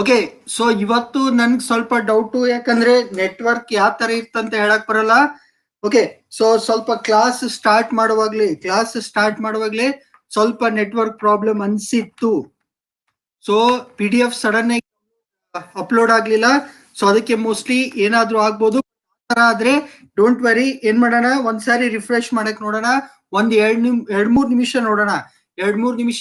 Okay so ಇವತ್ತು ನನ್ಗೆ ಸ್ವಲ್ಪ ಡೌಟು ಯಾಕಂದ್ರೆ ನೆಟ್ವರ್ಕ್ ಯಾವ ತರ ಇತ್ತಂತ ಹೇಳಕ್ ಬರಲ್ಲ ಓಕೆ ಸೊ ಸ್ವಲ್ಪ ಕ್ಲಾಸ್ ಸ್ಟಾರ್ಟ್ ಮಾಡುವಾಗ್ಲಿ ಕ್ಲಾಸ್ ಸ್ಟಾರ್ಟ್ ಮಾಡುವಾಗ್ಲಿ ಸ್ವಲ್ಪ ನೆಟ್ವರ್ಕ್ ಪ್ರಾಬ್ಲಮ್ ಅನ್ಸಿತ್ತು so P D F sudden ಆಗಿ ಅಪ್ಲೋಡ್ ಆಗ್ಲಿಲ್ಲ ಸೊ ಅದಕ್ಕೆ ಮೋಸ್ಟ್ಲಿ ಏನಾದ್ರೂ ಆಗ್ಬೋದು ಆದ್ರೆ ಡೋಂಟ್ ವರಿ ಏನ್ ಮಾಡೋಣ ಒಂದ್ಸಾರಿ ರಿಫ್ರೆಶ್ ಮಾಡಕ್ ನೋಡೋಣ ಒಂದ್ ಎರಡ್ ನಿಮ್ ಎರಡ್ ಮೂರ್ ನಿಮಿಷ ನೋಡೋಣ ಎರಡ್ ಮೂರ್ ನಿಮಿಷ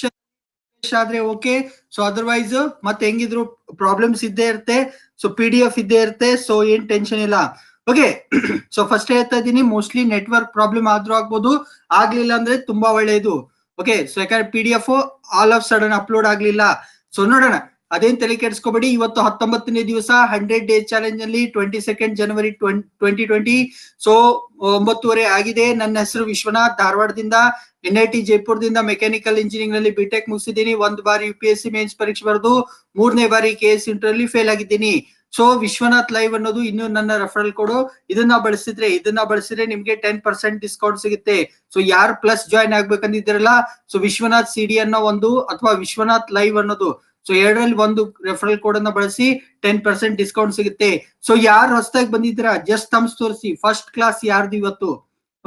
ಆದ್ರೆ ಓಕೆ ಸೊ ಅದರ್ವೈಸ್ ಮತ್ತೆ ಹೆಂಗಿದ್ರು ಪ್ರಾಬ್ಲಮ್ಸ್ ಇದ್ದೇ ಇರುತ್ತೆ ಸೊ ಪಿ ಡಿ ಎಫ್ ಇದ್ದೇ ಇರುತ್ತೆ ಸೊ ಏನ್ ಟೆನ್ಷನ್ ಇಲ್ಲ ಓಕೆ ಸೊ ಫಸ್ಟ್ ಹೇಳ್ತಾ ಇದ್ದೀನಿ ಮೋಸ್ಟ್ಲಿ ನೆಟ್ವರ್ಕ್ ಪ್ರಾಬ್ಲಮ್ ಆದ್ರೂ ಆಗ್ಬೋದು ಆಗ್ಲಿಲ್ಲ ಅಂದ್ರೆ ತುಂಬಾ ಒಳ್ಳೆಯದು ಓಕೆ ಸೊ ಯಾಕಂದ್ರೆ P D F all of sudden upload ಆಗ್ಲಿಲ್ಲ ಸೊ ನೋಡೋಣ ಅದೇನ್ ತಲೆ ಕೆಡಿಸ್ಕೋಬೇಡಿ ಇವತ್ತು ಹತ್ತೊಂಬತ್ತನೇ ದಿವಸ ಹಂಡ್ರೆಡ್ ಡೇಸ್ ಚಾಲೆಂಜ್ ಅಲ್ಲಿ twenty second January twenty twenty so ಒಂಬತ್ತುವರೆ ಆಗಿದೆ ನನ್ನ ಹೆಸರು ವಿಶ್ವನಾಥ್ ಧಾರವಾಡದಿಂದ ಎನ್ ಐ ಟಿ ಜೈಪುರದಿಂದ ಮೆಕ್ಯಾನಿಕಲ್ ಇಂಜಿನಿಯರಿಂಗ್ ನಲ್ಲಿ ಬಿಟೆಕ್ ಮುಗಿಸಿದ್ದೀನಿ ಒಂದು ಬಾರಿ U P S C mains ಪರೀಕ್ಷೆ ಬರೆದು ಮೂರನೇ ಬಾರಿ ಕೆ ಎಸ್ ಅಲ್ಲಿ ಫೇಲ್ ಆಗಿದ್ದೀನಿ ಸೊ ವಿಶ್ವನಾಥ್ ಲೈವ್ ಅನ್ನೋದು ಇನ್ನು ನನ್ನ ರೆಫರಲ್ ಕೊಡು ಇದನ್ನ ಬಳಸಿದ್ರೆ ಇದನ್ನ ಬಳಸಿದ್ರೆ ನಿಮ್ಗೆ ಟೆನ್ ಪರ್ಸೆಂಟ್ ಡಿಸ್ಕೌಂಟ್ ಸಿಗುತ್ತೆ ಸೊ ಯಾರು ಪ್ಲಸ್ ಜಾಯಿನ್ ಆಗ್ಬೇಕಂದಿದ್ದೀರಲ್ಲ ಸೊ ವಿಶ್ವನಾಥ್ ಸಿಡಿ ಅನ್ನೋ ಒಂದು ಅಥವಾ ವಿಶ್ವನಾಥ್ ಲೈವ್ ಅನ್ನೋದು ಸೊ ಎರಡರಲ್ಲಿ ಒಂದು ರೆಫರಲ್ ಕೋಡ್ ಅನ್ನ ಬಳಸಿ ಟೆನ್ ಪರ್ಸೆಂಟ್ ಡಿಸ್ಕೌಂಟ್ ಸಿಗುತ್ತೆ ಸೊ ಯಾರು ಹೊಸದಾಗಿ ಬಂದಿದ್ರ ಜಸ್ಟ್ ತಮ್ಸ್ ತೋರಿಸಿ ಫಸ್ಟ್ ಕ್ಲಾಸ್ ಯಾರ್ದು ಇವತ್ತು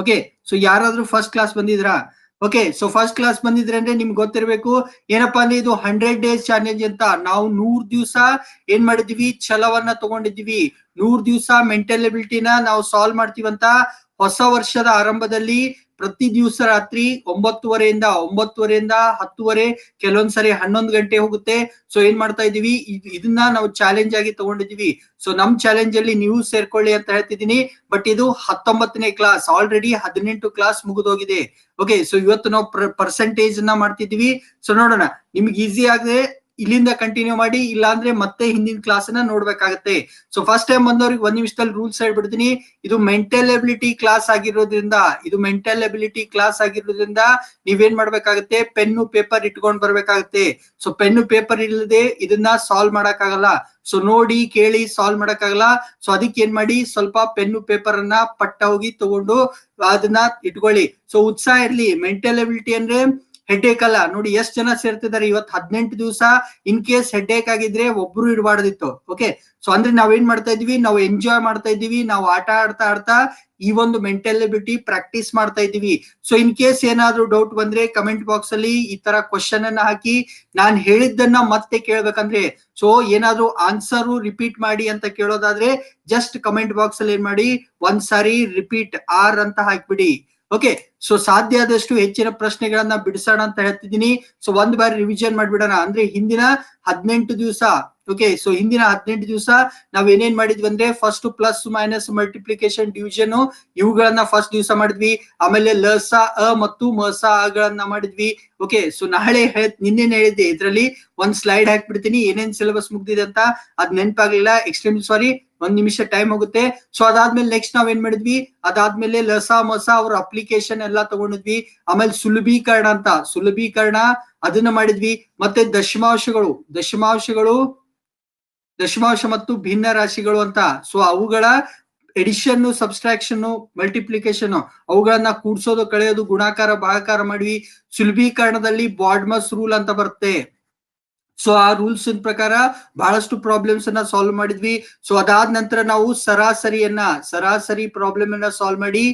ಓಕೆ ಸೊ ಯಾರಾದ್ರೂ ಫಸ್ಟ್ ಕ್ಲಾಸ್ ಬಂದಿದ್ರಾ ಓಕೆ ಸೊ ಫಸ್ಟ್ ಕ್ಲಾಸ್ ಬಂದಿದ್ರೆ ಅಂದ್ರೆ ನಿಮ್ಗೆ ಗೊತ್ತಿರಬೇಕು ಏನಪ್ಪಾ ಅಂದ್ರೆ ಇದು ಹಂಡ್ರೆಡ್ ಡೇಸ್ ಚಾಲೆಂಜ್ ಅಂತ ನಾವು ನೂರ್ ದಿವಸ ಏನ್ ಮಾಡಿದ್ವಿ ಛಲವನ್ನ ತಗೊಂಡಿದ್ವಿ ನೂರ್ ದಿವಸ ಮೆಂಟಲ್ ನಾವು ಸಾಲ್ವ್ ಮಾಡ್ತೀವಂತ ಹೊಸ ವರ್ಷದ ಆರಂಭದಲ್ಲಿ ಪ್ರತಿ ದಿವಸ ರಾತ್ರಿ ಒಂಬತ್ತುವರೆಯಿಂದ ಒಂಬತ್ತುವರೆಯಿಂದ ಹತ್ತುವರೆ ಕೆಲವೊಂದ್ಸರಿ ಹನ್ನೊಂದು ಗಂಟೆ ಹೋಗುತ್ತೆ ಸೊ ಏನ್ ಮಾಡ್ತಾ ಇದೀವಿ ಇದನ್ನ ನಾವು ಚಾಲೆಂಜ್ ಆಗಿ ತಗೊಂಡಿದೀವಿ ಸೊ ನಮ್ ಚಾಲೆಂಜ್ ಅಲ್ಲಿ ನೀವು ಸೇರ್ಕೊಳ್ಳಿ ಅಂತ ಹೇಳ್ತಿದ್ದೀನಿ ಬಟ್ ಇದು ಹತ್ತೊಂಬತ್ತನೇ ಕ್ಲಾಸ್ ಆಲ್ರೆಡಿ ಹದಿನೆಂಟು ಕ್ಲಾಸ್ ಮುಗಿದೋಗಿದೆ ಓಕೆ ಸೊ ಇವತ್ತು ನಾವು ಪರ್ಸೆಂಟೇಜ್ ನ ಮಾಡ್ತಿದೀವಿ ಸೊ ನೋಡೋಣ ನಿಮ್ಗೆ ಈಸಿ ಆಗದೆ ಇಲ್ಲಿಂದ ಕಂಟಿನ್ಯೂ ಮಾಡಿ ಇಲ್ಲಾಂದ್ರೆ ಮತ್ತೆ ಹಿಂದಿನ ಕ್ಲಾಸ್ ಅನ್ನ ನೋಡ್ಬೇಕಾಗತ್ತೆ ಸೊ ಫಸ್ಟ್ ಟೈಮ್ ಬಂದವ್ರಿಗೆ ಒಂದ್ ನಿಮಿಷದಲ್ಲಿ ರೂಲ್ಸ್ ಹೇಳ್ಬಿಡ್ತೀನಿ ಇದು ಮೆಂಟಲ್ ಎಬಿಲಿಟಿ ಕ್ಲಾಸ್ ಆಗಿರೋದ್ರಿಂದ ಇದು ಮೆಂಟಲ್ ಎಬಿಲಿಟಿ ಕ್ಲಾಸ್ ಆಗಿರೋದ್ರಿಂದ ನೀವೇನ್ ಮಾಡ್ಬೇಕಾಗತ್ತೆ ಪೆನ್ನು ಪೇಪರ್ ಇಟ್ಕೊಂಡ್ ಬರ್ಬೇಕಾಗತ್ತೆ ಸೊ ಪೆನ್ನು ಪೇಪರ್ ಇಲ್ಲದೆ ಇದನ್ನ ಸಾಲ್ವ್ ಮಾಡಕ್ ಆಗಲ್ಲ ಸೊ ನೋಡಿ ಕೇಳಿ ಸಾಲ್ವ್ ಆಗಲ್ಲ ಸೊ ಅದಕ್ಕೆ ಏನ್ ಮಾಡಿ ಸ್ವಲ್ಪ ಪೆನ್ನು ಪೇಪರ್ ಅನ್ನ ಪಟ್ಟ ಹೋಗಿ ತಗೊಂಡು ಅದನ್ನ ಇಟ್ಕೊಳ್ಳಿ ಸೊ ಉತ್ಸಾಹ ಇರ್ಲಿ ಮೆಂಟಲ್ ಎಬಿಲಿಟಿ ಅಂದ್ರೆ ಹೆಡ್ಡೇಕ್ ಅಲ್ಲ ನೋಡಿ ಎಷ್ಟ್ ಜನ ಸೇರ್ತಿದ್ದಾರೆ ಇವತ್ತು ಹದಿನೆಂಟು ದಿವಸ ಇನ್ ಕೇಸ್ ಹೆಡ್ಡೇಕ್ ಆಗಿದ್ರೆ ಒಬ್ರು ಇಡಬಾರ್ದಿತ್ತು ಓಕೆ ಸೊ ಅಂದ್ರೆ ನಾವ್ ಏನ್ ಮಾಡ್ತಾ ಇದ್ವಿ ನಾವು ಎಂಜಾಯ್ ಮಾಡ್ತಾ ಇದೀವಿ ನಾವು ಆಟ ಆಡ್ತಾ ಆಡ್ತಾ ಈ ಒಂದು ಮೆಂಟಲಿಬಿಟಿ ಪ್ರಾಕ್ಟೀಸ್ ಮಾಡ್ತಾ ಇದೀವಿ ಸೊ ಇನ್ ಕೇಸ್ ಏನಾದ್ರು ಡೌಟ್ ಬಂದ್ರೆ ಕಮೆಂಟ್ ಬಾಕ್ಸ್ ಅಲ್ಲಿ ಈ ತರ ಕ್ವಶನ್ ಅನ್ನ ಹಾಕಿ ನಾನ್ ಹೇಳಿದ್ದನ್ನ ಮತ್ತೆ ಕೇಳ್ಬೇಕಂದ್ರೆ ಸೊ ಏನಾದ್ರು ಆನ್ಸರ್ ರಿಪೀಟ್ ಮಾಡಿ ಅಂತ ಕೇಳೋದಾದ್ರೆ ಜಸ್ಟ್ ಕಮೆಂಟ್ ಬಾಕ್ಸ್ ಅಲ್ಲಿ ಏನ್ ಮಾಡಿ ಒಂದ್ಸಾರಿ ರಿಪೀಟ್ ಆರ್ ಅಂತ ಹಾಕ್ಬಿಡಿ ಓಕೆ ಸೊ ಸಾಧ್ಯ ಆದಷ್ಟು ಹೆಚ್ಚಿನ ಪ್ರಶ್ನೆಗಳನ್ನ ಬಿಡಿಸೋಣ ಅಂತ ಹೇಳ್ತಿದ್ದೀನಿ ಸೊ ಒಂದ್ ಬಾರಿ ರಿವಿಷನ್ ಮಾಡ್ಬಿಡೋಣ ಅಂದ್ರೆ ಹಿಂದಿನ ಹದಿನೆಂಟು ದಿವಸ ಓಕೆ ಸೊ ಹಿಂದಿನ ಹದಿನೆಂಟು ದಿವಸ ನಾವ್ ಏನೇನ್ ಮಾಡಿದ್ವಿ ಅಂದ್ರೆ first plus minus multiplication division ಇವುಗಳನ್ನ ಫಸ್ಟ್ ದಿವಸ ಮಾಡಿದ್ವಿ ಆಮೇಲೆ ಲಸ ಅ ಮತ್ತು ಮಸ ಅಗಳನ್ನ ಮಾಡಿದ್ವಿ ಓಕೆ ಸೊ ನಾಳೆ ನಿನ್ನೆ ಹೇಳಿದ್ದೆ ಇದ್ರಲ್ಲಿ ಒಂದ್ ಸ್ಲೈಡ್ ಹಾಕ್ಬಿಡ್ತೀನಿ ಏನೇನ್ ಸಿಲೆಬಸ್ ಮುಗ್ದಿದೆ ಅಂತ ಅದ್ ನೆನಪಾಗ್ಲಿಲ್ಲ ಎಕ್ಸ್ಟ್ರೀಮ್ ಸಾರಿ ಒಂದ್ ನಿಮಿಷ ಟೈಮ್ ಹೋಗುತ್ತೆ ಸೊ ಅದಾದ್ಮೇಲೆ ನೆಕ್ಸ್ಟ್ ನಾವ್ ಏನ್ ಮಾಡಿದ್ವಿ ಅದಾದ್ಮೇಲೆ ಲಸ ಮಸ ಅವ್ರ ಅಪ್ಲಿಕೇಶನ್ ಎಲ್ಲಾ ತಗೊಂಡಿದ್ವಿ ಆಮೇಲೆ ಸುಲಭೀಕರಣ ಅಂತ ಸುಲಭೀಕರಣ ಅದನ್ನ ಮಾಡಿದ್ವಿ ಮತ್ತೆ ದಶಮಾಂಶಗಳು ದಶಮಾಂಶಗಳು ದಶಮಾಂಶ ಮತ್ತು ಭಿನ್ನ ರಾಶಿಗಳು ಅಂತ ಸೊ ಅವುಗಳ ಎಡಿಷನ್ ಸಬ್ಸ್ಟ್ರಾಕ್ಷನ್ ಮಲ್ಟಿಪ್ಲಿಕೇಶನ್ ಅವುಗಳನ್ನ ಕೂಡ್ಸೋದು ಕಳೆಯೋದು ಗುಣಾಕಾರ ಭಾಗಾಕಾರ ಮಾಡಿವಿ ಸುಲಭೀಕರಣದಲ್ಲಿ ಬಾಡ್ಮಸ್ ರೂಲ್ ಅಂತ ಬರುತ್ತೆ ಸೊ ಆ ರೂಲ್ಸ್ ಪ್ರಕಾರ ಬಹಳಷ್ಟು ಪ್ರಾಬ್ಲಮ್ಸ್ ಅನ್ನ ಸಾಲ್ವ್ ಮಾಡಿದ್ವಿ ಸೊ ಅದಾದ ನಂತರ ನಾವು ಸರಾಸರಿಯನ್ನ ಸರಾಸರಿ ಪ್ರಾಬ್ಲಮ್ ಅನ್ನ ಸಾಲ್ವ್ ಮಾಡಿ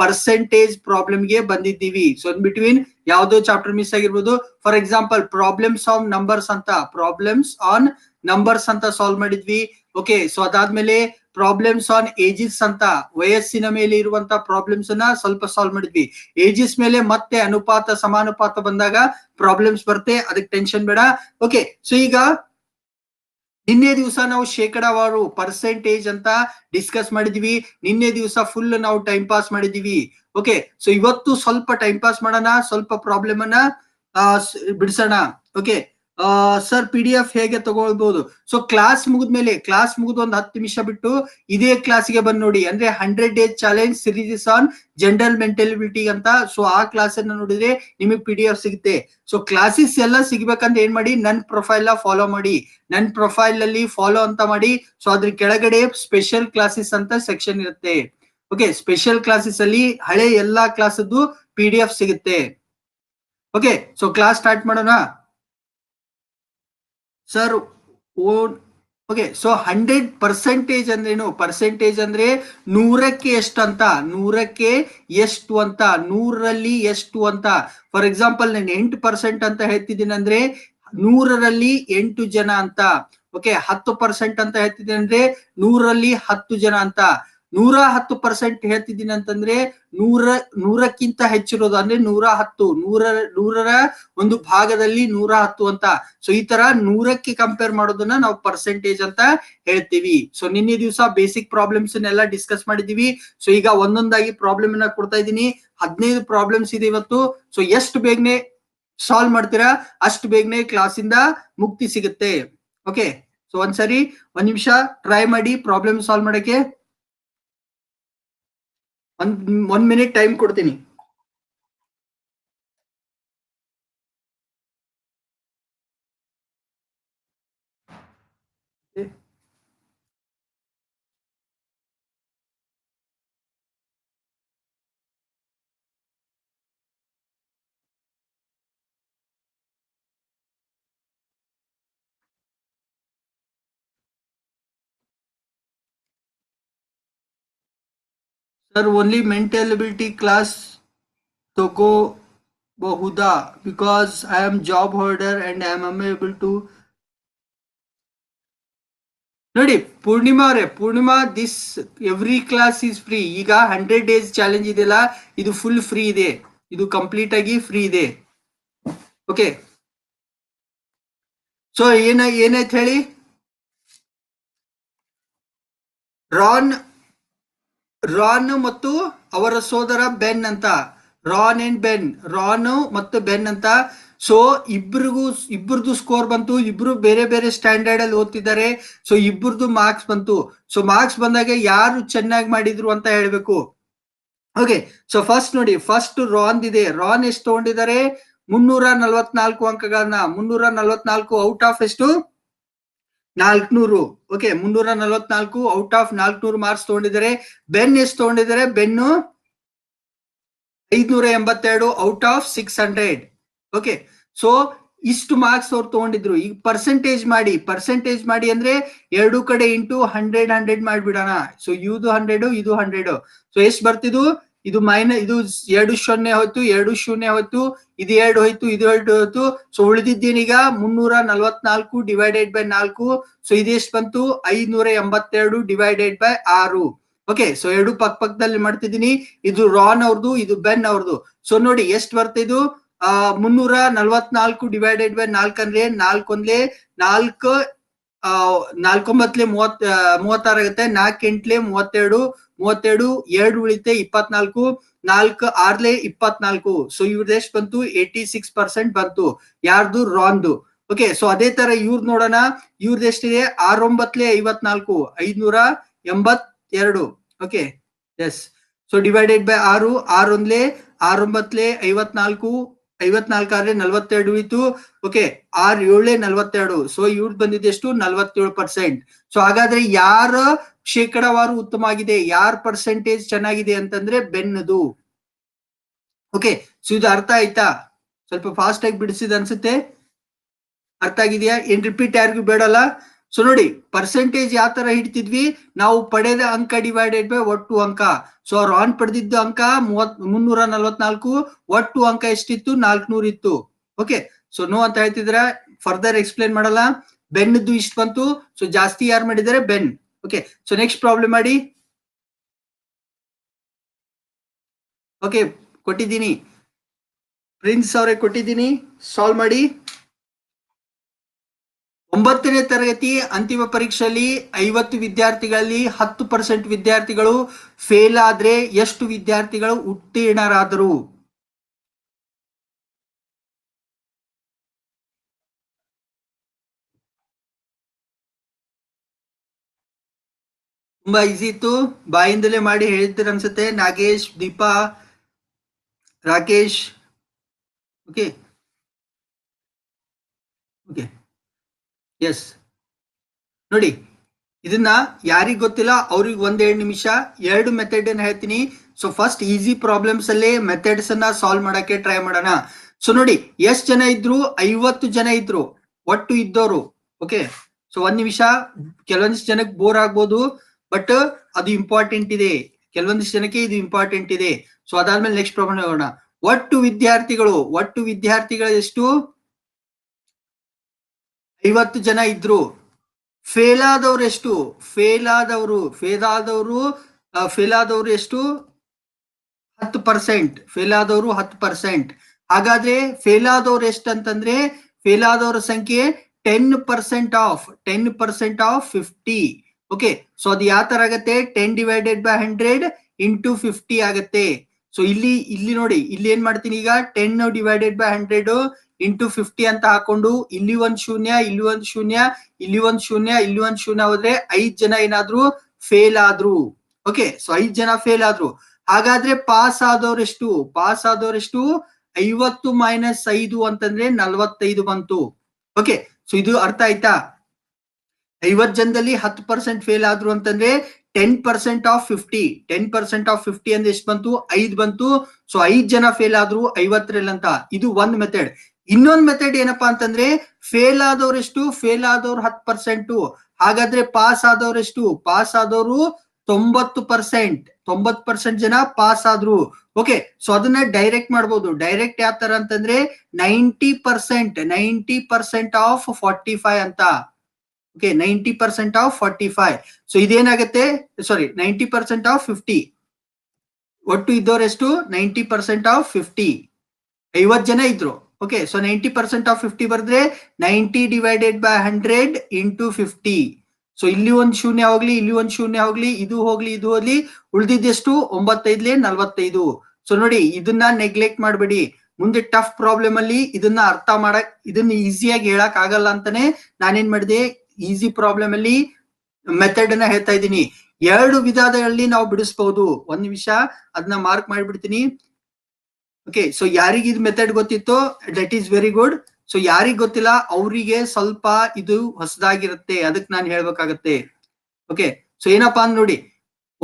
ಪರ್ಸೆಂಟೇಜ್ ಪ್ರಾಬ್ಲಮ್ ಗೆ ಬಂದಿದ್ದೀವಿ ಸೊ ಇನ್ ಬಿಟ್ವೀನ್ ಯಾವ್ದೋ ಚಾಪ್ಟರ್ ಮಿಸ್ ಆಗಿರ್ಬೋದು for example problems on numbers ಅಂತ ಪ್ರಾಬ್ಲಮ್ಸ್ ಆನ್ ನಂಬರ್ಸ್ ಅಂತ ಸಾಲ್ವ್ ಮಾಡಿದ್ವಿ ಓಕೆ ಸೊ ಅದಾದ್ಮೇಲೆ ಪ್ರಾಬ್ಲಮ್ಸ್ ಆನ್ ಏಜಿಸ್ ಅಂತ ವಯಸ್ಸಿನ ಮೇಲೆ ಇರುವಂತ ಪ್ರಾಬ್ಲಮ್ಸ್ ಅನ್ನ ಸ್ವಲ್ಪ ಸಾಲ್ವ್ ಮಾಡಿದ್ವಿ ಏಜಸ್ ಮೇಲೆ ಮತ್ತೆ ಅನುಪಾತ ಸಮಾನುಪಾತ ಬಂದಾಗ ಪ್ರಾಬ್ಲಮ್ಸ್ ಬರುತ್ತೆ ಅದಕ್ಕೆ ಟೆನ್ಷನ್ ಬೇಡ ಓಕೆ ಸೊ ಈಗ ನಿನ್ನೆ ದಿವಸ ನಾವು ಶೇಕಡಾವಾರು ಪರ್ಸೆಂಟೇಜ್ ಅಂತ ಡಿಸ್ಕಸ್ ಮಾಡಿದ್ವಿ ನಿನ್ನೆ ದಿವಸ ಫುಲ್ ನಾವು ಟೈಮ್ ಪಾಸ್ ಮಾಡಿದ್ವಿ ಓಕೆ ಸೊ ಇವತ್ತು ಸ್ವಲ್ಪ ಟೈಮ್ ಪಾಸ್ ಮಾಡೋಣ ಸ್ವಲ್ಪ ಪ್ರಾಬ್ಲಮ್ ಅನ್ನ ಬಿಡಿಸೋಣ okay sir P D F ಹೇಗೆ ತಗೊಳ್ಬಹುದು ಸೊ ಕ್ಲಾಸ್ ಮುಗಿದ್ಮೇಲೆ ಕ್ಲಾಸ್ ಮುಗಿದ ಒಂದು ಹತ್ತು ನಿಮಿಷ ಬಿಟ್ಟು ಇದೇ ಕ್ಲಾಸ್ಗೆ ಬಂದ್ ನೋಡಿ ಅಂದ್ರೆ hundred days challenge series on general mentality ಅಂತ ಸೊ ಆ ಕ್ಲಾಸ್ ಅನ್ನ ನೋಡಿದ್ರೆ ನಿಮಗೆ ಪಿ ಡಿ ಎಫ್ ಸಿಗುತ್ತೆ ಸೊ ಕ್ಲಾಸಸ್ ಎಲ್ಲ ಸಿಗಬೇಕಂದ್ರೆ ಏನ್ ಮಾಡಿ ನನ್ ಪ್ರೊಫೈಲ್ ಫಾಲೋ ಮಾಡಿ ನನ್ ಪ್ರೊಫೈಲ್ ಅಲ್ಲಿ ಫಾಲೋ ಅಂತ ಮಾಡಿ ಸೊ ಅದ್ರ ಕೆಳಗಡೆ ಸ್ಪೆಷಲ್ ಕ್ಲಾಸಸ್ ಅಂತ ಸೆಕ್ಷನ್ ಇರುತ್ತೆ ಓಕೆ ಸ್ಪೆಷಲ್ ಕ್ಲಾಸಸ್ ಅಲ್ಲಿ ಹಳೆ ಎಲ್ಲಾ ಕ್ಲಾಸದ್ದು ಪಿ ಡಿ ಎಫ್ ಸಿಗುತ್ತೆ ಓಕೆ ಸೊ ಕ್ಲಾಸ್ ಸ್ಟಾರ್ಟ್ ಮಾಡೋಣ sir on okay so hundred percentage ಅಂದ್ರೇನು ಪರ್ಸೆಂಟೇಜ್ ಅಂದ್ರೆ ನೂರಕ್ಕೆ ಎಷ್ಟು ಅಂತ ನೂರಕ್ಕೆ ಎಷ್ಟು ಅಂತ ನೂರಲ್ಲಿ ಎಷ್ಟು ಅಂತ ಫಾರ್ ಎಕ್ಸಾಂಪಲ್ ನಾನು ಎಂಟು ಪರ್ಸೆಂಟ್ ಅಂತ ಹೇಳ್ತಿದ್ದೀನಿ ಅಂದ್ರೆ ನೂರರಲ್ಲಿ ಎಂಟು ಜನ ಅಂತ ಓಕೆ ಹತ್ತು ಪರ್ಸೆಂಟ್ ಅಂತ ಹೇಳ್ತಿದ್ದೀನಿ ಅಂದ್ರೆ ನೂರಲ್ಲಿ ಹತ್ತು ಜನ ಅಂತ ನೂರ ಹತ್ತು ಪರ್ಸೆಂಟ್ ಹೇಳ್ತಿದ್ದೀನಿ ಅಂತಂದ್ರೆ ನೂರ ನೂರಕ್ಕಿಂತ ಹೆಚ್ಚಿರೋದು ಅಂದ್ರೆ ನೂರ ಹತ್ತು ನೂರ ನೂರರ ಒಂದು ಭಾಗದಲ್ಲಿ ನೂರ ಹತ್ತು ಅಂತ ಸೊ ಈ ತರ ನೂರಕ್ಕೆ ಕಂಪೇರ್ ಮಾಡೋದನ್ನ ನಾವು ಪರ್ಸೆಂಟೇಜ್ ಅಂತ ಹೇಳ್ತೀವಿ ಸೊ ನಿನ್ನೆ ದಿವಸ ಬೇಸಿಕ್ ಪ್ರಾಬ್ಲಮ್ಸ್ ಎಲ್ಲ ಡಿಸ್ಕಸ್ ಮಾಡಿದೀವಿ ಸೊ ಈಗ ಒಂದೊಂದಾಗಿ ಪ್ರಾಬ್ಲಮ್ ಅನ್ನ ಕೊಡ್ತಾ ಇದ್ದೀನಿ ಹದಿನೈದು ಪ್ರಾಬ್ಲಮ್ಸ್ ಇದೆ ಇವತ್ತು ಸೊ ಎಷ್ಟು ಬೇಗನೆ ಸಾಲ್ವ್ ಮಾಡ್ತೀರಾ ಅಷ್ಟು ಬೇಗನೆ ಇಂದ ಮುಕ್ತಿ ಸಿಗುತ್ತೆ ಓಕೆ ಸೊ ಒಂದ್ಸರಿ ಒಂದ್ ನಿಮಿಷ ಟ್ರೈ ಮಾಡಿ ಪ್ರಾಬ್ಲಮ್ ಸಾಲ್ವ್ ಮಾಡಕ್ಕೆ ಒಂದ್ ಒಂದ್ ಮಿನಿಟ್ ಟೈಮ್ ಕೊಡ್ತೀನಿ Sir, only mental ability class to go Bohuda because I am job holder and I am unable to. ನೋಡಿ ಪೂರ್ಣಿಮಾ ಅವರೇ Poornima this every class is free ಈಗ ಹಂಡ್ರೆಡ್ ಡೇಸ್ ಚಾಲೆಂಜ್ ಇದೆಯಲ್ಲ ಇದು ಫುಲ್ ಫ್ರೀ ಇದೆ ಇದು ಕಂಪ್ಲೀಟ್ ಆಗಿ free ಇದೆ ಓಕೆ ಸೊ ಏನ ಏನಾಯ್ತು ಹೇಳಿ ರಾನ್ ರಾನ್ ಮತ್ತು ಅವರ ಸೋದರ ಬೆನ್ ಅಂತ ರಾನ್ ಅಂಡ್ ಬೆನ್ ರಾನ್ ಮತ್ತು ಬೆನ್ ಅಂತ ಸೊ ಇಬ್ರಿಗೂ ಇಬ್ಬರದು ಸ್ಕೋರ್ ಬಂತು ಇಬ್ರು ಬೇರೆ ಬೇರೆ ಸ್ಟ್ಯಾಂಡರ್ಡ್ ಅಲ್ಲಿ ಓದ್ತಿದ್ದಾರೆ ಸೊ ಇಬ್ಬರದು ಮಾರ್ಕ್ಸ್ ಬಂತು ಸೊ ಮಾರ್ಕ್ಸ್ ಬಂದಾಗ ಯಾರು ಚೆನ್ನಾಗಿ ಮಾಡಿದ್ರು ಅಂತ ಹೇಳ್ಬೇಕು ಓಕೆ ಸೊ ಫಸ್ಟ್ ನೋಡಿ ಫಸ್ಟ್ ರಾನ್ ಇದೆ ರಾನ್ ಎಷ್ಟು ತಗೊಂಡಿದ್ದಾರೆ ಮುನ್ನೂರ ನಲ್ವತ್ನಾಲ್ಕು ಅಂಕಗಳನ್ನ ಮುನ್ನೂರ ನಲ್ವತ್ನಾಲ್ಕು ಔಟ್ ಆಫ್ ಎಷ್ಟು ನಾಲ್ಕನೂರು ಓಕೆ ಮುನ್ನೂರ ನಲವತ್ನಾಲ್ಕು ಔಟ್ ಆಫ್ ನಾಲ್ಕನೂರು ಮಾರ್ಕ್ಸ್ ತಗೊಂಡಿದ್ದಾರೆ ಬೆನ್ ಎಷ್ಟು ತಗೊಂಡಿದ್ದಾರೆ ಬೆನ್ನು ಐದ್ನೂರ ಎಂಬತ್ತೆರಡು out of six hundred okay so ಇಷ್ಟು ಮಾರ್ಕ್ಸ್ ಅವ್ರು ತಗೊಂಡಿದ್ರು ಈಗ ಪರ್ಸೆಂಟೇಜ್ ಮಾಡಿ ಪರ್ಸೆಂಟೇಜ್ ಮಾಡಿ ಅಂದ್ರೆ ಎರಡು ಕಡೆ ಇಂಟು ಹಂಡ್ರೆಡ್ ಹಂಡ್ರೆಡ್ ಮಾಡಿಬಿಡೋಣ ಸೊ ಇದು ಹಂಡ್ರೆಡು ಇದು ಹಂಡ್ರೆಡು ಸೊ ಎಷ್ಟು ಬರ್ತಿದ್ವು ಇದು ಮೈನ ಇದು ಎರಡು ಸೊನ್ನೆ ಹೋಯ್ತು ಎರಡು ಶೂನ್ಯ ಹೋಯ್ತು ಇದು ಎರಡು ಹೋಯ್ತು ಇದು ಎರಡು ಹೋಯ್ತು ಸೊ ಉಳಿದಿದ್ದೇನೀಗ ಮುನ್ನೂರ ನಲ್ವತ್ನಾಲ್ಕು ಡಿವೈಡೆಡ್ ಬೈ ನಾಲ್ಕು ಸೊ ಇದೆಷ್ಟು ಬಂತು ಐನೂರ ಎಂಬತ್ತೆರಡು ಡಿವೈಡೆಡ್ ಬೈ ಆರು ಓಕೆ ಸೊ ಎರಡು ಪಕ್ ಪಕ್ಕದಲ್ಲಿ ಮಾಡ್ತಿದ್ದೀನಿ ಇದು ರಾನ್ ಅವ್ರದ್ದು ಇದು ಬೆನ್ ಅವ್ರದ್ದು ಸೊ ನೋಡಿ ಎಷ್ಟು ಬರ್ತಿದ್ದು ಮುನ್ನೂರ ನಲ್ವತ್ನಾಲ್ಕು ಡಿವೈಡೆಡ್ ಬೈ ನಾಲ್ಕಂದ್ರೆ ಒಂದ್ಲೆ ನಾಲ್ಕು ನಾಲ್ಕೊಂಬತ್ಲೆ ಮೂವತ್ ಮೂವತ್ತಾರಾಗುತ್ತೆ ನಾಲ್ಕೆಂಟ್ಲೆ ಎಂಟ್ಲೆ ಮೂವತ್ತೆರಡು ಮೂವತ್ತೆರಡು ಎರಡು ಉಳಿತೆ ಇಪ್ಪತ್ನಾಲ್ಕು ನಾಲ್ಕು ಆರ್ಲೆ ಇಪ್ಪತ್ನಾಲ್ಕು ಸೊ ಎಷ್ಟು ಬಂತು ಏಯ್ಟಿ ಸಿಕ್ಸ್ ಪರ್ಸೆಂಟ್ ಬಂತು ಯಾರ್ದು ರಾಂದು ಓಕೆ ಸೊ ಅದೇ ತರ ಇವ್ರ್ ನೋಡೋಣ ಇವ್ರದೆಷ್ಟಿದೆ ಆರೊಂಬತ್ಲೆ ಐವತ್ನಾಲ್ಕು ಐದ್ನೂರ ಎಂಬತ್ ಎರಡು okay yes so divided by ಆರು ಆರೊಂದ್ಲೆ ಆರೊಂಬತ್ಲೆ ಐವತ್ನಾಲ್ಕು ಐವತ್ನಾಲ್ಕಾದ್ರೆ ನಲ್ವತ್ತೆರಡು ಇತ್ತು ಓಕೆ ಆರ್ ಏಳೇ ನಲ್ವತ್ತೆರಡು ಸೊ ಬಂದಿದೆ ಎಷ್ಟು ನಲ್ವತ್ತೇಳು ಪರ್ಸೆಂಟ್ ಸೊ ಹಾಗಾದ್ರೆ ಯಾರ ಶೇಕಡಾವಾರು ಉತ್ತಮ ಆಗಿದೆ ಯಾರ ಪರ್ಸೆಂಟೇಜ್ ಚೆನ್ನಾಗಿದೆ ಅಂತಂದ್ರೆ ಬೆನ್ನದು ಓಕೆ ಸೊ ಇದು ಅರ್ಥ ಆಯ್ತಾ ಸ್ವಲ್ಪ ಫಾಸ್ಟ್ ಆಗಿ ಬಿಡಿಸಿದ ಅನ್ಸುತ್ತೆ ಅರ್ಥ ಆಗಿದೆಯಾ ಏನ್ ರಿಪೀಟ್ ಯಾರಿಗೂ ಬೇಡಲ್ಲ ಸೊ ನೋಡಿ ಪರ್ಸೆಂಟೇಜ್ ಯಾವ ತರ ಹಿಡ್ತಿದ್ವಿ ನಾವು ಪಡೆದ ಅಂಕ ಡಿವೈಡೆಡ್ ಬೈ ಒಟ್ಟು ಅಂಕ ಸೊ ರಾನ್ ಪಡೆದಿದ್ದ ಅಂಕ ಮೂವತ್ ಮುನ್ನೂರ ನಲ್ವತ್ನಾಲ್ಕು ಒಟ್ಟು ಅಂಕ ಎಷ್ಟಿತ್ತು ನಾಲ್ಕನೂರ್ ಇತ್ತು ಓಕೆ ಸೊ ನೋ ಅಂತ ಹೇಳ್ತಿದ್ರೆ ಫರ್ದರ್ ಎಕ್ಸ್ಪ್ಲೇನ್ ಮಾಡಲ್ಲ ಬೆನ್ನದ್ದು ಇಷ್ಟು ಬಂತು ಸೊ ಜಾಸ್ತಿ ಯಾರು ಮಾಡಿದರೆ Ben okay so next problem ಮಾಡಿ ಓಕೆ ಕೊಟ್ಟಿದ್ದೀನಿ ಪ್ರಿನ್ಸ್ ಅವರೇ ಕೊಟ್ಟಿದ್ದೀನಿ ಸಾಲ್ವ್ ಮಾಡಿ ಒಂಬತ್ತನೇ ತರಗತಿ ಅಂತಿಮ ಪರೀಕ್ಷೆಯಲ್ಲಿ ಐವತ್ತು ವಿದ್ಯಾರ್ಥಿಗಳಲ್ಲಿ ಹತ್ತು ಪರ್ಸೆಂಟ್ ವಿದ್ಯಾರ್ಥಿಗಳು ಫೇಲ್ ಆದ್ರೆ ಎಷ್ಟು ವಿದ್ಯಾರ್ಥಿಗಳು ಉತ್ತೀರ್ಣರಾದರು ತುಂಬಾ ಈಸಿ ಇತ್ತು ಬಾಯಿಂದಲೇ ಮಾಡಿ ಹೇಳ್ತೀರ ಅನ್ಸುತ್ತೆ Nagesh Deepa Rakesh okay okay yes ನೋಡಿ ಇದನ್ನ ಯಾರಿಗ ಗೊತ್ತಿಲ್ಲ ಅವ್ರಿಗೆ ಒಂದೆರಡು ನಿಮಿಷ ಎರಡು ಮೆಥಡ್ ಅನ್ನ ಹೇಳ್ತೀನಿ ಸೊ ಫಸ್ಟ್ ಈಸಿ ಪ್ರಾಬ್ಲಮ್ಸ್ ಅಲ್ಲಿ ಮೆಥಡ್ಸ್ ಅನ್ನ ಸಾಲ್ವ್ ಮಾಡಕ್ಕೆ ಟ್ರೈ ಮಾಡೋಣ ಸೊ ನೋಡಿ ಎಷ್ಟ್ ಜನ ಇದ್ರು ಐವತ್ತು ಜನ ಇದ್ರು ಒಟ್ಟು ಇದ್ದವರು ಓಕೆ ಸೊ ಒಂದ್ ನಿಮಿಷ ಕೆಲವೊಂದಿಷ್ಟು ಜನಕ್ಕೆ ಬೋರ್ ಆಗ್ಬೋದು ಬಟ್ ಅದು ಇಂಪಾರ್ಟೆಂಟ್ ಇದೆ ಕೆಲವೊಂದಿಷ್ಟು ಜನಕ್ಕೆ ಇದು ಇಂಪಾರ್ಟೆಂಟ್ ಇದೆ ಸೊ ಅದಾದ್ಮೇಲೆ ನೆಕ್ಸ್ಟ್ ಪ್ರಾಬ್ಲಮ್ ಹೋಗೋಣ ಒಟ್ಟು ವಿದ್ಯಾರ್ಥಿಗಳು ಒಟ್ಟು ವಿದ್ಯಾರ್ಥಿಗಳು ಎಷ್ಟು ಐವತ್ತು ಜನ ಇದ್ರು ಫೇಲ್ ಆದವ್ರು ಎಷ್ಟು ಫೇಲ್ ಆದವರು ಫೇಲ್ ಆದವರು ಫೇಲ್ ಆದವರು ಎಷ್ಟು ಹತ್ತು ಪರ್ಸೆಂಟ್ ಫೇಲ್ ಆದವರು ಹತ್ತು ಪರ್ಸೆಂಟ್ ಹಾಗಾದ್ರೆ ಫೇಲ್ ಆದವ್ರು ಎಷ್ಟು ಅಂತಂದ್ರೆ ಫೇಲ್ ಆದವರ ಸಂಖ್ಯೆ ten percent of ten percent of fifty okay so ಅದು ಯಾವ ತರ ಆಗತ್ತೆ ten divided by hundred into fifty ಆಗತ್ತೆ ಸೊ ಇಲ್ಲಿ ಇಲ್ಲಿ ನೋಡಿ ಇಲ್ಲಿ ಏನ್ ಮಾಡ್ತೀನಿ ಈಗ ten divided by hundred into fifty ಅಂತ ಹಾಕೊಂಡು ಇಲ್ಲಿ ಒಂದ್ ಶೂನ್ಯ ಇಲ್ಲಿ ಒಂದ್ ಶೂನ್ಯ ಇಲ್ಲಿ ಒಂದ್ ಶೂನ್ಯ ಇಲ್ಲಿ ಒಂದ್ ಶೂನ್ಯ ಹೋದ್ರೆ ಐದ್ ಜನ ಏನಾದ್ರು ಫೇಲ್ ಆದ್ರು ಓಕೆ ಸೊ ಐದ್ ಜನ ಫೇಲ್ ಆದ್ರು ಹಾಗಾದ್ರೆ ಪಾಸ್ ಆದವರೆಷ್ಟು ಪಾಸ್ ಆದವರೆಷ್ಟು ಐವತ್ತು ಮೈನಸ್ ಐದು ಅಂತಂದ್ರೆ ನಲ್ವತ್ತೈದು ಬಂತು ಓಕೆ ಸೊ ಇದು ಅರ್ಥ ಆಯ್ತಾ ಐವತ್ ಜನದಲ್ಲಿ ಹತ್ತು ಪರ್ಸೆಂಟ್ ಫೇಲ್ ಆದ್ರು ಅಂತಂದ್ರೆ ten percent of fifty ten percent of fifty ಅಂದ್ರೆ ಎಷ್ಟು ಬಂತು ಐದ್ ಬಂತು ಸೊ ಐದ್ ಜನ ಫೇಲ್ ಆದ್ರು ಐವತ್ತರಲ್ಲಿ ಅಂತ ಇದು ಒಂದ್ ಮೆಥಡ್ ಇನ್ನೊಂದು ಮೆಥಡ್ ಏನಪ್ಪಾ ಅಂತಂದ್ರೆ ಫೇಲ್ ಆದವ್ರೆಷ್ಟು ಫೇಲ್ ಆದವ್ರು ಹತ್ ಪರ್ಸೆಂಟ್ ಹಾಗಾದ್ರೆ ಪಾಸ್ ಆದವ್ರೆಷ್ಟು ಪಾಸ್ ಆದವರು ತೊಂಬತ್ತು ಪರ್ಸೆಂಟ್ ತೊಂಬತ್ತು ಪರ್ಸೆಂಟ್ ಜನ ಪಾಸ್ ಆದ್ರು ಓಕೆ ಸೊ ಅದನ್ನ ಡೈರೆಕ್ಟ್ ಮಾಡ್ಬೋದು ಡೈರೆಕ್ಟ್ ಯಾವ ತರ ಅಂತಂದ್ರೆ ninety percent ninety percent of forty five ಅಂತ okay ninety percent of forty five so ಇದೇನಾಗತ್ತೆ sorry ninety percent of fifty ಒಟ್ಟು ಇದ್ದವರೆಷ್ಟು ನೈಂಟಿ ಪರ್ಸೆಂಟ್ ಆಫ್ ಫಿಫ್ಟಿ ಐವತ್ ಜನ ಇದ್ರು okay so ninety percent of fifty ಬರೆದ್ರೆ ninety divided by hundred into fifty so ಇಲ್ಲಿ ಒಂದು ಶೂನ್ಯ ಹೋಗ್ಲಿ ಇಲ್ಲಿ ಒಂದು ಶೂನ್ಯ ಹೋಗ್ಲಿ ಇದು ಹೋಗ್ಲಿ ಇದು ಹೋಗ್ಲಿ ಉಳಿದಿದ್ದೆಷ್ಟು ಒಂಬತ್ತೈದ್ಲೆ ನಲ್ವತ್ತೈದು ಸೊ ನೋಡಿ ಇದನ್ನ ನೆಗ್ಲೆಕ್ಟ್ ಮಾಡಬೇಡಿ ಮುಂದೆ ಟಫ್ ಪ್ರಾಬ್ಲಮ್ ಅಲ್ಲಿ ಇದನ್ನ ಅರ್ಥ ಮಾಡಕ್ ಇದನ್ನ ಈಸಿಯಾಗಿ ಹೇಳಕ್ ಆಗಲ್ಲ ಅಂತಾನೆ ನಾನೇನ್ ಮಾಡಿದೆ ಈಸಿ ಪ್ರಾಬ್ಲಮ್ ಅಲ್ಲಿ ಮೆಥಡ್ ಅನ್ನ ಹೇಳ್ತಾ ಇದ್ದೀನಿ ಎರಡು ವಿಧಾನಗಳಲ್ಲಿ ನಾವು ಬಿಡಿಸಬಹುದು ಒಂದ್ ನಿಮಿಷ ಅದನ್ನ ಮಾರ್ಕ್ ಮಾಡಿಬಿಡ್ತೀನಿ ಓಕೆ ಸೊ ಯಾರಿಗೆ ಇದು ಮೆಥಡ್ ಗೊತ್ತಿತ್ತು that is very good so ಯಾರಿಗೆ ಗೊತ್ತಿಲ್ಲ ಅವರಿಗೆ ಸ್ವಲ್ಪ ಇದು ಹೊಸದಾಗಿರುತ್ತೆ ಅದಕ್ಕೆ ನಾನು ಹೇಳ್ಬೇಕಾಗತ್ತೆ ಓಕೆ ಸೊ ಏನಪ್ಪಾ ಅಂದ್ ನೋಡಿ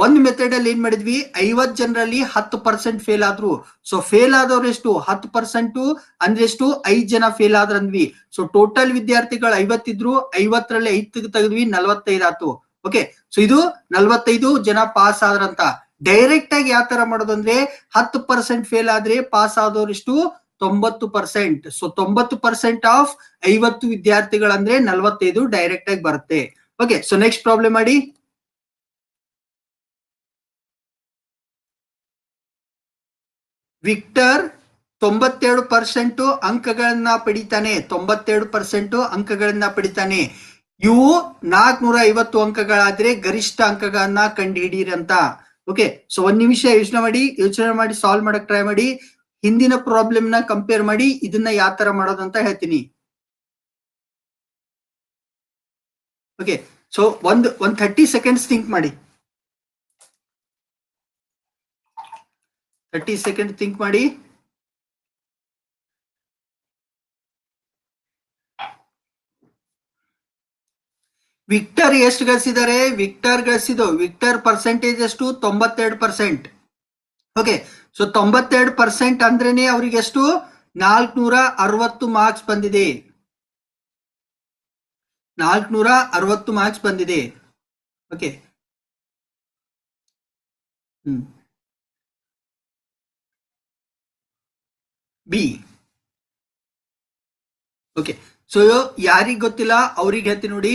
ಒಂದ್ ಮೆಥಡ್ ಅಲ್ಲಿ ಏನ್ ಮಾಡಿದ್ವಿ ಐವತ್ ಜನರಲ್ಲಿ ಹತ್ತು ಪರ್ಸೆಂಟ್ ಫೇಲ್ ಆದ್ರು ಸೊ ಫೇಲ್ ಆದವ್ರು ಎಷ್ಟು ಹತ್ತು ಪರ್ಸೆಂಟ್ ಅಂದ್ರೆ ಎಷ್ಟು ಐದ್ ಜನ ಫೇಲ್ ಆದ್ರಂದ್ವಿ ಸೊ ಟೋಟಲ್ ವಿದ್ಯಾರ್ಥಿಗಳು ಐವತ್ತಿದ್ರು ಐವತ್ತರಲ್ಲಿ ಐದ್ ತೆಗೆದ್ವಿ ನಲ್ವತ್ತೈದು ಆತು ಓಕೆ ಸೊ ಇದು ನಲ್ವತ್ತೈದು ಜನ ಪಾಸ್ ಆದ್ರಂತ ಡೈರೆಕ್ಟ್ ಆಗಿ ಯಾವ ತರ ಮಾಡೋದು ಅಂದ್ರೆ ಹತ್ತು ಪರ್ಸೆಂಟ್ ಫೇಲ್ ಆದ್ರೆ ಪಾಸ್ ಆದವರಿಷ್ಟು ತೊಂಬತ್ತು ಪರ್ಸೆಂಟ್ ಸೊ ತೊಂಬತ್ತು ಪರ್ಸೆಂಟ್ ಆಫ್ ಐವತ್ತು ವಿದ್ಯಾರ್ಥಿಗಳಂದ್ರೆ ನಲ್ವತ್ತೈದು ಡೈರೆಕ್ಟ್ ಆಗಿ ಬರುತ್ತೆ ಓಕೆ ಸೊ ನೆಕ್ಸ್ಟ್ ಪ್ರಾಬ್ಲಮ್ ಮಾಡಿ ವಿಕ್ಟರ್ ತೊಂಬತ್ತೆರಡು ಪರ್ಸೆಂಟ್ ಅಂಕಗಳನ್ನ ಪಡಿತಾನೆ ತೊಂಬತ್ತೆರಡು ಪರ್ಸೆಂಟ್ ಅಂಕಗಳನ್ನ ಪಡಿತಾನೆ ಇವು ನಾಲ್ಕನೂರ ಐವತ್ತು ಅಂಕಗಳಾದ್ರೆ ಗರಿಷ್ಠ ಅಂಕಗಳನ್ನ ಕಂಡು ಅಂತ ಓಕೆ ಸೊ ಒಂದ್ ನಿಮಿಷ ಯೋಚನೆ ಮಾಡಿ ಯೋಚನೆ ಮಾಡಿ ಸಾಲ್ವ್ ಮಾಡಕ್ ಟ್ರೈ ಮಾಡಿ ಹಿಂದಿನ ಪ್ರಾಬ್ಲಮ್ ನ ಕಂಪೇರ್ ಮಾಡಿ ಇದನ್ನ ಯಾವ ತರ ಮಾಡೋದಂತ ಹೇಳ್ತೀನಿ ಓಕೆ ಸೊ ಒಂದ್ ಒಂದ್ ಥರ್ಟಿ ಸೆಕೆಂಡ್ಸ್ ಥಿಂಕ್ ಮಾಡಿ ಥರ್ಟಿ ಸೆಕೆಂಡ್ ಥಿಂಕ್ ಮಾಡಿ ವಿಕ್ಟರ್ ಎಷ್ಟು ಗಳಿಸಿದ್ದಾರೆ ವಿಕ್ಟರ್ ಗಳಿಸಿದ್ದು ವಿಕ್ಟರ್ ಪರ್ಸೆಂಟೇಜ್ ಎಷ್ಟು ತೊಂಬತ್ತೆರಡು ಪರ್ಸೆಂಟ್ ಓಕೆ ಸೊ ತೊಂಬತ್ತೆರಡು ಪರ್ಸೆಂಟ್ ಅಂದ್ರೇನೆ ಅವ್ರಿಗೆ ಎಷ್ಟು ನಾಲ್ಕನೂರ ಅರವತ್ತು ಮಾರ್ಕ್ಸ್ ಬಂದಿದೆ ನಾಲ್ಕನೂರ ಅರವತ್ತು ಮಾರ್ಕ್ಸ್ ಬಂದಿದೆ okay hmm B okay so ಯಾರಿಗೆ ಗೊತ್ತಿಲ್ಲ ಅವ್ರಿಗೆ ಹೇಳ್ತೀನಿ ನೋಡಿ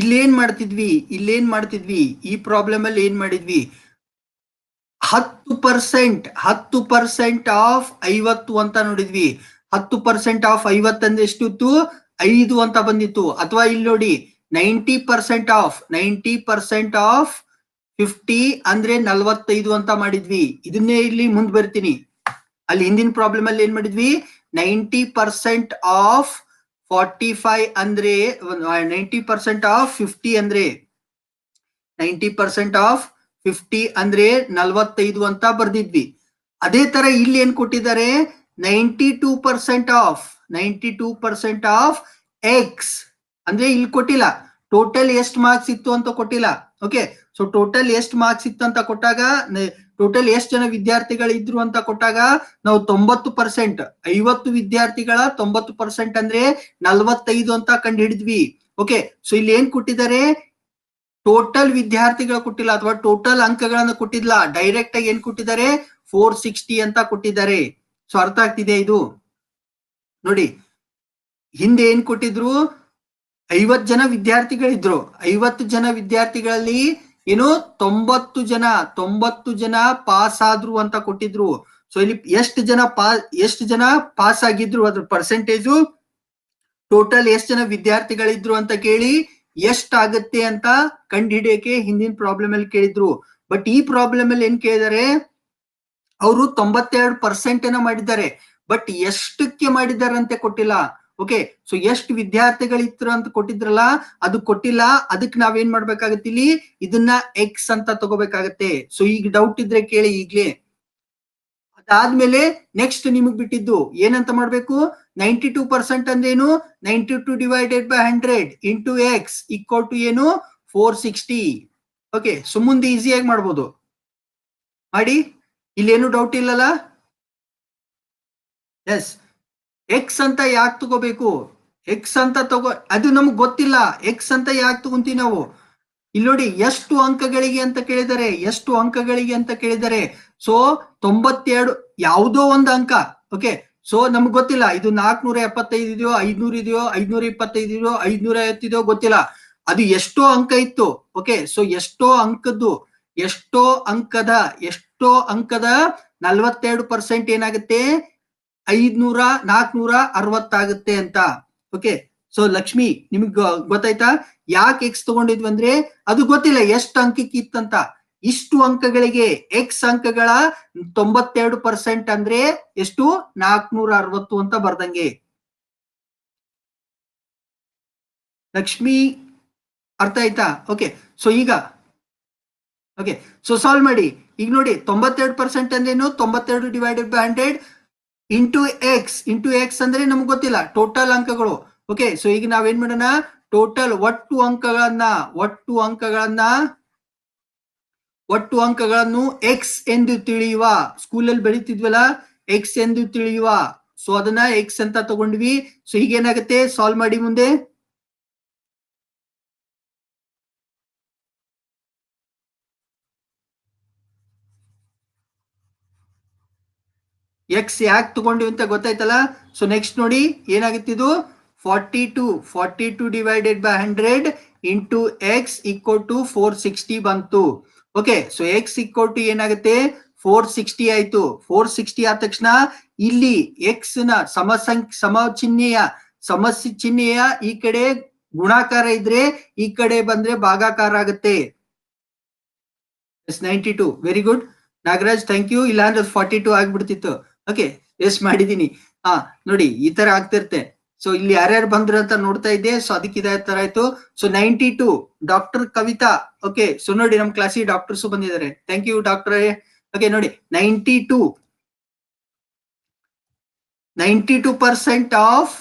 ಇಲ್ಲೇನ್ ಮಾಡ್ತಿದ್ವಿ ಇಲ್ಲೇನ್ ಮಾಡ್ತಿದ್ವಿ ಈ ಪ್ರಾಬ್ಲಮ್ ಅಲ್ಲಿ ಏನ್ ಮಾಡಿದ್ವಿ ಹತ್ತು ಪರ್ಸೆಂಟ್ ಹತ್ತು ಪರ್ಸೆಂಟ್ ಆಫ್ ಐವತ್ತು ಅಂತ ನೋಡಿದ್ವಿ ಹತ್ತು ಪರ್ಸೆಂಟ್ ಆಫ್ ಐವತ್ತಂದ್ರೆ ಇತ್ತು ಐದು ಅಂತ ಬಂದಿತ್ತು ಅಥವಾ ಇಲ್ಲಿ ನೋಡಿ ninety percent of ninety percent of fifty ಅಂದ್ರೆ ನಲ್ವತ್ತೈದು ಅಂತ ಮಾಡಿದ್ವಿ ಇದನ್ನೇ ಇಲ್ಲಿ ಮುಂದೆ ಬರ್ತೀನಿ ಅಲ್ಲಿ ಹಿಂದಿನ ಪ್ರಾಬ್ಲಮ್ ಅಲ್ಲಿ ಏನ್ ಮಾಡಿದ್ವಿ ninety percent of forty five ಅಂದ್ರೆ ನೈಂಟಿ ಪರ್ಸೆಂಟ್ ಆಫ್ ಫಿಫ್ಟಿ ಅಂದ್ರೆ ನೈಂಟಿ ಪರ್ಸೆಂಟ್ ಆಫ್ ಫಿಫ್ಟಿ ಅಂದ್ರೆ ನಲ್ವತ್ತೈದು ಅಂತ ಬರ್ದಿದ್ವಿ ಅದೇ ತರ ಇಲ್ಲಿ ಏನ್ ಕೊಟ್ಟಿದ್ದಾರೆ ninety two percent of ninety two percent of X ಅಂದ್ರೆ ಇಲ್ಲಿ ಕೊಟ್ಟಿಲ್ಲ ಟೋಟಲ್ ಎಷ್ಟು ಮಾರ್ಕ್ಸ್ ಇತ್ತು ಅಂತ ಕೊಟ್ಟಿಲ್ಲ ಓಕೆ ಸೊ ಟೋಟಲ್ ಎಷ್ಟು ಮಾರ್ಕ್ಸ್ ಇತ್ತು ಅಂತ ಕೊಟ್ಟಾಗ ಟೋಟಲ್ ಎಷ್ಟು ಜನ ವಿದ್ಯಾರ್ಥಿಗಳಿದ್ರು ಅಂತ ಕೊಟ್ಟಾಗ ನಾವು ತೊಂಬತ್ತು ಪರ್ಸೆಂಟ್ ಐವತ್ತು ವಿದ್ಯಾರ್ಥಿಗಳ ತೊಂಬತ್ತು ಪರ್ಸೆಂಟ್ ಅಂದ್ರೆ ನಲ್ವತ್ತೈದು ಅಂತ ಕಂಡು ಹಿಡಿದ್ವಿ ಓಕೆ ಸೊ ಇಲ್ಲಿ ಏನ್ ಕೊಟ್ಟಿದ್ದಾರೆ ಟೋಟಲ್ ವಿದ್ಯಾರ್ಥಿಗಳ ಕೊಟ್ಟಿಲ್ಲ ಅಥವಾ ಟೋಟಲ್ ಅಂಕಗಳನ್ನು ಕೊಟ್ಟಿಲ್ಲ ಡೈರೆಕ್ಟ್ ಆಗಿ ಏನ್ ಕೊಟ್ಟಿದ್ದಾರೆ ಫೋರ್ ಸಿಕ್ಸ್ಟಿ ಅಂತ ಕೊಟ್ಟಿದ್ದಾರೆ ಸೊ ಅರ್ಥ ಆಗ್ತಿದೆ ಇದು ನೋಡಿ ಹಿಂದೆ ಏನ್ ಕೊಟ್ಟಿದ್ರು ಐವತ್ ಜನ ವಿದ್ಯಾರ್ಥಿಗಳಿದ್ರು ಐವತ್ತು ಜನ ವಿದ್ಯಾರ್ಥಿಗಳಲ್ಲಿ ಇನ್ನು ತೊಂಬತ್ತು ಜನ ತೊಂಬತ್ತು ಜನ ಪಾಸ್ ಆದ್ರು ಅಂತ ಕೊಟ್ಟಿದ್ರು ಸೊ ಇಲ್ಲಿ ಎಷ್ಟು ಜನ ಪಾಸ್ ಎಷ್ಟು ಜನ ಪಾಸ್ ಆಗಿದ್ರು ಅದ್ರ ಪರ್ಸೆಂಟೇಜು ಟೋಟಲ್ ಎಷ್ಟು ಜನ ವಿದ್ಯಾರ್ಥಿಗಳಿದ್ರು ಅಂತ ಕೇಳಿ ಆಗತ್ತೆ ಅಂತ ಕಂಡುಹಿಡಿಯಕ್ಕೆ ಹಿಂದಿನ ಪ್ರಾಬ್ಲಮ್ ಅಲ್ಲಿ ಕೇಳಿದ್ರು ಬಟ್ ಈ ಪ್ರಾಬ್ಲಮ್ ಅಲ್ಲಿ ಏನ್ ಕೇಳಿದಾರೆ ಅವರು ತೊಂಬತ್ತೆರಡು ಪರ್ಸೆಂಟ್ ಏನೋ ಮಾಡಿದ್ದಾರೆ ಬಟ್ ಎಷ್ಟಕ್ಕೆ ಮಾಡಿದ್ದಾರೆ ಅಂತ ಕೊಟ್ಟಿಲ್ಲ ಓಕೆ ಸೊ ಎಷ್ಟು ವಿದ್ಯಾರ್ಥಿಗಳಿತ್ತು ಅಂತ ಕೊಟ್ಟಿದ್ರಲ್ಲ ಅದು ಕೊಟ್ಟಿಲ್ಲ ಅದಕ್ಕೆ ನಾವೇನ್ ಮಾಡ್ಬೇಕಾಗತ್ತೆ ಇಲ್ಲಿ ಇದನ್ನ ಎಕ್ಸ್ ಅಂತ ತಗೋಬೇಕಾಗತ್ತೆ ಸೊ ಈಗ ಡೌಟ್ ಇದ್ರೆ ಕೇಳಿ ಈಗ್ಲೇ ಅದಾದ್ಮೇಲೆ ನೆಕ್ಸ್ಟ್ ನಿಮಗ್ ಬಿಟ್ಟಿದ್ದು ಏನಂತ ಮಾಡ್ಬೇಕು ನೈಂಟಿ ಟೂ ಪರ್ಸೆಂಟ್ ಅಂದ್ರೇನು ninety two divided by hundred into X equal to ಏನು ಫೋರ್ ಸಿಕ್ಸ್ಟಿ ಓಕೆ ಸೊ ಮುಂದೆ ಈಸಿಯಾಗಿ ಮಾಡ್ಬೋದು ಮಾಡಿ ಇಲ್ಲೇನು ಡೌಟ್ ಇಲ್ಲಲ್ಲ ಎಸ್ ಎಕ್ಸ್ ಅಂತ ಯಾಕೆ ತಗೋಬೇಕು ಎಕ್ಸ್ ಅಂತ ತಗೋ ಅದು ನಮ್ಗೆ ಗೊತ್ತಿಲ್ಲ ಎಕ್ಸ್ ಅಂತ ಯಾಕೆ ತಗೊಂತೀವಿ ನಾವು ಇಲ್ಲಿ ನೋಡಿ ಎಷ್ಟು ಅಂಕಗಳಿಗೆ ಅಂತ ಕೇಳಿದರೆ ಎಷ್ಟು ಅಂಕಗಳಿಗೆ ಅಂತ ಕೇಳಿದರೆ ಸೊ ತೊಂಬತ್ತೆರಡು ಯಾವುದೋ ಒಂದು ಅಂಕ ಓಕೆ ಸೊ ನಮ್ಗೆ ಗೊತ್ತಿಲ್ಲ ಇದು ನಾಲ್ಕುನೂರ ಎಪ್ಪತ್ತೈದು ಇದೆಯೋ ಐದ್ನೂರ ಇದೆಯೋ ಐದ್ನೂರ ಇಪ್ಪತ್ತೈದು ಇದೆಯೋ ಐದ್ನೂರ ಐವತ್ತಿದೆಯೋ ಗೊತ್ತಿಲ್ಲ ಅದು ಎಷ್ಟೋ ಅಂಕ ಇತ್ತು ಓಕೆ ಸೊ ಎಷ್ಟೋ ಅಂಕದ್ದು ಎಷ್ಟೋ ಅಂಕದ ಎಷ್ಟೋ ಅಂಕದ ನಲ್ವತ್ತೆರಡು ಪರ್ಸೆಂಟ್ ಏನಾಗುತ್ತೆ ಐದ್ನೂರ ನಾಲ್ಕನೂರ ಅರವತ್ತಾಗುತ್ತೆ ಅಂತ ಓಕೆ ಸೊ ಲಕ್ಷ್ಮಿ ನಿಮ್ಗ್ ಗೊತ್ತಾಯ್ತಾ ಯಾಕೆ ಎಕ್ಸ್ ತಗೊಂಡಿದ್ವಿ ಅಂದ್ರೆ ಅದು ಗೊತ್ತಿಲ್ಲ ಎಷ್ಟು ಅಂಕಕ್ಕೆ ಇತ್ತಂತ ಇಷ್ಟು ಅಂಕಗಳಿಗೆ ಎಕ್ಸ್ ಅಂಕಗಳ ತೊಂಬತ್ತೆರಡು ಪರ್ಸೆಂಟ್ ಅಂದ್ರೆ ಎಷ್ಟು ನಾಲ್ಕನೂರ ಅರವತ್ತು ಅಂತ ಬರ್ದಂಗೆ ಲಕ್ಷ್ಮಿ ಅರ್ಥ ಆಯ್ತಾ ಓಕೆ ಸೊ ಈಗ ಓಕೆ ಸೊ ಸಾಲ್ವ್ ಮಾಡಿ ಈಗ ನೋಡಿ ತೊಂಬತ್ತೆರಡು ಪರ್ಸೆಂಟ್ ಅಂದ್ರೇನು ತೊಂಬತ್ತೆರಡು divided by hundred into X into X ಅಂದ್ರೆ ನಮ್ಗೆ ಗೊತ್ತಿಲ್ಲ ಟೋಟಲ್ ಅಂಕಗಳು ಓಕೆ ಸೊ ಈಗ ನಾವೇನ್ ಮಾಡೋಣ ಟೋಟಲ್ ಒಟ್ಟು ಅಂಕಗಳನ್ನ ಒಟ್ಟು ಅಂಕಗಳನ್ನ ಒಟ್ಟು ಅಂಕಗಳನ್ನು ಎಕ್ಸ್ ಎಂದು ತಿಳಿಯುವ ಅಲ್ಲಿ ಬೆಳೀತಿದ್ವಲ್ಲ ಎಕ್ಸ್ ಎಂದು ತಿಳಿಯುವ ಸೊ ಅದನ್ನ ಎಕ್ಸ್ ಅಂತ ತಗೊಂಡ್ವಿ ಸೊ ಏನಾಗುತ್ತೆ ಸಾಲ್ವ್ ಮಾಡಿ ಮುಂದೆ ಎಕ್ಸ್ ಯಾಕೆ ತಗೊಂಡಿವಿ ಅಂತ ಗೊತ್ತಾಯ್ತಲ್ಲ ಸೊ ನೆಕ್ಸ್ಟ್ ನೋಡಿ ಏನಾಗುತ್ತಿದ್ದು forty two forty two divided by hundred into X equal to four sixty ಬಂತು okay so X equal to ಏನಾಗುತ್ತೆ ಫೋರ್ ಸಿಕ್ಸ್ಟಿ ಆಯ್ತು ಫೋರ್ ಸಿಕ್ಸ್ಟಿ ಆದ ತಕ್ಷಣ ಇಲ್ಲಿ ಎಕ್ಸ್ ನ ಸಮಸಂಕ್ ಸಮ ಚಿಹ್ನೆಯ ಸಮಸ್ಯೆ ಚಿಹ್ನೆಯ ಈ ಕಡೆ ಗುಣಾಕಾರ ಇದ್ರೆ ಈ ಕಡೆ ಬಂದ್ರೆ ಭಾಗಾಕಾರ ಆಗುತ್ತೆ ninety two very good Nagaraj thank you ಇಲ್ಲಾಂದ್ರೆ ಫಾರ್ಟಿ ಟು ಆಗ್ಬಿಡ್ತಿತ್ತು ಓಕೆ ಎಸ್ ಮಾಡಿದೀನಿ ಹಾ ನೋಡಿ ಈ ತರ ಆಗ್ತಿರ್ತೆ ಸೊ ಇಲ್ಲಿ ಯಾರ್ಯಾರು ಬಂದ್ರು ಅಂತ ನೋಡ್ತಾ ಇದ್ದೆ ಸೊ ಅದಕ್ಕೆ ಇದೇ ತರ ಆಯ್ತು so ninety two doctor Kavitha okay so ನೋಡಿ ನಮ್ ಕ್ಲಾಸಿ ಡಾಕ್ಟರ್ಸ್ ಬಂದಿದ್ದಾರೆ ಥ್ಯಾಂಕ್ ಯು ಡಾಕ್ಟರ್ ಓಕೆ ನೋಡಿ ninety two ninety two percent of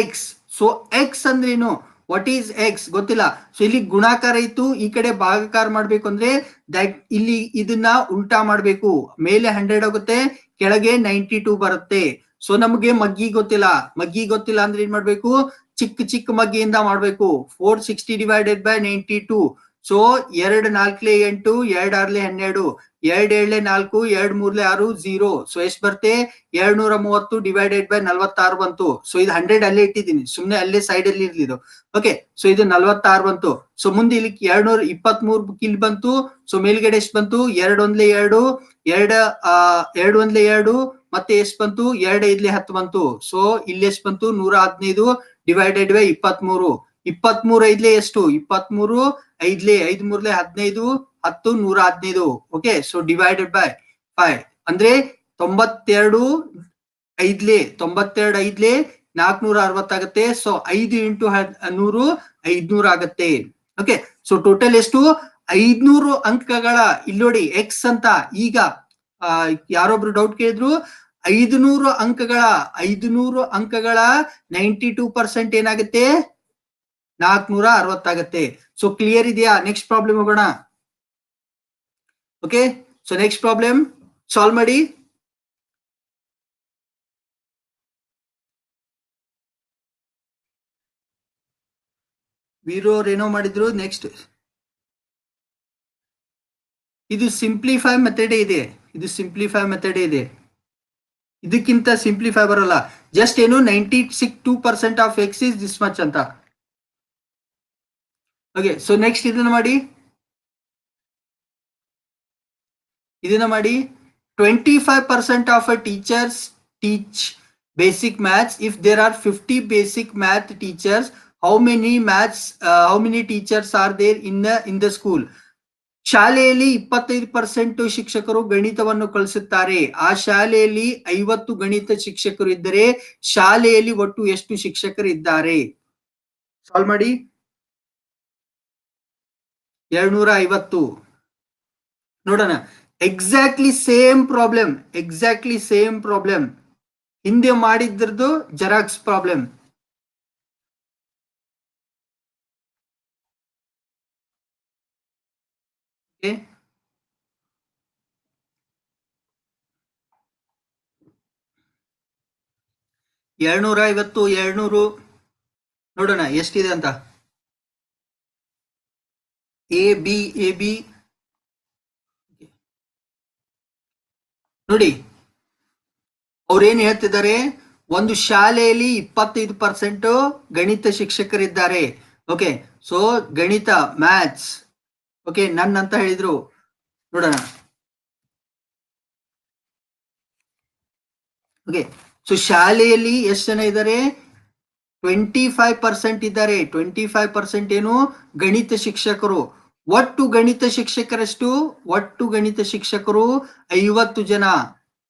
X so X ಅಂದ್ರೇನು ವಾಟ್ ಈಸ್ ಎಕ್ಸ್ ಗೊತ್ತಿಲ್ಲ ಸೊ ಇಲ್ಲಿ ಗುಣಾಕಾರ ಇತ್ತು ಈ ಕಡೆ ಭಾಗಕಾರ ಮಾಡ್ಬೇಕು ಅಂದ್ರೆ ದಟ್ ಇಲ್ಲಿ ಇದನ್ನ ಉಲ್ಟಾ ಮಾಡ್ಬೇಕು ಮೇಲೆ ಹಂಡ್ರೆಡ್ ಆಗುತ್ತೆ ಕೆಳಗೆ ನೈಂಟಿ ಟೂ ಬರುತ್ತೆ ಸೊ ನಮಗೆ ಮಗ್ಗಿ ಗೊತ್ತಿಲ್ಲ ಮಗ್ಗಿ ಗೊತ್ತಿಲ್ಲ ಅಂದ್ರೆ ಏನ್ ಮಾಡ್ಬೇಕು ಚಿಕ್ಕ ಚಿಕ್ಕ ಮಗ್ಗಿಯಿಂದ ಮಾಡ್ಬೇಕು four sixty divided by ninety two so ಎರಡ್ ನಾಲ್ಕಲೆ ಎಂಟು ಎರಡ್ ಆರ್ಲೆ ಹನ್ನೆರಡು ಎರಡ್ ಏಳ್ಲೆ ನಾಲ್ಕು ಎರಡ್ ಮೂರ್ಲೆ ಆರು ಜೀರೋ ಸೊ ಎಷ್ಟ್ ಬರ್ತೆ ಎರಡ್ ನೂರ ಮೂವತ್ತು ಡಿವೈಡೆಡ್ ಬೈ ನಲ್ವತ್ತಾರು ಬಂತು ಸೊ ಇದು ಹಂಡ್ರೆಡ್ ಅಲ್ಲೇ ಇಟ್ಟಿದ್ದೀನಿ ಸುಮ್ನೆ ಅಲ್ಲೇ ಸೈಡ್ ಅಲ್ಲಿ ಇರ್ಲಿ ಇದು ಓಕೆ ಸೊ ಇದು ನಲ್ವತ್ತಾರು ಬಂತು ಸೊ ಮುಂದೆ ಇಲ್ಲಿ ಎರಡ್ ನೂರ ಇಪ್ಪತ್ ಮೂರ್ ಇಲ್ಲಿ ಬಂತು ಸೊ ಮೇಲ್ಗಡೆ ಎಷ್ಟ್ ಬಂತು ಎರಡ್ ಒಂದ್ಲೆ ಎರಡು ಎರಡ್ ಎರಡ್ ಒಂದ್ಲೆ ಎರಡು ಮತ್ತೆ ಎಷ್ಟ್ ಬಂತು ಎರಡ್ ಐದ್ಲೆ ಹತ್ತು ಬಂತು ಸೊ ಇಲ್ಲಿ ಎಷ್ಟ್ ಬಂತು ನೂರ ಹದಿನೈದು ಡಿವೈಡೆಡ್ ಬೈ ಇಪ್ಪತ್ಮೂರು ಇಪ್ಪತ್ತ್ ಮೂರು ಐದ್ಲೆ ಎಷ್ಟು ಇಪ್ಪತ್ತ್ ಮೂರು ಐದ್ಲೆ ಐದ್ ಮೂರ್ಲೆ ಹದಿನೈದು ಹತ್ತು ನೂರ ಹದಿನೈದು okay so divided by five ಅಂದ್ರೆ ತೊಂಬತ್ತೆರಡು ಐದ್ಲೆ ತೊಂಬತ್ತೆರಡು ಐದ್ಲೆ ನಾಲ್ಕನೂರ ಅರವತ್ತಾಗತ್ತೆ ಸೊ ಐದು ಇಂಟು ನೂರು ಐದ್ನೂರ ಆಗತ್ತೆ ಓಕೆ ಸೊ ಟೋಟಲ್ ಎಷ್ಟು ಐದ್ನೂರು ಅಂಕಗಳ ಇಲ್ಲೋಡಿ ಎಕ್ಸ್ ಅಂತ ಈಗ ಯಾರೊಬ್ರು ಡೌಟ್ ಕೇಳಿದ್ರು ಐದ್ನೂರು ಅಂಕಗಳ ಐದ್ನೂರು ಅಂಕಗಳ ನೈಂಟಿ ಟೂ ಪರ್ಸೆಂಟ್ ಏನಾಗುತ್ತೆ ನಾಲ್ಕನೂರ ಅರವತ್ತಾಗತ್ತೆ ಸೊ ಕ್ಲಿಯರ್ ಇದೆಯಾ ನೆಕ್ಸ್ಟ್ ಪ್ರಾಬ್ಲಮ್ ಹೋಗೋಣ okay so next problem solve ಮಾಡಿ ವೀರೋ ಏನೋ ಮಾಡಿದ್ರು ನೆಕ್ಸ್ಟ್ ಇದು ಸಿಂಪ್ಲಿಫೈ ಮೆಥಡೇ ಇದೆ ಇದು ಸಿಂಪ್ಲಿಫೈ ಮೆಥಡ್ ಇದೆ ಇದಕ್ಕಿಂತ ಸಿಂಪ್ಲಿಫೈ ಬರಲ್ಲ ಜಸ್ಟ್ ಏನು ninety six two percent of X this much ಅಂತ ಓಕೆ ಸೊ ನೆಕ್ಸ್ಟ್ ಇದನ್ನ ಮಾಡಿ ಇದನ್ನ ಮಾಡಿ twenty five percent of a teachers teach basic maths if there are fifty basic math teachers how many maths how uh, how many teachers are in in the in the ಶಾಲೆಯಲ್ಲಿ ಇಪ್ಪತ್ತೈದು percent ಶಿಕ್ಷಕರು ಗಣಿತವನ್ನು ಕಲಿಸುತ್ತಾರೆ ಆ ಶಾಲೆಯಲ್ಲಿ ಐವತ್ತು ಗಣಿತ ಶಿಕ್ಷಕರು ಇದ್ದರೆ ಶಾಲೆಯಲ್ಲಿ ಒಟ್ಟು ಎಷ್ಟು ಶಿಕ್ಷಕರು ಇದ್ದಾರೆ ಸಾಲ್ವ್ ಮಾಡಿ ಎರಡ್ನೂರ ಐವತ್ತು ನೋಡೋಣ exactly same problem exactly same problem ಹಿಂದೆ ಮಾಡಿದ್ರದ್ದು ಜೆರಾಕ್ಸ್ ಪ್ರಾಬ್ಲಮ್ ಏಳ್ನೂರ ಐವತ್ತು ಎರಡ್ನೂರು ನೋಡೋಣ ಎಷ್ಟಿದೆ ಅಂತ AB, AB. ನೋಡಿ ಅವ್ರೇನ್ ಹೇಳ್ತಿದ್ದಾರೆ ಒಂದು ಶಾಲೆಯಲ್ಲಿ ಇಪ್ಪತ್ತೈದು ಪರ್ಸೆಂಟ್ ಗಣಿತ ಶಿಕ್ಷಕರಿದ್ದಾರೆ ಓಕೆ ಸೊ ಗಣಿತ ಮ್ಯಾಥ್ಸ್ ಓಕೆ ನನ್ ಅಂತ ಹೇಳಿದ್ರು ನೋಡೋಣ ಓಕೆ ಸೊ ಶಾಲೆಯಲ್ಲಿ ಎಷ್ಟು ಜನ ಇದ್ದಾರೆ ಟ್ವೆಂಟಿ ಫೈವ್ ಪರ್ಸೆಂಟ್ ಇದ್ದಾರೆ ಟ್ವೆಂಟಿ ಫೈವ್ ಪರ್ಸೆಂಟ್ ಏನು ಗಣಿತ ಶಿಕ್ಷಕರು ಒಟ್ಟು ಗಣಿತ ಶಿಕ್ಷಕರಷ್ಟು ಒಟ್ಟು ಗಣಿತ ಶಿಕ್ಷಕರು ಐವತ್ತು ಜನ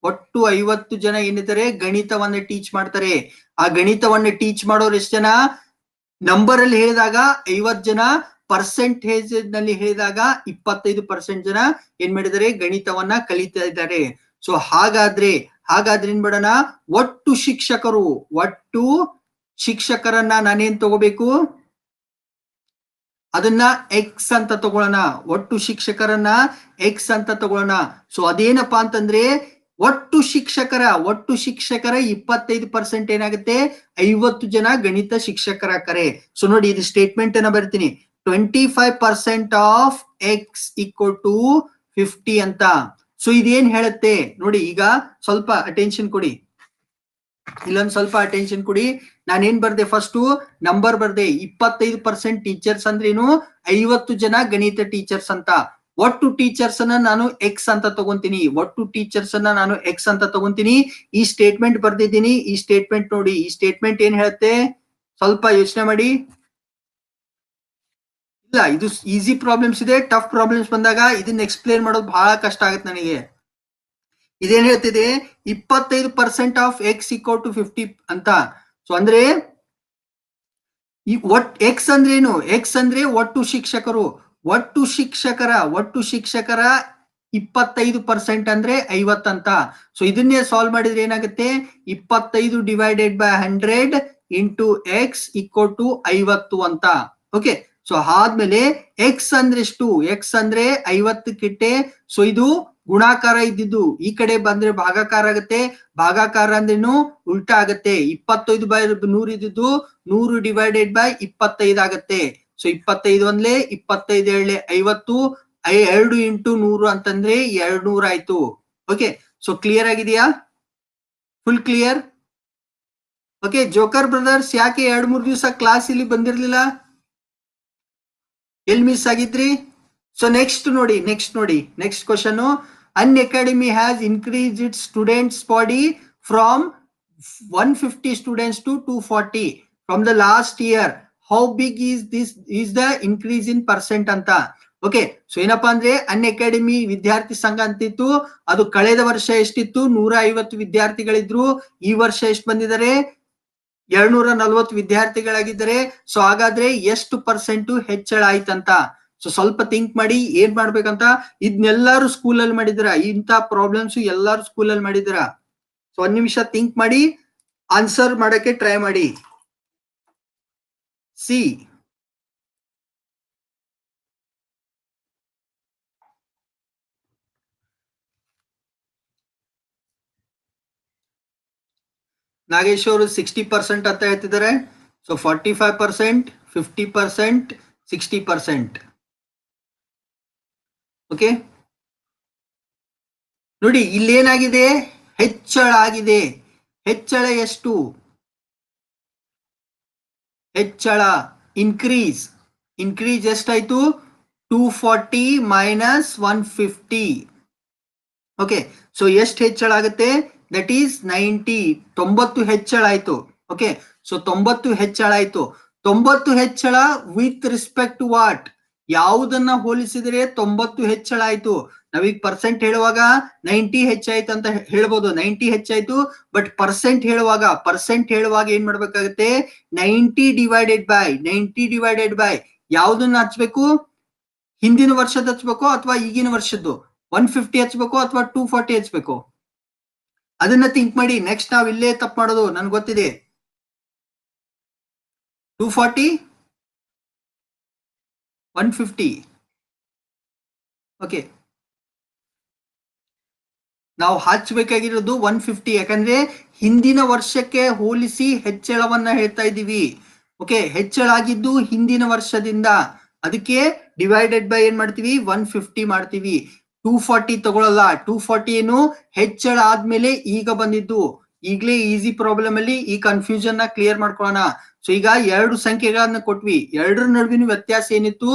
ಒಟ್ಟು ಐವತ್ತು ಜನ ಏನಿದ್ದಾರೆ ಗಣಿತವನ್ನ ಟೀಚ್ ಮಾಡ್ತಾರೆ ಆ ಗಣಿತವನ್ನ ಟೀಚ್ ಮಾಡೋರು ಎಷ್ಟು ಜನ ನಂಬರ್ ಅಲ್ಲಿ ಹೇಳಿದಾಗ ಐವತ್ತು ಜನ ಪರ್ಸೆಂಟೇಜ್ ನಲ್ಲಿ ಹೇಳಿದಾಗ ಇಪ್ಪತ್ತೈದು ಪರ್ಸೆಂಟ್ ಜನ ಏನ್ ಮಾಡಿದ್ದಾರೆ ಗಣಿತವನ್ನ ಕಲಿತಾ ಇದ್ದಾರೆ ಸೊ ಹಾಗಾದ್ರೆ ಹಾಗಾದ್ರೆ ಏನ್ ಬಿಡೋಣ ಒಟ್ಟು ಶಿಕ್ಷಕರು ಒಟ್ಟು ಶಿಕ್ಷಕರನ್ನ ನಾನೇನ್ ತಗೋಬೇಕು ಅದನ್ನ ಎಕ್ಸ್ ಅಂತ ತಗೊಳ್ಳೋಣ ಒಟ್ಟು ಶಿಕ್ಷಕರನ್ನ ಎಕ್ಸ್ ಅಂತ ತಗೊಳ್ಳೋಣ ಸೊ ಅದೇನಪ್ಪಾ ಅಂತಂದ್ರೆ ಒಟ್ಟು ಶಿಕ್ಷಕರ ಒಟ್ಟು ಶಿಕ್ಷಕರ ಇಪ್ಪತ್ತೈದು ಪರ್ಸೆಂಟ್ ಏನಾಗುತ್ತೆ ಐವತ್ತು ಜನ ಗಣಿತ ಶಿಕ್ಷಕರ ಕರೆ ಸೊ ನೋಡಿ ಇದು ಸ್ಟೇಟ್ಮೆಂಟ್ ಏನ ಬರ್ತೀನಿ twenty five percent of X equal to fifty ಅಂತ ಸೊ ಇದೇನ್ ಹೇಳುತ್ತೆ ನೋಡಿ ಈಗ ಸ್ವಲ್ಪ ಅಟೆನ್ಷನ್ ಕೊಡಿ ಇಲ್ಲೊಂದ್ ಸ್ವಲ್ಪ ಅಟೆನ್ಷನ್ ಕೊಡಿ ನಾನೇನ್ ಬರ್ದೆ ಫಸ್ಟ್ ನಂಬರ್ ಬರ್ದೆ ಇಪ್ಪತ್ತೈದು ಪರ್ಸೆಂಟ್ ಟೀಚರ್ಸ್ ಅಂದ್ರೇನು ಐವತ್ತು ಜನ ಗಣಿತ ಟೀಚರ್ಸ್ ಅಂತ ಒಟ್ಟು ಟೀಚರ್ಸ್ ಅನ್ನ ನಾನು ಎಕ್ಸ್ ಅಂತ ತಗೊಂತೀನಿ ಒಟ್ಟು ಟೀಚರ್ಸ್ ಅನ್ನ ನಾನು ಎಕ್ಸ್ ಅಂತ ತಗೊಂತೀನಿ ಈ ಸ್ಟೇಟ್ಮೆಂಟ್ ಬರ್ದಿದ್ದೀನಿ ಈ ಸ್ಟೇಟ್ಮೆಂಟ್ ನೋಡಿ ಈ ಸ್ಟೇಟ್ಮೆಂಟ್ ಏನ್ ಹೇಳುತ್ತೆ ಸ್ವಲ್ಪ ಯೋಚನೆ ಮಾಡಿ ಇಲ್ಲ ಇದು ಈಸಿ ಪ್ರಾಬ್ಲಮ್ಸ್ ಇದೆ ಟಫ್ ಪ್ರಾಬ್ಲಮ್ಸ್ ಬಂದಾಗ ಇದನ್ನ ಎಕ್ಸ್ಪ್ಲೇನ್ ಮಾಡೋದು ಬಹಳ ಕಷ್ಟ ಆಗುತ್ತೆ ನನಗೆ ಇದೇನ್ ಹೇಳ್ತಿದೆ ಇಪ್ಪತ್ತೈದು percent of X equal to fifty ಅಂತ ಸೊ ಅಂದ್ರೆ ಒಟ್ ಎಕ್ಸ್ ಅಂದ್ರೇನು ಎಕ್ಸ್ ಅಂದ್ರೆ ಒಟ್ಟು ಶಿಕ್ಷಕರು ಒಟ್ಟು ಶಿಕ್ಷಕರ ಒಟ್ಟು ಶಿಕ್ಷಕರ ಇಪ್ಪತ್ತೈದು ಪರ್ಸೆಂಟ್ ಅಂದ್ರೆ ಐವತ್ತಂತ ಸೊ ಇದನ್ನೇ ಸಾಲ್ವ್ ಮಾಡಿದ್ರೆ ಏನಾಗುತ್ತೆ ಇಪ್ಪತ್ತೈದು divided by hundred into X equal to ಐವತ್ತು ಅಂತ ಓಕೆ ಸೊ ಆದ್ಮೇಲೆ ಎಕ್ಸ್ ಅಂದ್ರೆ ಎಷ್ಟು ಎಕ್ಸ್ ಅಂದ್ರೆ ಐವತ್ತು ಕಿಟ್ಟೆ ಸೊ ಇದು ಗುಣಾಕಾರ ಇದ್ದಿದ್ದು ಈ ಕಡೆ ಬಂದ್ರೆ ಭಾಗಾಕಾರ ಆಗತ್ತೆ ಭಾಗಾಕಾರ ಅಂದ್ರೇನು ಉಲ್ಟಾ ಆಗತ್ತೆ ಇಪ್ಪತ್ತೈದು ಬೈ ನೂರು ಇದ್ದಿದ್ದು ನೂರು ಡಿವೈಡೆಡ್ ಬೈ ಇಪ್ಪತ್ತೈದು ಆಗತ್ತೆ ಸೊ ಇಪ್ಪತ್ತೈದು ಒಂದ್ಲೆ ಇಪ್ಪತ್ತೈದು ಏಳೆ ಐವತ್ತು ಎರಡು ಇಂಟು ನೂರು ಅಂತಂದ್ರೆ ಎರಡ್ ನೂರ ಆಯ್ತು ಓಕೆ ಸೊ ಕ್ಲಿಯರ್ ಆಗಿದೆಯಾ full clear okay joker brothers ಯಾಕೆ ಎರಡ್ ಮೂರ್ ದಿವಸ ಕ್ಲಾಸ್ ಇಲ್ಲಿ ಬಂದಿರ್ಲಿಲ್ಲ ಎಲ್ ಮಿಸ್ ಆಗಿದ್ರಿ ಸೊ ನೆಕ್ಸ್ಟ್ ನೋಡಿ ನೆಕ್ಸ್ಟ್ ನೋಡಿ next question an academy has increase it students body from one fifty students to two forty from the last year how big is this is the increase in percent ಅಂತ okay so ಏನಪ್ಪಾ ಅಂದ್ರೆ ಅನ್ academy ವಿದ್ಯಾರ್ಥಿ ಸಂಘ ಅಂತಿತ್ತು ಅದು ಕಳೆದ ವರ್ಷ ಎಷ್ಟಿತ್ತು ನೂರ ಐವತ್ತು ವಿದ್ಯಾರ್ಥಿಗಳಿದ್ರು ಈ ವರ್ಷ ಎಷ್ಟು ಬಂದಿದ್ದಾರೆ ಎರಡ್ನೂರ ನಲ್ವತ್ತು ವಿದ್ಯಾರ್ಥಿಗಳಾಗಿದ್ದಾರೆ ಸೊ ಹಾಗಾದ್ರೆ ಎಷ್ಟು ಪರ್ಸೆಂಟ್ ಹೆಚ್ಚಳ ಆಯ್ತಂತ ಸೊ ಸ್ವಲ್ಪ ಥಿಂಕ್ ಮಾಡಿ ಏನ್ ಮಾಡ್ಬೇಕಂತ ಇದನ್ನೆಲ್ಲಾರು ಸ್ಕೂಲ್ ಅಲ್ಲಿ ಮಾಡಿದಿರ ಇಂಥ ಪ್ರಾಬ್ಲಮ್ಸ್ ಎಲ್ಲಾರು ಸ್ಕೂಲ್ ಅಲ್ಲಿ ಮಾಡಿದಿರ ಸೊ ಒಂದ್ ನಿಮಿಷ ಥಿಂಕ್ ಮಾಡಿ ಆನ್ಸರ್ ಮಾಡಕ್ಕೆ ಟ್ರೈ ಮಾಡಿ ಸಿ ನಾಗೇಶ್ ಅವರು ಸಿಕ್ಸ್ಟಿ ಪರ್ಸೆಂಟ್ ಅಂತ ಹೇಳ್ತಿದ್ದಾರೆ so forty five percent fifty percent sixty percent okay ನೋಡಿ ಇಲ್ಲೇನಾಗಿದೆ ಹೆಚ್ಚಳ ಆಗಿದೆ ಹೆಚ್ಚಳ ಎಷ್ಟು ಹೆಚ್ಚಳ ಇನ್ಕ್ರೀಸ್ ಇನ್ಕ್ರೀಸ್ ಎಷ್ಟಾಯ್ತು two forty minus one fifty okay so ಎಷ್ಟು ಹೆಚ್ಚಳ ಆಗುತ್ತೆ ದಟ್ ಈಸ್ ನೈಂಟಿ ತೊಂಬತ್ತು ಹೆಚ್ಚಳ ಆಯ್ತು ಓಕೆ ಸೊ ತೊಂಬತ್ತು ಹೆಚ್ಚಳ ಆಯ್ತು ತೊಂಬತ್ತು ಹೆಚ್ಚಳ ವಿತ್ ರಿಸ್ಪೆಕ್ಟ್ ಟು ವಾಟ್ ಯಾವುದನ್ನ ಹೋಲಿಸಿದ್ರೆ ತೊಂಬತ್ತು ಹೆಚ್ಚಳ ಆಯ್ತು ನಾವೀಗ ಪರ್ಸೆಂಟ್ ಹೇಳುವಾಗ ನೈಂಟಿ ಹೆಚ್ಚಾಯ್ತು ಅಂತ ಹೇಳ್ಬೋದು ನೈಂಟಿ ಹೆಚ್ಚಾಯ್ತು ಬಟ್ ಪರ್ಸೆಂಟ್ ಹೇಳುವಾಗ ಪರ್ಸೆಂಟ್ ಹೇಳುವಾಗ ಏನ್ ಮಾಡ್ಬೇಕಾಗುತ್ತೆ ninety divided by ninety divided by ಯಾವ್ದನ್ನ ಹಚ್ಬೇಕು ಹಿಂದಿನ ವರ್ಷದ ಹಚ್ಬೇಕು ಅಥವಾ ಈಗಿನ ವರ್ಷದ್ದು ಒನ್ ಫಿಫ್ಟಿ ಹಚ್ಬೇಕು ಅಥವಾ ಟೂ ಫಾರ್ಟಿ ಹಚ್ಬೇಕು ಅದನ್ನ ಥಿಂಕ್ ಮಾಡಿ ನೆಕ್ಸ್ಟ್ ನಾವ್ ಇಲ್ಲೇ ತಪ್ಪು ಮಾಡೋದು ನನ್ಗೆ ಗೊತ್ತಿದೆ ಟೂ ಫಾರ್ಟಿ 150 ಓಕೆ ನಾವು ಹಚ್ಚಬೇಕಾಗಿರೋದು ಒನ್ ಫಿಫ್ಟಿ ಯಾಕಂದ್ರೆ ಹಿಂದಿನ ವರ್ಷಕ್ಕೆ ಹೋಲಿಸಿ ಹೆಚ್ಚಳವನ್ನ ಹೇಳ್ತಾ ಇದ್ದೀವಿ ಓಕೆ ಹೆಚ್ಚಳ ಆಗಿದ್ದು ಹಿಂದಿನ ವರ್ಷದಿಂದ ಅದಕ್ಕೆ ಡಿವೈಡೆಡ್ ಬೈ ಏನ್ ಮಾಡ್ತೀವಿ ಒನ್ ಫಿಫ್ಟಿ ಮಾಡ್ತೀವಿ ಟೂ ಫಾರ್ಟಿ ತಗೊಳಲ್ಲ ಟೂ ಫಾರ್ಟಿ ಏನು ಹೆಚ್ಚಳ ಆದ್ಮೇಲೆ ಈಗ ಬಂದಿದ್ದು ಈಗಲೇ ಈಸಿ ಪ್ರಾಬ್ಲಮ್ ಅಲ್ಲಿ ಈ ಕನ್ಫ್ಯೂಷನ್ ನ ಕ್ಲಿಯರ್ ಮಾಡ್ಕೊಳ್ಳೋಣ ಸೊ ಈಗ ಎರಡು ಸಂಖ್ಯೆಗಳನ್ನ ಕೊಟ್ವಿ ಎರಡರ ನಡುವಿನ ವ್ಯತ್ಯಾಸ ಏನಿತ್ತು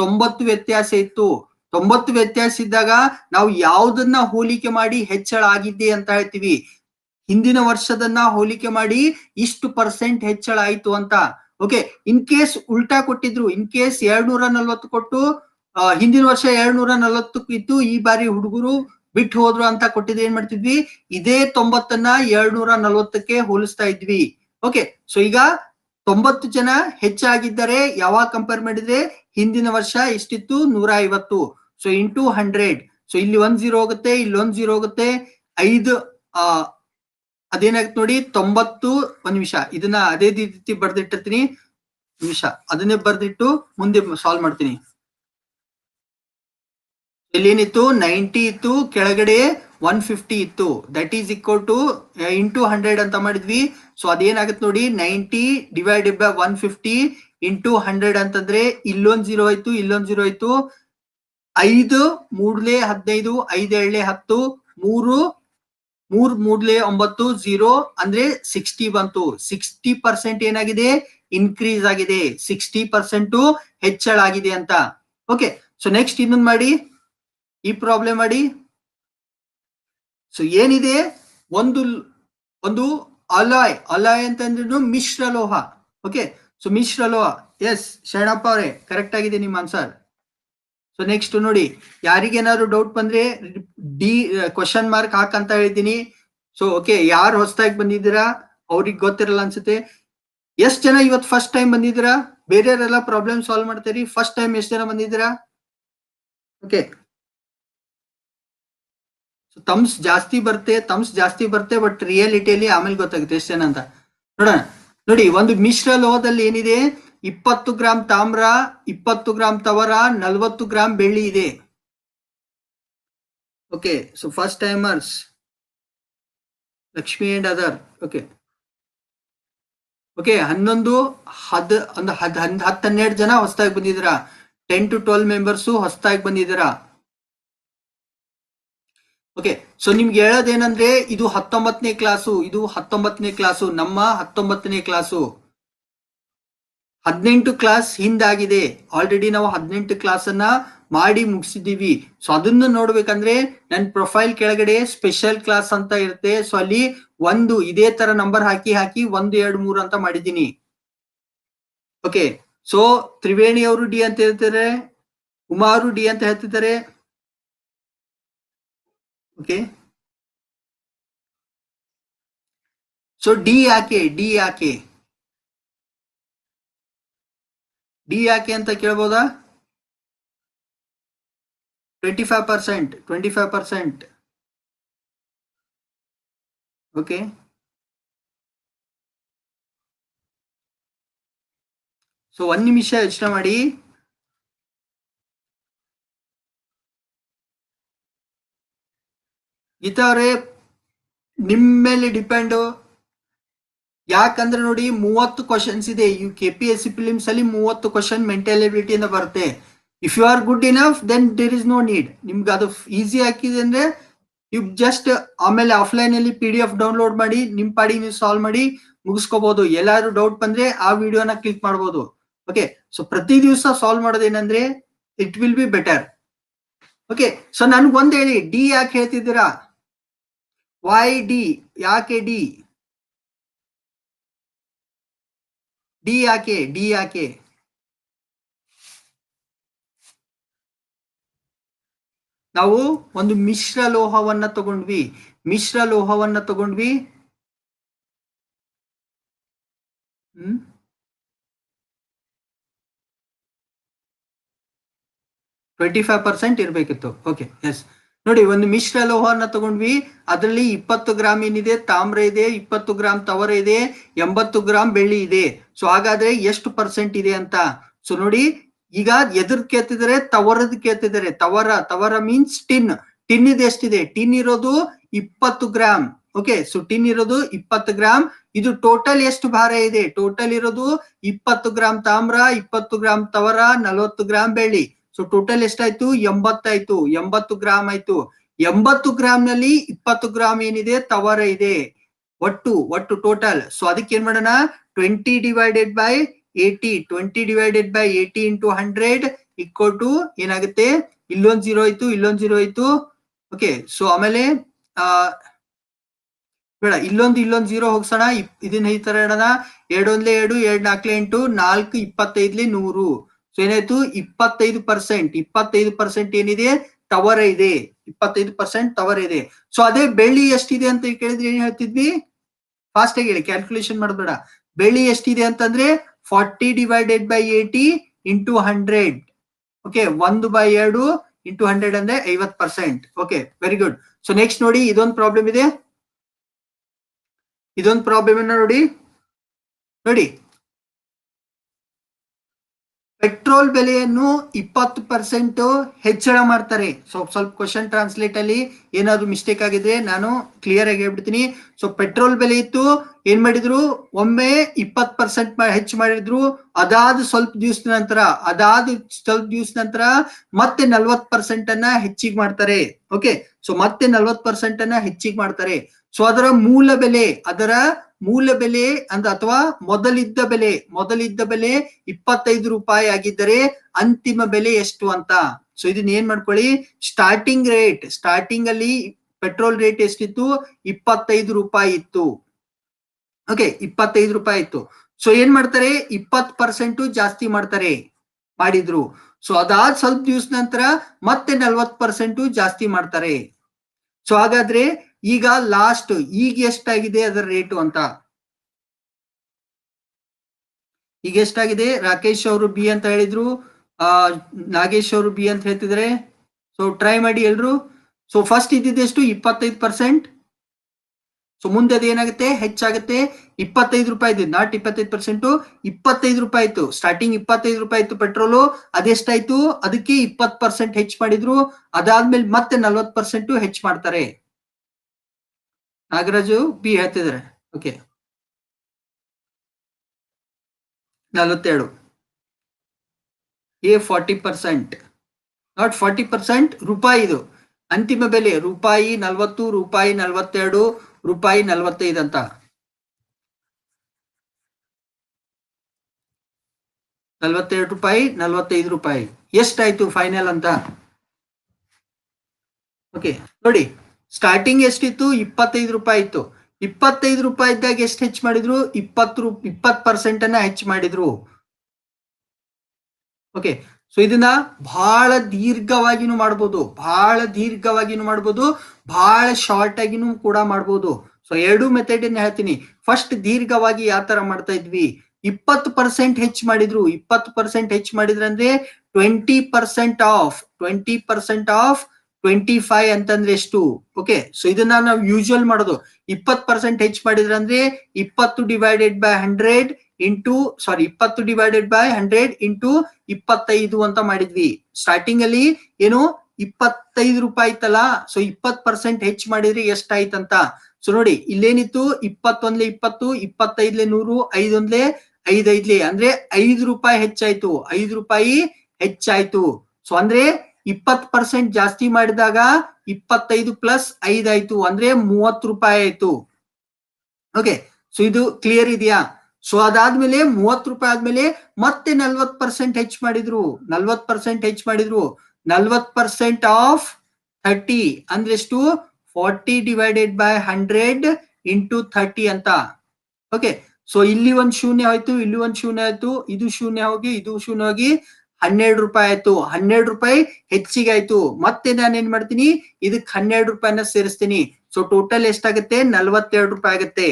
ತೊಂಬತ್ತು ವ್ಯತ್ಯಾಸ ಇತ್ತು ತೊಂಬತ್ತು ವ್ಯತ್ಯಾಸ ಇದ್ದಾಗ ನಾವು ಯಾವುದನ್ನ ಹೋಲಿಕೆ ಮಾಡಿ ಹೆಚ್ಚಳ ಆಗಿದ್ದೆ ಅಂತ ಹೇಳ್ತೀವಿ ಹಿಂದಿನ ವರ್ಷದನ್ನ ಹೋಲಿಕೆ ಮಾಡಿ ಇಷ್ಟು ಪರ್ಸೆಂಟ್ ಹೆಚ್ಚಳ ಆಯ್ತು ಅಂತ ಓಕೆ ಇನ್ ಕೇಸ್ ಉಲ್ಟಾ ಕೊಟ್ಟಿದ್ರು ಇನ್ ಕೇಸ್ ಎರಡ್ನೂರ ನಲ್ವತ್ತು ಕೊಟ್ಟು ಹಿಂದಿನ ವರ್ಷ ಎರಡ್ನೂರ ನಲ್ವತ್ತು ಇತ್ತು ಈ ಬಾರಿ ಹುಡುಗರು ಬಿಟ್ಟು ಹೋದ್ರು ಅಂತ ಕೊಟ್ಟಿದ್ರೆ ಏನ್ ಮಾಡ್ತಿದ್ವಿ ಇದೇ ತೊಂಬತ್ತನ್ನ ಎರಡ್ನೂರ ನಲ್ವತ್ತಕ್ಕೆ ಹೋಲಿಸ್ತಾ ಇದ್ವಿ ಓಕೆ ಸೊ ಈಗ ತೊಂಬತ್ತು ಜನ ಹೆಚ್ಚಾಗಿದ್ದರೆ ಯಾವಾಗ ಕಂಪೇರ್ ಮಾಡಿದ್ರೆ ಹಿಂದಿನ ವರ್ಷ ಎಷ್ಟಿತ್ತು ನೂರ ಐವತ್ತು ಸೊ ಇಂಟು ಹಂಡ್ರೆಡ್ ಸೊ ಇಲ್ಲಿ ಒಂದ್ ಜೀರೋ ಹೋಗುತ್ತೆ ಇಲ್ಲಿ ಒಂದ್ ಜೀರೋ ಹೋಗುತ್ತೆ ಐದು ಆ ಅದೇನಾಗುತ್ತೆ ನೋಡಿ ತೊಂಬತ್ತು ಒಂದ್ ನಿಮಿಷ ಇದನ್ನ ಅದೇ ರೀತಿ ಬರ್ದಿಟ್ಟಿರ್ತೀನಿ ನಿಮಿಷ ಅದನ್ನೇ ಬರ್ದಿಟ್ಟು ಮುಂದೆ ಸಾಲ್ವ್ ಮಾಡ್ತೀನಿ ಇಲ್ಲಿ ಏನಿತ್ತು ನೈಂಟಿ ಇತ್ತು ಕೆಳಗಡೆ ಒನ್ ಫಿಫ್ಟಿ ಇತ್ತು that is equal to into hundred ಅಂತ ಮಾಡಿದ್ವಿ ಸೊ ಅದೇನಾಗುತ್ತೆ ನೋಡಿ ninety divided by one fifty into hundred ಅಂತಂದ್ರೆ ಇಲ್ಲೊಂದ್ ಜೀರೋ ಆಯ್ತು ಇಲ್ಲೊಂದ್ ಜೀರೋ ಆಯ್ತು ಐದು ಮೂರ್ಲೆ ಹದಿನೈದು ಐದು ಏಳ್ಲೆ ಹತ್ತು ಮೂರು ಮೂರ್ ಮೂರ್ಲೆ ಒಂಬತ್ತು ಜೀರೋ ಅಂದ್ರೆ ಸಿಕ್ಸ್ಟಿ ಬಂತು ಸಿಕ್ಸ್ಟಿ ಪರ್ಸೆಂಟ್ ಏನಾಗಿದೆ ಇನ್ಕ್ರೀಸ್ ಆಗಿದೆ ಸಿಕ್ಸ್ಟಿ ಪರ್ಸೆಂಟ್ ಹೆಚ್ಚಳ ಆಗಿದೆ ಅಂತ ಓಕೆ ಸೊ ನೆಕ್ಸ್ಟ್ ಇನ್ನೊಂದು ಮಾಡಿ ಈ ಪ್ರಾಬ್ಲಮ್ ಮಾಡಿ ಸೊ ಏನಿದೆ ಒಂದು ಒಂದು ಅಲಾಯ್ ಅಲಾಯ್ ಅಂತಂದ್ರೂ ಮಿಶ್ರ ಲೋಹ ಓಕೆ ಸೊ ಮಿಶ್ರ ಲೋಹ ಎಸ್ ಶರಣಪ್ಪ ಅವರೇ ಕರೆಕ್ಟ್ ಆಗಿದೆ ನಿಮ್ಮ ಆನ್ಸರ್ ಸೊ ನೆಕ್ಸ್ಟ್ ನೋಡಿ ಯಾರಿಗೇನಾದ್ರು ಡೌಟ್ ಬಂದ್ರೆ ಡಿ ಕ್ವಶನ್ ಮಾರ್ಕ್ ಹಾಕಂತ ಹೇಳ್ತೀನಿ ಸೊ ಓಕೆ ಯಾರು ಹೊಸದಾಗಿ ಬಂದಿದ್ದೀರಾ ಅವ್ರಿಗೆ ಗೊತ್ತಿರಲ್ಲ ಅನ್ಸುತ್ತೆ ಎಷ್ಟು ಜನ ಇವತ್ತು ಫಸ್ಟ್ ಟೈಮ್ ಬಂದಿದ್ದೀರಾ ಬೇರೆಯವರೆಲ್ಲ ಪ್ರಾಬ್ಲಮ್ ಸಾಲ್ವ್ ಮಾಡ್ತೀರಿ ಫಸ್ಟ್ ಟೈಮ್ ಎಷ್ಟು ಜನ ಬಂದಿದ್ದೀರಾ ಓಕೆ ತಮ್ಸ್ ಜಾಸ್ತಿ ಬರ್ತೆ ತಮ್ಸ್ ಜಾಸ್ತಿ ಬರುತ್ತೆ ಬಟ್ ರಿಯಾಲಿಟಿಯಲ್ಲಿ ಆಮೇಲೆ ಗೊತ್ತಾಗುತ್ತೆ ಅಂತ ನೋಡೋಣ ನೋಡಿ ಒಂದು ಮಿಶ್ರ ಲೋಹದಲ್ಲಿ ಏನಿದೆ ಇಪ್ಪತ್ತು ಗ್ರಾಂ ತಾಮ್ರ ಇಪ್ಪತ್ತು ಗ್ರಾಂ ತವರ ನಲ್ವತ್ತು ಗ್ರಾಂ ಬೆಳ್ಳಿ ಇದೆ okay so first timers Lakshmi and other okay okay ಹನ್ನೊಂದು ಹದ್ ಒಂದು ಹದ್ ಹದ್ ಹನ್ನೆರಡು ಜನ ಹೊಸ್ತಾಗಿ ಬಂದಿದ್ದೀರಾ ಟೆನ್ ಟು ಟ್ವೆಲ್ ಮೆಂಬರ್ಸು ಹೊಸ್ತಾಗಿ ಬಂದಿದ್ದೀರಾ ಓಕೆ ಸೊ ನಿಮ್ಗೆ ಹೇಳೋದೇನಂದ್ರೆ ಇದು ಹತ್ತೊಂಬತ್ತನೇ ಕ್ಲಾಸು ಇದು ಹತ್ತೊಂಬತ್ತನೇ ಕ್ಲಾಸು ನಮ್ಮ ಹತ್ತೊಂಬತ್ತನೇ ಕ್ಲಾಸು ಹದಿನೆಂಟು ಕ್ಲಾಸ್ ಹಿಂದಾಗಿದೆ ಆಲ್ರೆಡಿ ನಾವು ಹದಿನೆಂಟು ಕ್ಲಾಸ್ ಅನ್ನ ಮಾಡಿ ಮುಗಿಸಿದ್ದೀವಿ ಸೊ ಅದನ್ನ ನೋಡ್ಬೇಕಂದ್ರೆ ನನ್ನ ಪ್ರೊಫೈಲ್ ಕೆಳಗಡೆ ಸ್ಪೆಷಲ್ ಕ್ಲಾಸ್ ಅಂತ ಇರುತ್ತೆ ಸೊ ಅಲ್ಲಿ ಒಂದು ಇದೇ ತರ ನಂಬರ್ ಹಾಕಿ ಹಾಕಿ ಒಂದು ಎರಡು ಮೂರು ಅಂತ ಮಾಡಿದ್ದೀನಿ ಓಕೆ ಸೊ ತ್ರಿವೇಣಿ ಅವರು ಡಿ ಅಂತ ಹೇಳ್ತಾರೆ ಉಮಾರು ಡಿ ಅಂತ ಹೇಳ್ತಿದ್ದಾರೆ ಓಕೆ ಸೊ ಡಿ ಯಾಕೆ ಡಿ ಯಾಕೆ ಡಿ ಯಾಕೆ ಅಂತ ಕೇಳ್ಬೋದಾ twenty five percent twenty five percent okay so ಒಂದು ನಿಮಿಷ ಯೋಚನೆ ಮಾಡಿ ಇತರೆ ನಿಮ್ಮ ಮೇಲೆ ಡಿಪೆಂಡು ಯಾಕಂದ್ರೆ ನೋಡಿ ಮೂವತ್ತು ಕ್ವಶನ್ಸ್ ಇದೆ U K P S C prelims ಅಲ್ಲಿ ಮೂವತ್ತು ಕ್ವಶನ್ ಅಂತ ಬರುತ್ತೆ if you are good enough then there is no need ನಿಮ್ಗೆ ಅದು ಈಸಿ ಹಾಕಿದೆ ಅಂದ್ರೆ ಯು ಜಸ್ಟ್ ಆಮೇಲೆ ಆಫ್ಲೈನ್ ಅಲ್ಲಿ ಪಿ ಡಿ ಎಫ್ ಡೌನ್ಲೋಡ್ ಮಾಡಿ ನಿಮ್ ಪಾಡಿ ನೀವು ಸಾಲ್ವ್ ಮಾಡಿ ಮುಗಿಸ್ಕೋಬಹುದು ಎಲ್ಲಾದ್ರೂ ಡೌಟ್ ಬಂದ್ರೆ ಆ ವಿಡಿಯೋನ ಕ್ಲಿಕ್ ಮಾಡಬಹುದು ಓಕೆ ಸೊ ಪ್ರತಿ ದಿವಸ ಸಾಲ್ವ್ ಮಾಡೋದೇನಂದ್ರೆ it will be better okay so ನನ್ಗೆ ಒಂದ್ ಹೇಳಿ ಡಿ ಯಾಕೆ ಹೇಳ್ತಿದ್ದೀರಾ ವೈ ಡಿ ಯಾಕೆ ಡಿ ಡಿ ಯಾಕೆ ಡಿ ಯಾಕೆ ನಾವು ಒಂದು ಮಿಶ್ರ ಲೋಹವನ್ನ ತಗೊಂಡ್ವಿ ಮಿಶ್ರ ಲೋಹವನ್ನ ತಗೊಂಡ್ವಿ ಟ್ವೆಂಟಿ ಫೈವ್ ಪರ್ಸೆಂಟ್ ಇರಬೇಕಿತ್ತು ಓಕೆ ಎಸ್ ನೋಡಿ ಒಂದು ಮಿಶ್ರ ಲೋಹವನ್ನ ತಗೊಂಡ್ವಿ ಅದರಲ್ಲಿ ಇಪ್ಪತ್ತು ಗ್ರಾಮ್ ಏನಿದೆ ತಾಮ್ರ ಇದೆ ಇಪ್ಪತ್ತು ಗ್ರಾಮ್ ತವರ ಇದೆ ಎಂಬತ್ತು ಗ್ರಾಮ್ ಬೆಳ್ಳಿ ಇದೆ ಸೊ ಹಾಗಾದ್ರೆ ಎಷ್ಟು ಪರ್ಸೆಂಟ್ ಇದೆ ಅಂತ ಸೊ ನೋಡಿ ಈಗ ಎದುರ್ ಕೇಳ್ತಿದ್ದಾರೆ ತವರದ್ ಕೇಳ್ತಿದ್ದಾರೆ ತವರ ತವರ ಮೀನ್ಸ್ ಟಿನ್ ಟಿನ್ ಇದು ಎಷ್ಟಿದೆ ಟಿನ್ ಇರೋದು ಇಪ್ಪತ್ತು ಗ್ರಾಮ್ ಓಕೆ ಸೊ ಟಿನ್ ಇರೋದು ಇಪ್ಪತ್ತು ಗ್ರಾಮ್ ಇದು ಟೋಟಲ್ ಎಷ್ಟು ಭಾರ ಇದೆ ಟೋಟಲ್ ಇರೋದು ಇಪ್ಪತ್ತು ಗ್ರಾಮ್ ತಾಮ್ರ ಇಪ್ಪತ್ತು ಗ್ರಾಮ್ ತವರ ನಲವತ್ತು ಗ್ರಾಮ್ ಬೆಳ್ಳಿ ಸೊ ಟೋಟಲ್ ಎಷ್ಟಾಯ್ತು ಎಂಬತ್ತಾಯ್ತು ಎಂಬತ್ತು ಗ್ರಾಮ್ ಆಯ್ತು ಎಂಬತ್ತು ಗ್ರಾಮ್ ನಲ್ಲಿ ಇಪ್ಪತ್ತು ಗ್ರಾಮ್ ಏನಿದೆ ತವರ ಇದೆ ಒಟ್ಟು ಒಟ್ಟು ಟೋಟಲ್ ಸೊ ಅದಕ್ಕೆ ಏನ್ ಮಾಡೋಣ twenty divided by eighty twenty divided by eighty into hundred equal to ಏನಾಗುತ್ತೆ ಇಲ್ಲೊಂದ್ ಜೀರೋ ಆಯ್ತು ಇಲ್ಲೊಂದ್ ಜೀರೋ ಆಯ್ತು ಓಕೆ ಸೊ ಆಮೇಲೆ ಆ ಬೇಡ ಇಲ್ಲೊಂದು ಇಲ್ಲೊಂದು ಜೀರೋ ಹೋಗ್ಸೋಣ ಇದನ್ನ ಈ ತರ ಹೇಳೋಣ ಎರಡೊಂದ್ಲೆ ಎರಡು ಎರಡ್ ನಾಲ್ಕಲೆ ಎಂಟು ನಾಲ್ಕು ಇಪ್ಪತ್ತೈದ್ಲಿ ನೂರು ಸೊ ಏನಾಯ್ತು ಇಪ್ಪತ್ತೈದು ಪರ್ಸೆಂಟ್ ಇಪ್ಪತ್ತೈದು ಪರ್ಸೆಂಟ್ ಏನಿದೆ ತವರ ಇದೆ ಇಪ್ಪತ್ತೈದು ಪರ್ಸೆಂಟ್ ತವರ ಇದೆ ಸೊ ಅದೇ ಬೆಳ್ಳಿ ಎಷ್ಟಿದೆ ಅಂತ ಕೇಳಿದ್ರೆ ಏನ್ ಹೇಳ್ತಿದ್ವಿ ಫಾಸ್ಟ್ ಆಗಿ ಹೇಳಿ ಕ್ಯಾಲ್ಕುಲೇಷನ್ ಮಾಡಬೇಡ ಬೆಳ್ಳಿ ಎಷ್ಟಿದೆ ಅಂತಂದ್ರೆ forty divided by eighty into hundred okay ಒಂದು ಬೈ ಎರಡು ಇಂಟು ಹಂಡ್ರೆಡ್ ಅಂದ್ರೆ ಐವತ್ percent okay very good so next ನೋಡಿ ಇದೊಂದು ಪ್ರಾಬ್ಲಮ್ ಇದೆ ಇದೊಂದು ಪ್ರಾಬ್ಲಮ್ ಏನೋ ನೋಡಿ ನೋಡಿ ಪೆಟ್ರೋಲ್ ಬೆಲೆಯನ್ನು ಇಪ್ಪತ್ತು ಪರ್ಸೆಂಟ್ ಹೆಚ್ಚಳ ಮಾಡ್ತಾರೆ ಸೊ ಸ್ವಲ್ಪ ಕ್ವಶನ್ ಟ್ರಾನ್ಸ್ಲೇಟ್ ಅಲ್ಲಿ ಏನಾದ್ರು ಮಿಸ್ಟೇಕ್ ಆಗಿದ್ರೆ ನಾನು ಕ್ಲಿಯರ್ ಆಗಿ ಹೇಳ್ಬಿಡ್ತೀನಿ ಸೊ ಪೆಟ್ರೋಲ್ ಬೆಲೆ ಇತ್ತು ಏನ್ ಮಾಡಿದ್ರು ಒಮ್ಮೆ ಇಪ್ಪತ್ ಪರ್ಸೆಂಟ್ ಹೆಚ್ಚು ಮಾಡಿದ್ರು ಅದಾದ ಸ್ವಲ್ಪ ದಿವಸದ ನಂತರ ಅದಾದ ಸ್ವಲ್ಪ ದಿವಸ ನಂತರ ಮತ್ತೆ ನಲ್ವತ್ ಪರ್ಸೆಂಟ್ ಅನ್ನ ಹೆಚ್ಚಿಗೆ ಮಾಡ್ತಾರೆ ಓಕೆ ಸೊ ಮತ್ತೆ ನಲ್ವತ್ ಪರ್ಸೆಂಟ್ ಅನ್ನ ಹೆಚ್ಚಿಗೆ ಮಾಡ್ತಾರೆ ಸೊ ಅದರ ಮೂಲ ಬೆಲೆ ಅದರ ಮೂಲ ಬೆಲೆ ಅಂದ ಅಥವಾ ಮೊದಲಿದ್ದ ಬೆಲೆ ಮೊದಲಿದ್ದ ಬೆಲೆ ಇಪ್ಪತ್ತೈದು ರೂಪಾಯಿ ಆಗಿದ್ದರೆ ಅಂತಿಮ ಬೆಲೆ ಎಷ್ಟು ಅಂತ ಸೊ ಇದನ್ನ ಏನ್ ಮಾಡ್ಕೊಳ್ಳಿ ಸ್ಟಾರ್ಟಿಂಗ್ ರೇಟ್ ಸ್ಟಾರ್ಟಿಂಗ್ ಅಲ್ಲಿ ಪೆಟ್ರೋಲ್ ರೇಟ್ ಎಷ್ಟಿತ್ತು ಇಪ್ಪತ್ತೈದು ರೂಪಾಯಿ ಇತ್ತು ಓಕೆ ಇಪ್ಪತ್ತೈದು ರೂಪಾಯಿ ಇತ್ತು ಸೊ ಏನ್ ಮಾಡ್ತಾರೆ ಇಪ್ಪತ್ ಪರ್ಸೆಂಟ್ ಜಾಸ್ತಿ ಮಾಡ್ತಾರೆ ಮಾಡಿದ್ರು ಸೊ ಅದಾದ ಸ್ವಲ್ಪ ದಿವಸ ನಂತರ ಮತ್ತೆ ನಲ್ವತ್ ಪರ್ಸೆಂಟ್ ಜಾಸ್ತಿ ಮಾಡ್ತಾರೆ ಸೊ ಹಾಗಾದ್ರೆ ಈಗ ಲಾಸ್ಟ್ ಈಗ ಎಷ್ಟಾಗಿದೆ ಅದರ ರೇಟು ಅಂತ ಈಗ ಎಷ್ಟಾಗಿದೆ ರಾಕೇಶ್ ಅವರು ಬಿ ಅಂತ ಹೇಳಿದ್ರು ಆ ನಾಗೇಶ್ ಅವರು ಬಿ ಅಂತ ಹೇಳ್ತಿದ್ರೆ ಸೊ ಟ್ರೈ ಮಾಡಿ ಎಲ್ರು ಸೊ ಫಸ್ಟ್ ಇದ್ದಿದ್ದೆಷ್ಟು ಇಪ್ಪತ್ತೈದು ಪರ್ಸೆಂಟ್ ಸೊ ಮುಂದೆ ಅದೇನಾಗುತ್ತೆ ಹೆಚ್ಚಾಗುತ್ತೆ ಇಪ್ಪತ್ತೈದು ರೂಪಾಯಿ ಇದೆ ನಾಟ್ ಇಪ್ಪತ್ತೈದು ಪರ್ಸೆಂಟ್ ಇಪ್ಪತ್ತೈದು ರೂಪಾಯಿ ಇತ್ತು ಸ್ಟಾರ್ಟಿಂಗ್ ಇಪ್ಪತ್ತೈದು ರೂಪಾಯಿ ಇತ್ತು ಪೆಟ್ರೋಲು ಅದೆಷ್ಟಾಯ್ತು ಅದಕ್ಕೆ ಇಪ್ಪತ್ತು ಪರ್ಸೆಂಟ್ ಹೆಚ್ಚು ಮಾಡಿದ್ರು ಅದಾದ್ಮೇಲೆ ಮತ್ತೆ ನಲ್ವತ್ತು ಪರ್ಸೆಂಟ್ ಹೆಚ್ಚು ಮಾಡ್ತಾರೆ ನಾಗರಾಜು ಬಿ ಹೇಳ್ತಿದ್ದಾರೆ ಓಕೆ ನಲವತ್ತೆರಡು A forty percent not forty percent ರೂಪಾಯಿ ಇದು ಅಂತಿಮ ಬೆಲೆ ರೂಪಾಯಿ ನಲ್ವತ್ತು ರೂಪಾಯಿ ನಲ್ವತ್ತೆರಡು ರೂಪಾಯಿ ನಲ್ವತ್ತೈದು ಅಂತ ನಲ್ವತ್ತೆರಡು ರೂಪಾಯಿ ನಲ್ವತ್ತೈದು ರೂಪಾಯಿ ಎಷ್ಟಾಯ್ತು ಫೈನಲ್ ಅಂತ ಓಕೆ ನೋಡಿ ಸ್ಟಾರ್ಟಿಂಗ್ ಎಷ್ಟಿತ್ತು ಇಪ್ಪತ್ತೈದು ರೂಪಾಯಿ ಇತ್ತು ಇಪ್ಪತ್ತೈದು ರೂಪಾಯಿ ಇದ್ದಾಗ ಎಷ್ಟು ಹೆಚ್ಚು ಮಾಡಿದ್ರು ಇಪ್ಪತ್ತು ರೂ ಇಪ್ಪತ್ ಪರ್ಸೆಂಟ್ ಅನ್ನ ಹೆಚ್ಚು ಮಾಡಿದ್ರು ಓಕೆ ಸೊ ಇದನ್ನ ಬಹಳ ದೀರ್ಘವಾಗಿನೂ ಮಾಡ್ಬೋದು ಬಹಳ ದೀರ್ಘವಾಗಿನೂ ಮಾಡ್ಬೋದು ಬಹಳ ಶಾರ್ಟ್ ಆಗಿನೂ ಕೂಡ ಮಾಡ್ಬೋದು ಸೊ ಎರಡು ಮೆಥಡ್ ಹೇಳ್ತೀನಿ ಫಸ್ಟ್ ದೀರ್ಘವಾಗಿ ಯಾವ ತರ ಮಾಡ್ತಾ ಇದ್ವಿ ಇಪ್ಪತ್ತು ಪರ್ಸೆಂಟ್ ಹೆಚ್ಚು ಮಾಡಿದ್ರು ಇಪ್ಪತ್ತು ಪರ್ಸೆಂಟ್ ಹೆಚ್ಚು ಅಂದ್ರೆ twenty percent of twenty percent of twenty five ಅಂತಂದ್ರೆ ಎಷ್ಟು ಓಕೆ ಸೊ ಇದನ್ನ ನಾವು ಯೂಶುವಲ್ ಮಾಡೋದು ಇಪ್ಪತ್ ಪರ್ಸೆಂಟ್ ಹೆಚ್ಚು ಮಾಡಿದ್ರೆ ಅಂದ್ರೆ ಇಪ್ಪತ್ತು divided by hundred into sorry ಇಪ್ಪತ್ತು ಡಿವೈಡೆಡ್ ಬೈ ಹಂಡ್ರೆಡ್ ಇಂಟು ಇಪ್ಪತ್ತೈದು ಅಂತ ಮಾಡಿದ್ವಿ ಸ್ಟಾರ್ಟಿಂಗ್ ಅಲ್ಲಿ ಏನು ಇಪ್ಪತ್ತೈದು ರೂಪಾಯಿ ಇತ್ತಲ್ಲ ಸೊ ಇಪ್ಪತ್ ಪರ್ಸೆಂಟ್ ಹೆಚ್ಚು ಮಾಡಿದ್ರೆ ಎಷ್ಟಾಯ್ತಂತ ಸೊ ನೋಡಿ ಇಲ್ಲೇನಿತ್ತು ಇಪ್ಪತ್ತೊಂದ್ಲೆ ಇಪ್ಪತ್ತು ಇಪ್ಪತ್ತೈದ್ಲೆ ನೂರು ಐದೊಂದ್ಲೆ ಐದೈದ್ಲೆ ಅಂದ್ರೆ ಐದು ರೂಪಾಯಿ ಹೆಚ್ಚಾಯ್ತು ಐದು ರೂಪಾಯಿ ಹೆಚ್ಚಾಯ್ತು ಸೊ ಅಂದ್ರೆ ಇಪ್ಪತ್ ಪರ್ಸೆಂಟ್ ಜಾಸ್ತಿ ಮಾಡಿದಾಗ ಇಪ್ಪತ್ತೈದು ಪ್ಲಸ್ ಐದಾಯ್ತು ಅಂದ್ರೆ ಮೂವತ್ತು ರೂಪಾಯಿ ಆಯ್ತು ಓಕೆ ಸೊ ಇದು ಕ್ಲಿಯರ್ ಇದೆಯಾ ಸೊ ಅದಾದ್ಮೇಲೆ ಮೂವತ್ ರೂಪಾಯಿ ಆದ್ಮೇಲೆ ಮತ್ತೆ ನಲ್ವತ್ ಪರ್ಸೆಂಟ್ ಹೆಚ್ಚು ಮಾಡಿದ್ರು ನಲ್ವತ್ ಪರ್ಸೆಂಟ್ ಹೆಚ್ಚು ಮಾಡಿದ್ರು ನಲ್ವತ್ ಪರ್ಸೆಂಟ್ ಆಫ್ ಥರ್ಟಿ ಅಂದ್ರೆ ಎಷ್ಟು forty divided by hundred into thirty ಅಂತ ಓಕೆ ಸೊ ಇಲ್ಲಿ ಒಂದ್ ಶೂನ್ಯ ಆಯ್ತು ಇಲ್ಲಿ ಒಂದ್ ಶೂನ್ಯ ಆಯ್ತು ಇದು ಶೂನ್ಯ ಹೋಗಿ ಇದು ಶೂನ್ಯ ಹೋಗಿ ಹನ್ನೆರಡು ರೂಪಾಯಿ ಆಯ್ತು ಹನ್ನೆರಡು ರೂಪಾಯಿ ಹೆಚ್ಚಿಗೆ ಆಯ್ತು ಮತ್ತೆ ನಾನು ಏನ್ ಮಾಡ್ತೀನಿ ಇದಕ್ ಹನ್ನೆರಡು ರೂಪಾಯಿನ ಸೇರಿಸ್ತೀನಿ ಸೊ ಟೋಟಲ್ ಎಷ್ಟಾಗುತ್ತೆ ನಲ್ವತ್ತೆರಡು ರೂಪಾಯಿ ಆಗುತ್ತೆ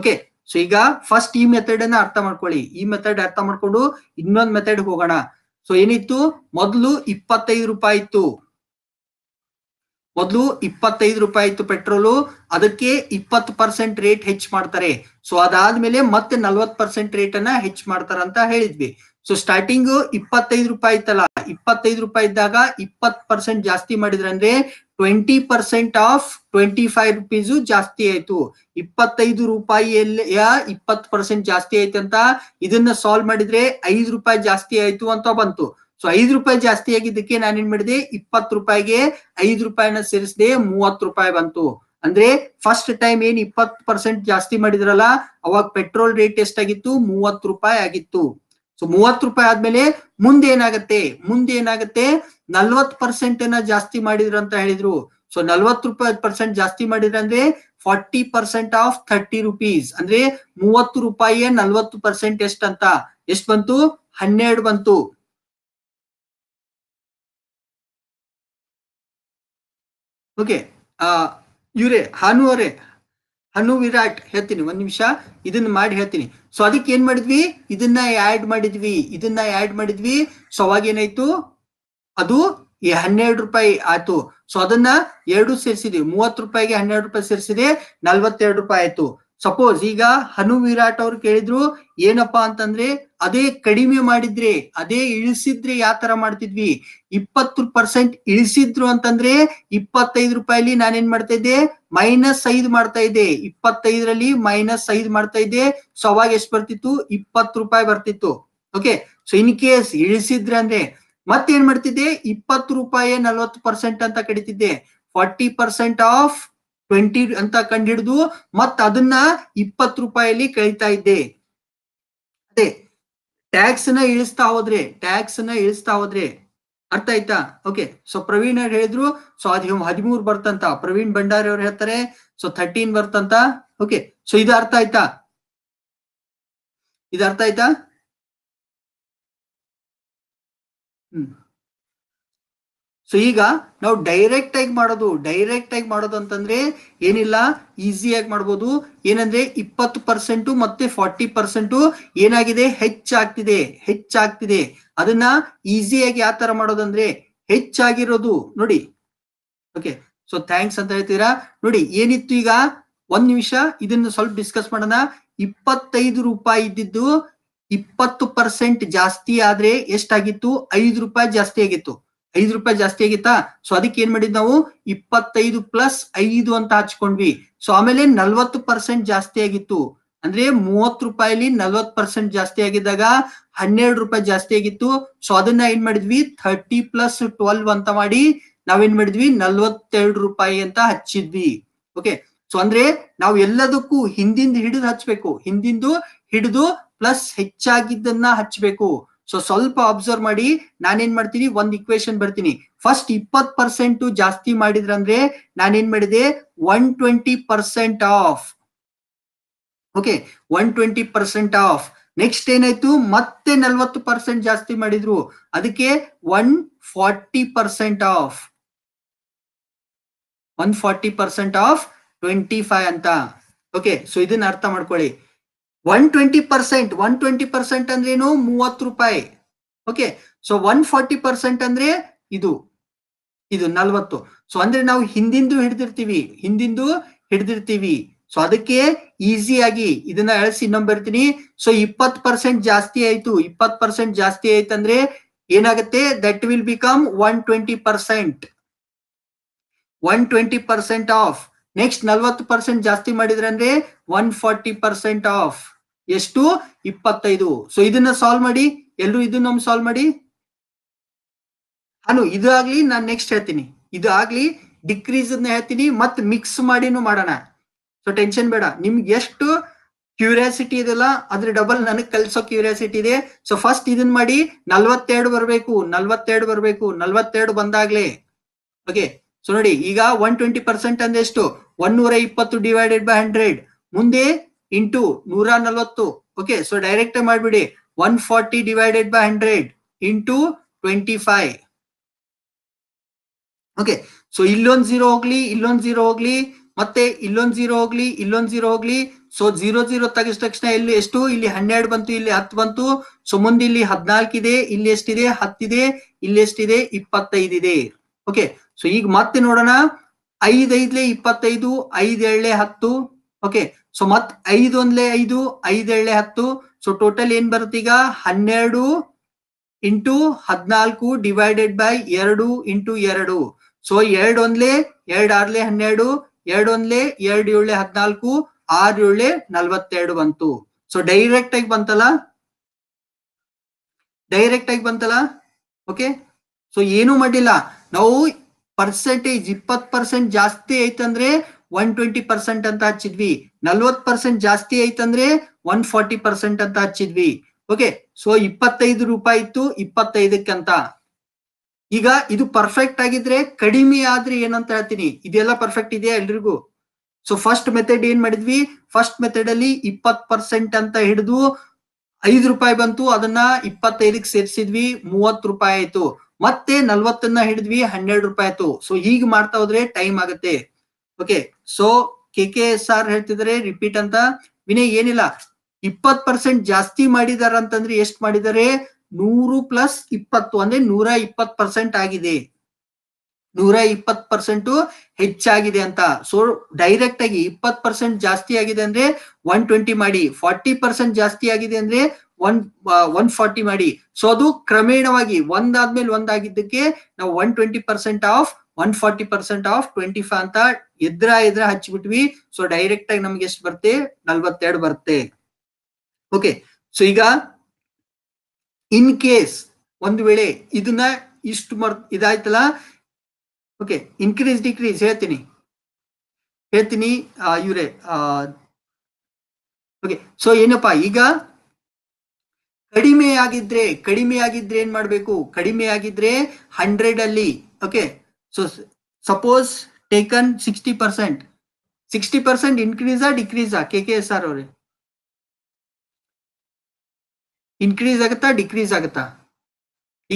ಓಕೆ ಸೊ ಈಗ ಫಸ್ಟ್ ಈ ಮೆಥಡ್ ಅನ್ನ ಅರ್ಥ ಮಾಡ್ಕೊಳ್ಳಿ ಈ ಮೆಥಡ್ ಅರ್ಥ ಮಾಡ್ಕೊಂಡು ಇನ್ನೊಂದ್ ಮೆಥಡ್ ಹೋಗೋಣ ಸೊ ಏನಿತ್ತು ಮೊದಲು ಇಪ್ಪತ್ತೈದು ರೂಪಾಯಿ ಇತ್ತು ಮೊದಲು ಇಪ್ಪತ್ತೈದು ರೂಪಾಯಿ ಇತ್ತು ಪೆಟ್ರೋಲು ಅದಕ್ಕೆ ಇಪ್ಪತ್ತು ಪರ್ಸೆಂಟ್ ರೇಟ್ ಹೆಚ್ಚು ಮಾಡ್ತಾರೆ ಸೊ ಅದಾದ್ಮೇಲೆ ಮತ್ತೆ ನಲ್ವತ್ ಪರ್ಸೆಂಟ್ ರೇಟ್ ಅನ್ನ ಹೆಚ್ಚು ಮಾಡ್ತಾರ ಅಂತ ಹೇಳಿದ್ವಿ ಸೊ ಸ್ಟಾರ್ಟಿಂಗ್ ಇಪ್ಪತ್ತೈದು ರೂಪಾಯಿ ಇತ್ತಲ್ಲ ಇಪ್ಪತ್ತೈದು ರೂಪಾಯಿ ಇದ್ದಾಗ ಇಪ್ಪತ್ ಪರ್ಸೆಂಟ್ ಜಾಸ್ತಿ ಮಾಡಿದ್ರೆ ಅಂದ್ರೆ twenty percent of twenty five rupees ಜಾಸ್ತಿ ಆಯ್ತು ಇಪ್ಪತ್ತೈದು ರೂಪಾಯಿಯಲ್ಲಿ ಇಪ್ಪತ್ ಪರ್ಸೆಂಟ್ ಜಾಸ್ತಿ ಆಯ್ತು ಅಂತ ಇದನ್ನ ಸಾಲ್ವ್ ಮಾಡಿದ್ರೆ ಐದು ರೂಪಾಯಿ ಜಾಸ್ತಿ ಆಯ್ತು ಅಂತ ಬಂತು ಸೊ ಐದು ರೂಪಾಯಿ ಜಾಸ್ತಿ ಆಗಿದ್ದಕ್ಕೆ ನಾನೇನ್ ಮಾಡಿದೆ ಇಪ್ಪತ್ತು ರೂಪಾಯಿಗೆ ಐದು ರೂಪಾಯಿನ ಸೇರಿಸಿದೆ ಮೂವತ್ತು ರೂಪಾಯಿ ಬಂತು ಅಂದ್ರೆ ಫಸ್ಟ್ ಟೈಮ್ ಏನ್ ಇಪ್ಪತ್ತು ಪರ್ಸೆಂಟ್ ಜಾಸ್ತಿ ಮಾಡಿದ್ರಲ್ಲ ಅವಾಗ ಪೆಟ್ರೋಲ್ ರೇಟ್ ಎಷ್ಟಾಗಿತ್ತು ಮೂವತ್ತು ರೂಪಾಯಿ ಆಗಿತ್ತು ಸೊ ಮೂವತ್ ರೂಪಾಯಿ ಆದ್ಮೇಲೆ ಮುಂದೇನಾಗತ್ತೆ ಮುಂದೇನಾಗತ್ತೆ ನಲ್ವತ್ ಪರ್ಸೆಂಟ್ ಏನ ಜಾಸ್ತಿ ಮಾಡಿದ್ರು ಅಂತ ಹೇಳಿದ್ರು ಸೊ ನಲ್ವತ್ ರೂಪಾಯಿ ಪರ್ಸೆಂಟ್ ಜಾಸ್ತಿ ಮಾಡಿದ್ರೆ ಅಂದ್ರೆ forty percent of thirty rupees ಅಂದ್ರೆ ಮೂವತ್ತು ರೂಪಾಯಿಯ ನಲ್ವತ್ತು ಪರ್ಸೆಂಟ್ ಎಷ್ಟ್ ಅಂತ ಎಷ್ಟ್ ಬಂತು ಹನ್ನೆರಡು ಬಂತು ಓಕೆ ಇವ್ರೆ ಹಾನು ಅವರೇ ಅನು ವಿರಾಟ್ ಹೇಳ್ತೀನಿ ಒಂದ್ ನಿಮಿಷ ಇದನ್ನ ಮಾಡಿ ಹೇಳ್ತೀನಿ ಸೊ ಅದಕ್ಕೆ ಏನ್ ಮಾಡಿದ್ವಿ ಇದನ್ನ ಆಡ್ ಮಾಡಿದ್ವಿ ಇದನ್ನ ಆಡ್ ಮಾಡಿದ್ವಿ ಸೊ ಅವಾಗ ಏನಾಯ್ತು ಅದು ಹನ್ನೆರಡು ರೂಪಾಯಿ ಆಯ್ತು ಸೊ ಅದನ್ನ ಎರಡು ಸೇರಿಸಿದ್ವಿ ಮೂವತ್ತು ರೂಪಾಯಿಗೆ ಹನ್ನೆರಡು ರೂಪಾಯಿ ಸೇರಿಸಿದೆ ನಲ್ವತ್ತೆರಡು ರೂಪಾಯಿ ಆಯ್ತು ಸಪೋಸ್ ಈಗ ಹನು ವಿರಾಟ್ ಅವ್ರು ಕೇಳಿದ್ರು ಏನಪ್ಪಾ ಅಂತಂದ್ರೆ ಅದೇ ಕಡಿಮೆ ಮಾಡಿದ್ರೆ ಅದೇ ಇಳಿಸಿದ್ರೆ ಯಾವ ತರ ಮಾಡ್ತಿದ್ವಿ ಇಪ್ಪತ್ತು ಪರ್ಸೆಂಟ್ ಇಳಿಸಿದ್ರು ಅಂತಂದ್ರೆ ಇಪ್ಪತ್ತೈದು ರೂಪಾಯಿಲಿ ನಾನೇನ್ ಮಾಡ್ತಾ ಇದ್ದೆ ಮೈನಸ್ ಐದು ಮಾಡ್ತಾ ಇದ್ದೆ ಇಪ್ಪತ್ತೈದರಲ್ಲಿ ಮೈನಸ್ ಐದು ಮಾಡ್ತಾ ಇದ್ದೆ ಸೊ ಎಷ್ಟು ಬರ್ತಿತ್ತು ಇಪ್ಪತ್ತು ರೂಪಾಯಿ ಬರ್ತಿತ್ತು ಓಕೆ ಸೊ ಇನ್ ಕೇಸ್ ಇಳಿಸಿದ್ರೆ ಅಂದ್ರೆ ಮತ್ತೇನ್ ಮಾಡ್ತಿದ್ದೆ ಇಪ್ಪತ್ತು ರೂಪಾಯಿ ನಲ್ವತ್ತು ಪರ್ಸೆಂಟ್ ಅಂತ ಕಡಿತಿದ್ದೆ ಫಾರ್ಟಿ ಪರ್ಸೆಂಟ್ ಆಫ್ ಟ್ವೆಂಟಿ ಅಂತ ಕಂಡು ಹಿಡಿದು ಮತ್ ಅದನ್ನ ಇಪ್ಪತ್ ರೂಪಾಯಲ್ಲಿ ಕಳಿತಾ ಇದ್ದೆ ಅದೇ ಟ್ಯಾಕ್ಸ್ ನ ಇಳಿಸ್ತಾ ಹೋದ್ರೆ ಟ್ಯಾಕ್ಸ್ ನ ಇಳಿಸ್ತಾ ಹೋದ್ರೆ ಅರ್ಥ ಆಯ್ತಾ ಓಕೆ ಸೊ ಪ್ರವೀಣ್ ಅವ್ರು ಹೇಳಿದ್ರು ಸೊ ಅದ್ ಹದಿಮೂರ್ ಬರ್ತಂತ ಪ್ರವೀಣ್ ಭಂಡಾರಿ ಅವ್ರು ಹೇಳ್ತಾರೆ ಸೊ ಥರ್ಟೀನ್ ಬರ್ತಂತ ಓಕೆ ಸೊ ಇದು ಅರ್ಥ ಆಯ್ತಾ ಇದು ಅರ್ಥ ಆಯ್ತಾ ಹ್ಮ್ ಸೊ ಈಗ ನಾವು ಡೈರೆಕ್ಟ್ ಆಗಿ ಮಾಡೋದು ಡೈರೆಕ್ಟ್ ಆಗಿ ಮಾಡೋದು ಅಂತಂದ್ರೆ ಏನಿಲ್ಲ ಆಗಿ ಮಾಡ್ಬೋದು ಏನಂದ್ರೆ ಇಪ್ಪತ್ತು ಪರ್ಸೆಂಟು ಮತ್ತೆ ಫಾರ್ಟಿ ಪರ್ಸೆಂಟು ಏನಾಗಿದೆ ಹೆಚ್ಚಾಗ್ತಿದೆ ಹೆಚ್ಚಾಗ್ತಿದೆ ಅದನ್ನ ಈಸಿಯಾಗಿ ಯಾವ ತರ ಮಾಡೋದಂದ್ರೆ ಹೆಚ್ಚಾಗಿರೋದು ನೋಡಿ ಓಕೆ ಸೊ ಥ್ಯಾಂಕ್ಸ್ ಅಂತ ಹೇಳ್ತೀರಾ ನೋಡಿ ಏನಿತ್ತು ಈಗ ಒಂದ್ ನಿಮಿಷ ಇದನ್ನ ಸ್ವಲ್ಪ ಡಿಸ್ಕಸ್ ಮಾಡೋಣ ಇಪ್ಪತ್ತೈದು ರೂಪಾಯಿ ಇದ್ದಿದ್ದು ಇಪ್ಪತ್ತು ಪರ್ಸೆಂಟ್ ಜಾಸ್ತಿ ಆದ್ರೆ ಎಷ್ಟಾಗಿತ್ತು ಐದು ರೂಪಾಯಿ ಜಾಸ್ತಿ ಆಗಿತ್ತು ಐದು ರೂಪಾಯಿ ಜಾಸ್ತಿ ಆಗಿತ್ತಾ ಸೊ ಅದಕ್ಕೆ ಏನ್ ಮಾಡಿದ್ ನಾವು ಇಪ್ಪತ್ತೈದು ಪ್ಲಸ್ ಐದು ಅಂತ ಹಚ್ಕೊಂಡ್ವಿ ಸೊ ಆಮೇಲೆ ನಲ್ವತ್ತು ಪರ್ಸೆಂಟ್ ಜಾಸ್ತಿ ಆಗಿತ್ತು ಅಂದ್ರೆ ಮೂವತ್ ರೂಪಾಯಿಲಿ ನಲ್ವತ್ ಪರ್ಸೆಂಟ್ ಜಾಸ್ತಿ ಆಗಿದ್ದಾಗ ಹನ್ನೆರಡು ರೂಪಾಯಿ ಜಾಸ್ತಿ ಆಗಿತ್ತು ಸೊ ಅದನ್ನ ಏನ್ ಮಾಡಿದ್ವಿ ಥರ್ಟಿ ಪ್ಲಸ್ ಟ್ವೆಲ್ವ್ ಅಂತ ಮಾಡಿ ನಾವೇನ್ ಮಾಡಿದ್ವಿ ನಲ್ವತ್ತೆರಡು ರೂಪಾಯಿ ಅಂತ ಹಚ್ಚಿದ್ವಿ ಓಕೆ ಸೊ ಅಂದ್ರೆ ನಾವು ಎಲ್ಲದಕ್ಕೂ ಹಿಂದಿಂದ ಹಿಡಿದು ಹಚ್ಬೇಕು ಹಿಂದಿಂದು ಹಿಡಿದು ಪ್ಲಸ್ ಹೆಚ್ಚಾಗಿದ್ದನ್ನ ಹಚ್ಬೇಕು ಸೊ ಸ್ವಲ್ಪ ಅಬ್ಸರ್ವ್ ಮಾಡಿ ನಾನೇನ್ ಮಾಡ್ತೀನಿ ಒಂದ್ ಇಕ್ವೇಶನ್ ಬರ್ತೀನಿ ಫಸ್ಟ್ ಇಪ್ಪತ್ ಪರ್ಸೆಂಟ್ ಜಾಸ್ತಿ ಮಾಡಿದ್ರಂದ್ರೆ ನಾನೇನ್ ಮಾಡಿದೆ one twenty percent of okay one twenty percent of next ಏನಾಯ್ತು ಮತ್ತೆ ನಲ್ವತ್ತು ಪರ್ಸೆಂಟ್ ಜಾಸ್ತಿ ಮಾಡಿದ್ರು ಅದಕ್ಕೆ one forty percent of one forty percent of twenty five ಅಂತ ಓಕೆ ಸೊ ಇದನ್ನ ಅರ್ಥ ಮಾಡ್ಕೊಳ್ಳಿ one twenty percent one twenty percent ಅಂದ್ರೇನು ಮೂವತ್ತು ರೂಪಾಯಿ okay so one forty percent ಅಂದ್ರೆ ಇದು ಇದು ನಲ್ವತ್ತು ಸೊ ಅಂದ್ರೆ ನಾವು ಹಿಂದಿಂದು ಹಿಡ್ದಿರ್ತೀವಿ ಹಿಂದಿಂದು ಹಿಡ್ದಿರ್ತೀವಿ ಸೊ ಅದಕ್ಕೆ ಈಸಿ ಆಗಿ ಇದನ್ನ ಎಳಸಿ ಇನ್ನೊಂದು ಬರ್ತೀನಿ ಸೊ ಇಪ್ಪತ್ ಪರ್ಸೆಂಟ್ ಜಾಸ್ತಿ ಆಯ್ತು ಇಪ್ಪತ್ ಪರ್ಸೆಂಟ್ ಜಾಸ್ತಿ ಆಯ್ತು ಆಯ್ತಂದ್ರೆ ಏನಾಗುತ್ತೆ that will become one twenty percent one twenty percent of next ನಲ್ವತ್ತು ಪರ್ಸೆಂಟ್ ಜಾಸ್ತಿ ಮಾಡಿದ್ರೆ ಅಂದ್ರೆ ಒನ್ ಫಾರ್ಟಿ ಪರ್ಸೆಂಟ್ ಆಫ್ ಎಷ್ಟು ಇಪ್ಪತ್ತೈದು ಸೊ ಇದನ್ನ ಸಾಲ್ವ್ ಮಾಡಿ ಎಲ್ಲರೂ ಇದನ್ನ ಸಾಲ್ವ್ ಮಾಡಿ ಅನು ಇದು ಆಗ್ಲಿ ನಾನು ನೆಕ್ಸ್ಟ್ ಹೇಳ್ತೀನಿ ಇದು ಆಗ್ಲಿ ಡಿಕ್ರೀಸ್ ಹೇಳ್ತೀನಿ ಮತ್ ಮಿಕ್ಸ್ ಮಾಡಿನೂ ಮಾಡೋಣ ಸೊ ಟೆನ್ಷನ್ ಬೇಡ ನಿಮ್ಗೆ ಎಷ್ಟು ಕ್ಯೂರಿಯಾಸಿಟಿ ಇದೆಲ್ಲ ಅದ್ರ ಡಬಲ್ ನನಗೆ ಕಲ್ಸೋ ಕ್ಯೂರಿಯಾಸಿಟಿ ಇದೆ ಸೊ ಫಸ್ಟ್ ಇದನ್ನ ಮಾಡಿ ನಲ್ವತ್ತೆರಡು ಬರಬೇಕು ನಲ್ವತ್ತೆರಡು ಬರಬೇಕು ನಲ್ವತ್ತೆರಡು ಬಂದಾಗ್ಲೇ ಓಕೆ ಸೊ ನೋಡಿ ಈಗ ಒನ್ ಟ್ವೆಂಟಿ ಪರ್ಸೆಂಟ್ ಅಂದ್ರೆ ಎಷ್ಟು ಒನ್ನೂರ ಇಪ್ಪತ್ತು ಡಿವೈಡೆಡ್ ಬೈ ಹಂಡ್ರೆಡ್ ಮುಂದೆ ಇಂಟು ನೂರ ನಲವತ್ತು ಓಕೆ ಸೊ ಡೈರೆಕ್ಟ್ ಮಾಡ್ಬಿಡಿ one forty divided by hundred into twenty five okay so ಇಲ್ಲೊಂದ್ ಜೀರೋ ಹೋಗ್ಲಿ ಇಲ್ಲೊಂದ್ ಜೀರೋ ಹೋಗ್ಲಿ ಮತ್ತೆ ಇಲ್ಲೊಂದ್ ಜೀರೋ ಹೋಗ್ಲಿ ಇಲ್ಲೊಂದ್ ಜೀರೋ ಹೋಗ್ಲಿ ಸೊ ಜೀರೋ ಜೀರೋ ತೆಗೆದ ತಕ್ಷಣ ಇಲ್ಲಿ ಎಷ್ಟು ಇಲ್ಲಿ ಹನ್ನೆರಡು ಬಂತು ಇಲ್ಲಿ ಹತ್ತು ಬಂತು ಸೊ ಮುಂದೆ ಇಲ್ಲಿ ಹದಿನಾಲ್ಕಿದೆ ಇಲ್ಲಿ ಎಷ್ಟಿದೆ ಹತ್ತಿದೆ ಇಲ್ಲಿ ಎಷ್ಟಿದೆ ಇಪ್ಪತ್ತೈದಿದೆ ಓಕೆ ಸೊ ಈಗ ಮತ್ತೆ ನೋಡೋಣ ಐದೈದ್ಲೆ ಇಪ್ಪತ್ತೈದು ಐದೇಳೆ ಹತ್ತು ಓಕೆ ಸೊ ಮತ್ ಐದೊಂದ್ಲೆ ಐದು ಐದೇಳೆ ಹತ್ತು ಸೊ ಟೋಟಲ್ ಏನ್ ಬರುತ್ತೆ ಈಗ ಹನ್ನೆರಡು ಇಂಟು ಹದಿನಾಲ್ಕು ಡಿವೈಡೆಡ್ ಬೈ ಎರಡು ಇಂಟು ಎರಡು ಸೊ ಎರಡೊಂದ್ಲೆ ಎರಡ್ ಆರ್ಲೆ ಹನ್ನೆರಡು ಎರಡೊಂದ್ಲೆ ಎರಡು ಏಳೆ ಹದ್ನಾಲ್ಕು ಆರ್ ಏಳೆ ನಲ್ವತ್ತೆರಡು ಬಂತು ಸೊ ಡೈರೆಕ್ಟ್ ಆಗಿ ಬಂತಲ್ಲ ಡೈರೆಕ್ಟ್ ಆಗಿ ಬಂತಲ್ಲ ಓಕೆ ಸೊ ಏನು ಮಾಡಿಲ್ಲ ನಾವು ಪರ್ಸೆಂಟೇಜ್ ಇಪ್ಪತ್ ಪರ್ಸೆಂಟ್ ಜಾಸ್ತಿ ಐತಂದ್ರೆ ಒನ್ ಟ್ವೆಂಟಿ ಪರ್ಸೆಂಟ್ ಅಂತ ಹಚ್ಚಿದ್ವಿ ನಲ್ವತ್ ಪರ್ಸೆಂಟ್ ಜಾಸ್ತಿ ಐತಂದ್ರೆ ಒನ್ ಫಾರ್ಟಿ ಪರ್ಸೆಂಟ್ ಅಂತ ಹಚ್ಚಿದ್ವಿ ಓಕೆ ಸೊ ಇಪ್ಪತ್ತೈದು ರೂಪಾಯಿ ಇತ್ತು ಅಂತ ಈಗ ಇದು ಪರ್ಫೆಕ್ಟ್ ಆಗಿದ್ರೆ ಕಡಿಮೆ ಆದ್ರೆ ಏನಂತ ಹೇಳ್ತೀನಿ ಇದೆಲ್ಲ ಪರ್ಫೆಕ್ಟ್ ಇದೆಯಾ ಎಲ್ರಿಗೂ ಸೊ ಫಸ್ಟ್ ಮೆಥಡ್ ಏನ್ ಮಾಡಿದ್ವಿ ಫಸ್ಟ್ ಮೆಥಡ್ ಅಲ್ಲಿ ಇಪ್ಪತ್ ಪರ್ಸೆಂಟ್ ಅಂತ ಹಿಡಿದು ಐದು ರೂಪಾಯಿ ಬಂತು ಅದನ್ನ ಇಪ್ಪತ್ತೈದಕ್ಕೆ ಸೇರಿಸಿದ್ವಿ ಮೂವತ್ತು ರೂಪಾಯಿ ಆಯ್ತು ಮತ್ತೆ ನಲ್ವತ್ತನ್ನ ಹಿಡಿದ್ವಿ ಹನ್ನೆರಡು ರೂಪಾಯಿ ಆಯ್ತು ಸೊ ಹೀಗೆ ಮಾಡ್ತಾ ಹೋದ್ರೆ ಟೈಮ್ ಆಗತ್ತೆ okay so K K S R ಹೇಳ್ತಿದ್ರೆ ರಿಪೀಟ್ ಅಂತ ವಿನಯ್ ಏನಿಲ್ಲ ಇಪ್ಪತ್ ಪರ್ಸೆಂಟ್ ಜಾಸ್ತಿ ಮಾಡಿದಾರ ಅಂತಂದ್ರೆ ಎಷ್ಟ್ ಮಾಡಿದಾರೆ ನೂರು ಪ್ಲಸ್ ಇಪ್ಪತ್ತು ಅಂದ್ರೆ ನೂರ ಇಪ್ಪತ್ ಪರ್ಸೆಂಟ್ ಆಗಿದೆ ನೂರ ಇಪ್ಪತ್ ಪರ್ಸೆಂಟ್ ಹೆಚ್ಚಾಗಿದೆ ಅಂತ ಸೊ ಡೈರೆಕ್ಟ್ ಆಗಿ ಇಪ್ಪತ್ ಪರ್ಸೆಂಟ್ ಜಾಸ್ತಿ ಆಗಿದೆ ಅಂದ್ರೆ ಒನ್ ಟ್ವೆಂಟಿ ಮಾಡಿ ಫಾರ್ಟಿ ಪರ್ಸೆಂಟ್ ಜಾಸ್ತಿ ಆಗಿದೆ ಅಂದ್ರೆ ಒನ್ ಒನ್ ಫಾರ್ಟಿ ಮಾಡಿ ಸೊ ಅದು ಕ್ರಮೇಣವಾಗಿ ಒಂದಾದ್ಮೇಲೆ ಒಂದಾಗಿದ್ದಕ್ಕೆ ನಾವು one twenty percent of one forty percent of twenty five ಅಂತ ಎದ್ರ ಎದ್ರ ಹಚ್ಚಿಬಿಟ್ವಿ ಸೊ ಡೈರೆಕ್ಟ್ ಆಗಿ ನಮ್ಗೆ ಎಷ್ಟು ಬರುತ್ತೆ ನಲ್ವತ್ತೆರಡು ಬರುತ್ತೆ ಓಕೆ ಸೊ ಈಗ ಇನ್ ಕೇಸ್ ಒಂದು ವೇಳೆ ಇದನ್ನ ಇಷ್ಟು ಮರ್ ಇದಾಯ್ತಲ್ಲ ಓಕೆ ಇನ್ಕ್ರೀಸ್ ಡಿಕ್ರೀಸ್ ಹೇಳ್ತೀನಿ ಹೇಳ್ತೀನಿ ಇವರೇ ಓಕೆ ಸೊ ಏನಪ್ಪಾ ಈಗ ಕಡಿಮೆ ಆಗಿದ್ರೆ ಕಡಿಮೆ ಆಗಿದ್ರೆ ಏನ್ ಮಾಡ್ಬೇಕು ಕಡಿಮೆ ಆಗಿದ್ರೆ ಹಂಡ್ರೆಡ್ ಅಲ್ಲಿ okay so suppose taken sixty percent sixty percent decrease ಡಿಕ್ರೀಸಾ ಕೆ ಕೆ ಎಸ್ ಆರ್ ಅವ್ರೆ ಇನ್ಕ್ರೀಸ್ ಆಗತ್ತಾ ಡಿಕ್ರೀಸ್ ಆಗತ್ತಾ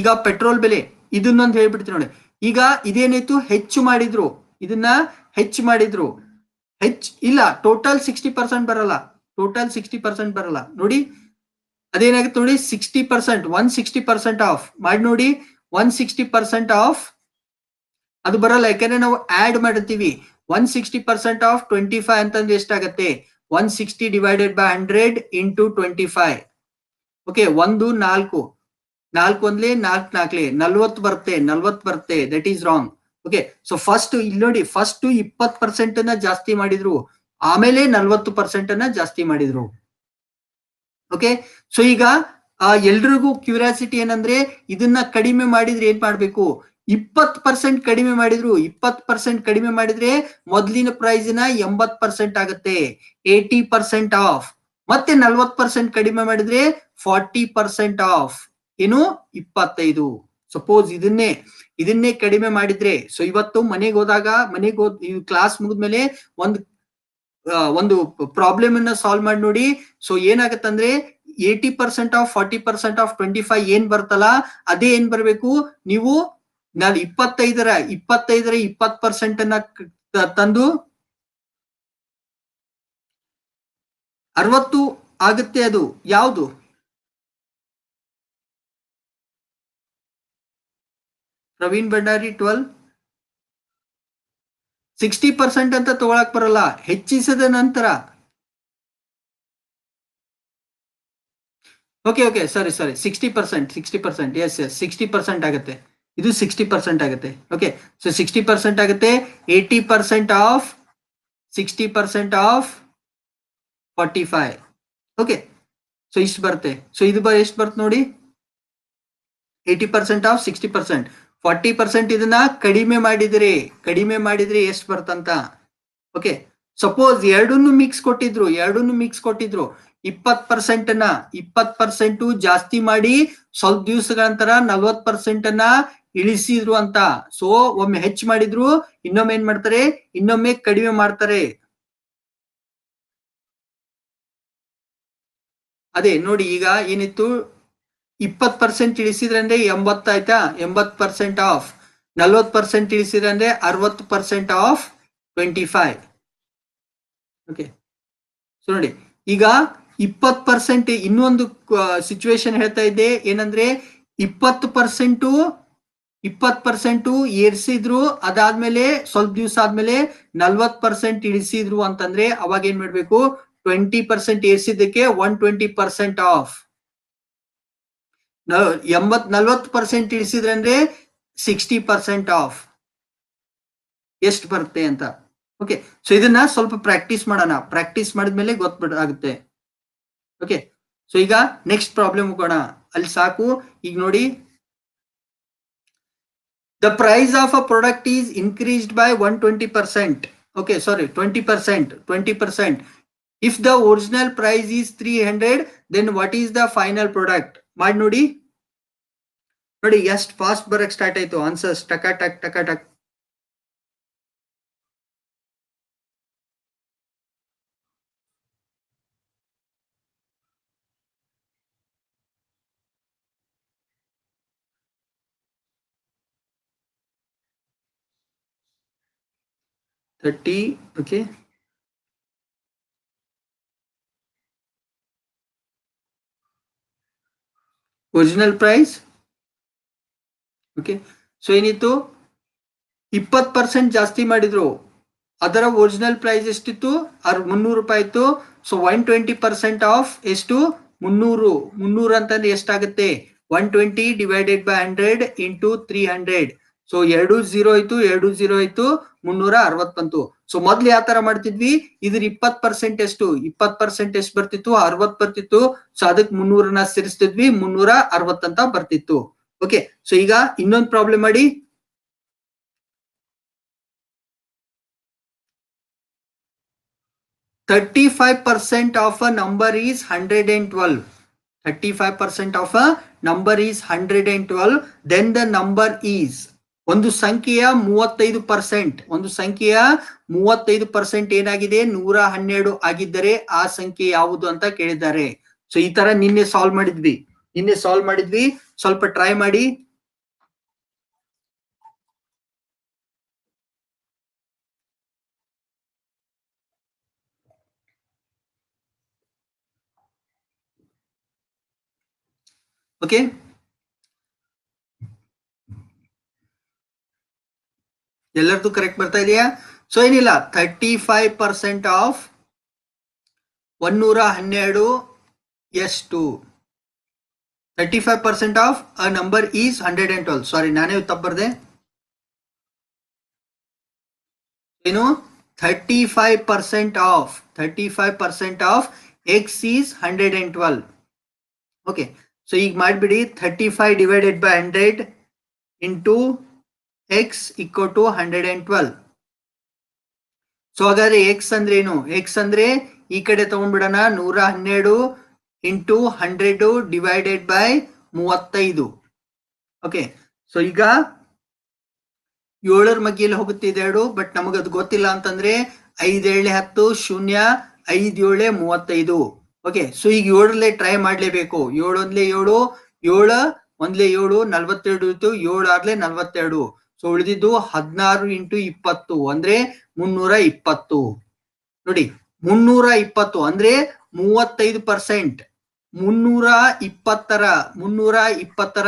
ಈಗ ಪೆಟ್ರೋಲ್ ಬೆಲೆ ಇದನ್ನೊಂದು ಹೇಳ್ಬಿಡ್ತೀನಿ ನೋಡಿ ಈಗ ಇದೇನಿತ್ತು ಹೆಚ್ಚು ಮಾಡಿದ್ರು ಇದನ್ನ ಹೆಚ್ಚು ಮಾಡಿದ್ರು ಹೆಚ್ಚು ಇಲ್ಲ ಟೋಟಲ್ ಸಿಕ್ಸ್ಟಿ ಪರ್ಸೆಂಟ್ ಬರಲ್ಲ ಟೋಟಲ್ ಸಿಕ್ಸ್ಟಿ ಪರ್ಸೆಂಟ್ ಬರಲ್ಲ ನೋಡಿ ಅದೇನಾಗುತ್ತೆ ನೋಡಿ sixty percent one sixty percent of ಮಾಡಿ ನೋಡಿ ಒನ್ ಸಿಕ್ಸ್ಟಿ ಪರ್ಸೆಂಟ್ ಆಫ್ ಅದು ಬರಲ್ಲ ಯಾಕಂದ್ರೆ ನಾವು ಆಡ್ ಮಾಡಿರ್ತೀವಿ one sixty percent of twenty five ಅಂತಂದ್ರೆ ಎಷ್ಟಾಗತ್ತೆ one sixty divided by hundred into twenty five okay ಒಂದು ನಾಲ್ಕು ನಾಲ್ಕು ಒಂದ್ಲಿ ನಾಲ್ಕು ನಾಲ್ಕಲಿ ನಲ್ವತ್ತು ಬರುತ್ತೆ ನಲ್ವತ್ತು ಬರುತ್ತೆ that is wrong okay so first ಇಲ್ಲಿ ನೋಡಿ ಫಸ್ಟ್ ಇಪ್ಪತ್ತು ಪರ್ಸೆಂಟ್ ಜಾಸ್ತಿ ಮಾಡಿದ್ರು ಆಮೇಲೆ ನಲ್ವತ್ತು ಪರ್ಸೆಂಟ್ ಜಾಸ್ತಿ ಮಾಡಿದ್ರು ಓಕೆ ಸೊ ಈಗ ಎಲ್ರಿಗೂ ಕ್ಯೂರಿಯಾಸಿಟಿ ಏನಂದ್ರೆ ಇದನ್ನ ಕಡಿಮೆ ಮಾಡಿದ್ರೆ ಏನ್ ಮಾಡ್ಬೇಕು ಇಪ್ಪತ್ ಪರ್ಸೆಂಟ್ ಕಡಿಮೆ ಮಾಡಿದ್ರು ಇಪ್ಪತ್ ಪರ್ಸೆಂಟ್ ಕಡಿಮೆ ಮಾಡಿದ್ರೆ ಮೊದಲಿನ ಪ್ರೈಸ್ನ ಎಂಬತ್ ಪರ್ಸೆಂಟ್ ಆಗತ್ತೆ ಏಟಿ ಪರ್ಸೆಂಟ್ ಆಫ್ ಮತ್ತೆ ನಲ್ವತ್ ಪರ್ಸೆಂಟ್ ಕಡಿಮೆ ಮಾಡಿದ್ರೆ ಫಾರ್ಟಿ ಪರ್ಸೆಂಟ್ ಆಫ್ ಏನು ಇಪ್ಪತ್ತೈದು ಸಪೋಸ್ ಇದನ್ನೇ ಇದನ್ನೇ ಕಡಿಮೆ ಮಾಡಿದ್ರೆ ಸೊ ಇವತ್ತು ಮನೆಗೆ ಹೋದಾಗ ಮನೆಗೆ ಹೋದ್ ಕ್ಲಾಸ್ ಮುಗಿದ್ಮೇಲೆ ಒಂದ್ ಒಂದು ಪ್ರಾಬ್ಲಮ್ ಅನ್ನ ಸಾಲ್ವ್ ಮಾಡಿ ನೋಡಿ ಸೊ ಅಂದ್ರೆ eighty percent of forty percent of twenty five ಏನ್ ಬರ್ತಲ್ಲ ಅದೇ ಏನ್ ಬರ್ಬೇಕು ನೀವು ನಾನು ಇಪ್ಪತ್ತೈದರ ಇಪ್ಪತ್ತೈದರ ಇಪ್ಪತ್ ಪರ್ಸೆಂಟ್ ಅನ್ನ ತಂದು ಅರವತ್ತು ಆಗುತ್ತೆ ಅದು ಯಾವುದು Praveen Bhandari twelve sixty percent ಅಂತ ತಗೊಳಕ್ ಬರಲ್ಲ ಹೆಚ್ಚಿಸದ ನಂತರ ಓಕೆ ಓಕೆ ಸರಿ ಸರಿ sixty percent sixty percent yes yes sixty percent ಆಗುತ್ತೆ ಇದು ಸಿಕ್ಸ್ಟಿ ಪರ್ಸೆಂಟ್ ಆಗುತ್ತೆ ಓಕೆ ಸೊ ಸಿಕ್ಸ್ಟಿ ಪರ್ಸೆಂಟ್ ಆಗುತ್ತೆ eighty percent of sixty percent of forty five okay so ಇಷ್ಟು ಬರುತ್ತೆ ಸೊ ಇದು ಎಷ್ಟು ಬರುತ್ತೆ ನೋಡಿ eighty percent of sixty percent forty percent ಇದನ್ನ ಕಡಿಮೆ ಮಾಡಿದ್ರಿ ಕಡಿಮೆ ಮಾಡಿದ್ರೆ ಎಷ್ಟು ಬರ್ತಂತ ಓಕೆ ಸಪೋಸ್ ಎರಡನ್ನು ಮಿಕ್ಸ್ ಕೊಟ್ಟಿದ್ರು ಎರಡನ್ನು ಮಿಕ್ಸ್ ಕೊಟ್ಟಿದ್ರು ಇಪ್ಪತ್ ಪರ್ಸೆಂಟ್ ಅನ್ನ ಇಪ್ಪತ್ ಪರ್ಸೆಂಟ್ ಜಾಸ್ತಿ ಮಾಡಿ ಸ್ವಲ್ಪ ದಿವಸಗಳ ನಂತರ ನಲ್ವತ್ ಪರ್ಸೆಂಟ್ ಅನ್ನ ಇಳಿಸಿದ್ರು ಅಂತ ಸೊ ಒಮ್ಮೆ ಹೆಚ್ಚು ಮಾಡಿದ್ರು ಇನ್ನೊಮ್ಮೆ ಏನ್ ಮಾಡ್ತಾರೆ ಇನ್ನೊಮ್ಮೆ ಕಡಿಮೆ ಮಾಡ್ತಾರೆ ಅದೇ ನೋಡಿ ಈಗ ಏನಿತ್ತು ಇಪ್ಪತ್ತು ಪರ್ಸೆಂಟ್ ಇಳಿಸಿದ್ರೆ ಅಂದ್ರೆ ಎಂಬತ್ತಾಯ್ತಾ ಎಂಬತ್ತು ಪರ್ಸೆಂಟ್ ಆಫ್ ನಲ್ವತ್ತು ಪರ್ಸೆಂಟ್ ಇಳಿಸಿದ್ರೆ ಅಂದ್ರೆ ಅರವತ್ತು percent of twenty five okay so ನೋಡಿ ಈಗ ಇಪ್ಪತ್ತು ಪರ್ಸೆಂಟ್ ಇನ್ನೊಂದು ಸಿಚುವೇಶನ್ ಹೇಳ್ತಾ ಇದ್ದೆ ಏನಂದ್ರೆ ಇಪ್ಪತ್ತು ಪರ್ಸೆಂಟು ಇಪ್ಪತ್ತು ಪರ್ಸೆಂಟು ಏರ್ಸಿದ್ರು ಅದಾದ್ಮೇಲೆ ಸ್ವಲ್ಪ ದಿವಸ ಆದ್ಮೇಲೆ ನಲ್ವತ್ ಪರ್ಸೆಂಟ್ ಇಳಿಸಿದ್ರು ಅಂತಂದ್ರೆ ಅವಾಗ ಏನ್ ಮಾಡ್ಬೇಕು ಟ್ವೆಂಟಿ ಪರ್ಸೆಂಟ್ ಏರ್ಸಿದ್ದಕ್ಕೆ ಒನ್ ಟ್ವೆಂಟಿ ಪರ್ಸೆಂಟ್ ಆಫ್ ಎಂಬತ್ ನಲ್ವತ್ತು ಪರ್ಸೆಂಟ್ ಅಂದ್ರೆ ಸಿಕ್ಸ್ಟಿ ಪರ್ಸೆಂಟ್ ಆಫ್ ಎಷ್ಟು ಬರುತ್ತೆ ಅಂತ ಓಕೆ ಸೊ ಇದನ್ನ ಸ್ವಲ್ಪ ಪ್ರಾಕ್ಟೀಸ್ ಮಾಡೋಣ ಪ್ರಾಕ್ಟೀಸ್ ಮಾಡಿದ್ಮೇಲೆ ಗೊತ್ತ ಆಗುತ್ತೆ ಓಕೆ ಸೊ ಈಗ ನೆಕ್ಸ್ಟ್ ಪ್ರಾಬ್ಲಮ್ ಹೋಗೋಣ ಅಲ್ಲಿ ಸಾಕು ಈಗ ನೋಡಿ the price of a product is increased by one twenty percent okay sorry twenty percent twenty percent If the original price is 300, then what is the final product? ಮಾಡಿ ನೋಡಿ ನೋಡಿ ಎಷ್ಟು fast, ಬರಕ್ ಸ್ಟಾರ್ಟ್ ಆಯ್ತು answers. Taka ಟಕ taka ಟಕ Thirty. Okay. Original price okay so ಏನಿತ್ತು ಇಪ್ಪತ್ತು ಪರ್ಸೆಂಟ್ ಜಾಸ್ತಿ ಮಾಡಿದ್ರು ಅದರ ಒರಿಜಿನಲ್ ಪ್ರೈಸ್ ಎಷ್ಟಿತ್ತು ಅರ್ ಮುನ್ನೂರು ರೂಪಾಯಿ ಇತ್ತು so one twenty percent of ಎಷ್ಟು ಮುನ್ನೂರು ಮುನ್ನೂರು ಅಂತಂದ್ರೆ ಎಷ್ಟಾಗುತ್ತೆ one twenty divided by hundred into three hundred so ಎರಡು ಜೀರೋ ಆಯ್ತು ಎರಡು ಜೀರೋ ಆಯ್ತು ಮುನ್ನೂರ ಅರವತ್ತಂತು ಸೊ ಮೊದ್ಲು ಯಾವ ತರ ಮಾಡ್ತಿದ್ವಿ ಇದ್ರ ಇಪ್ಪತ್ ಪರ್ಸೆಂಟ್ ಎಷ್ಟು ಇಪ್ಪತ್ ಪರ್ಸೆಂಟ್ ಎಷ್ಟು ಬರ್ತಿತ್ತು ಅರವತ್ ಬರ್ತಿತ್ತು ಸೊ ಅದಕ್ ಮುನ್ನೂರನ್ನ ಸೇರಿಸ್ತಿದ್ವಿ ಮುನ್ನೂರ ಅರವತ್ತಂತ ಬರ್ತಿತ್ತು ಓಕೆ ಸೊ ಈಗ ಇನ್ನೊಂದು ಪ್ರಾಬ್ಲಮ್ ಮಾಡಿ thirty five percent of a number is hundred and twelve thirty five percent of a number is hundred and twelve then the number is ಒಂದು ಸಂಖ್ಯೆಯ ಮೂವತ್ತೈದು ಪರ್ಸೆಂಟ್ ಒಂದು ಸಂಖ್ಯೆಯ ಮೂವತ್ತೈದು ಪರ್ಸೆಂಟ್ ಏನಾಗಿದೆ ನೂರ ಹನ್ನೆರಡು ಆಗಿದ್ದರೆ ಆ ಸಂಖ್ಯೆ ಯಾವುದು ಅಂತ ಕೇಳಿದ್ದಾರೆ ಸೊ ಈ ತರ ನಿನ್ನೆ ಸಾಲ್ವ್ ಮಾಡಿದ್ವಿ ನಿನ್ನೆ ಸಾಲ್ವ್ ಮಾಡಿದ್ವಿ ಸ್ವಲ್ಪ ಟ್ರೈ ಮಾಡಿ ಓಕೆ ಎಲ್ಲಾ ಇತ್ತು ಕರೆಕ್ಟ್ ಬರ್ತಾ ಇದೆಯಾ ಸೋ ಏನಿಲ್ಲ 35% ಆಫ್ 112 ಎಷ್ಟು 35% of a number is 112 sorry ನಾನು ಈಗ ತಪ್ಪು ಬರ್ದೆ ಏನೋ 35% of 35% of X is 112 okay so ಈಗ ಮಾಡಿಬಿಡಿ 35 / 100 * X equal to hundred and twelve so ಹಾಗಾದ್ರೆ ಎಕ್ಸ್ ಅಂದ್ರೆ ಏನು ಎಕ್ಸ್ ಅಂದ್ರೆ ಈ ಕಡೆ ತಗೊಂಡ್ಬಿಡೋಣ ನೂರ ಹನ್ನೆರಡು ಇಂಟು ಹಂಡ್ರೆಡ್ ಡಿವೈಡೆಡ್ ಬೈ ಮೂವತ್ತೈದು ಓಕೆ ಸೊ ಈಗ ಏಳರ ಮಗ್ಗಿಯಲ್ಲಿ ಹೋಗುತ್ತಿದೆ ಎರಡು ಬಟ್ ನಮಗದು ಗೊತ್ತಿಲ್ಲ ಅಂತಂದ್ರೆ ಐದೇಳೆ ಹತ್ತು ಶೂನ್ಯ ಐದೇಳೆ ಮೂವತ್ತೈದು ಓಕೆ ಸೊ ಈಗ ಏಳರಲ್ಲೇ ಟ್ರೈ ಮಾಡಲೇಬೇಕು ಏಳು ಒಂದ್ಲೆ ಏಳು ಏಳು ಒಂದ್ಲೆ ಏಳು ನಲವತ್ತೆರಡು ಇತ್ತು ಏಳು ಆರ್ಲೆ ನಲ್ವತ್ತೆರಡು ಸೊ ಉಳಿದಿದ್ದು ಹದಿನಾರು ಇಂಟು ಇಪ್ಪತ್ತು ಅಂದ್ರೆ ಮುನ್ನೂರ ಇಪ್ಪತ್ತು ನೋಡಿ ಮುನ್ನೂರ ಇಪ್ಪತ್ತು ಅಂದ್ರೆ ಮೂವತ್ತೈದು ಪರ್ಸೆಂಟ್ ಮುನ್ನೂರ ಇಪ್ಪತ್ತರ ಮುನ್ನೂರ ಇಪ್ಪತ್ತರ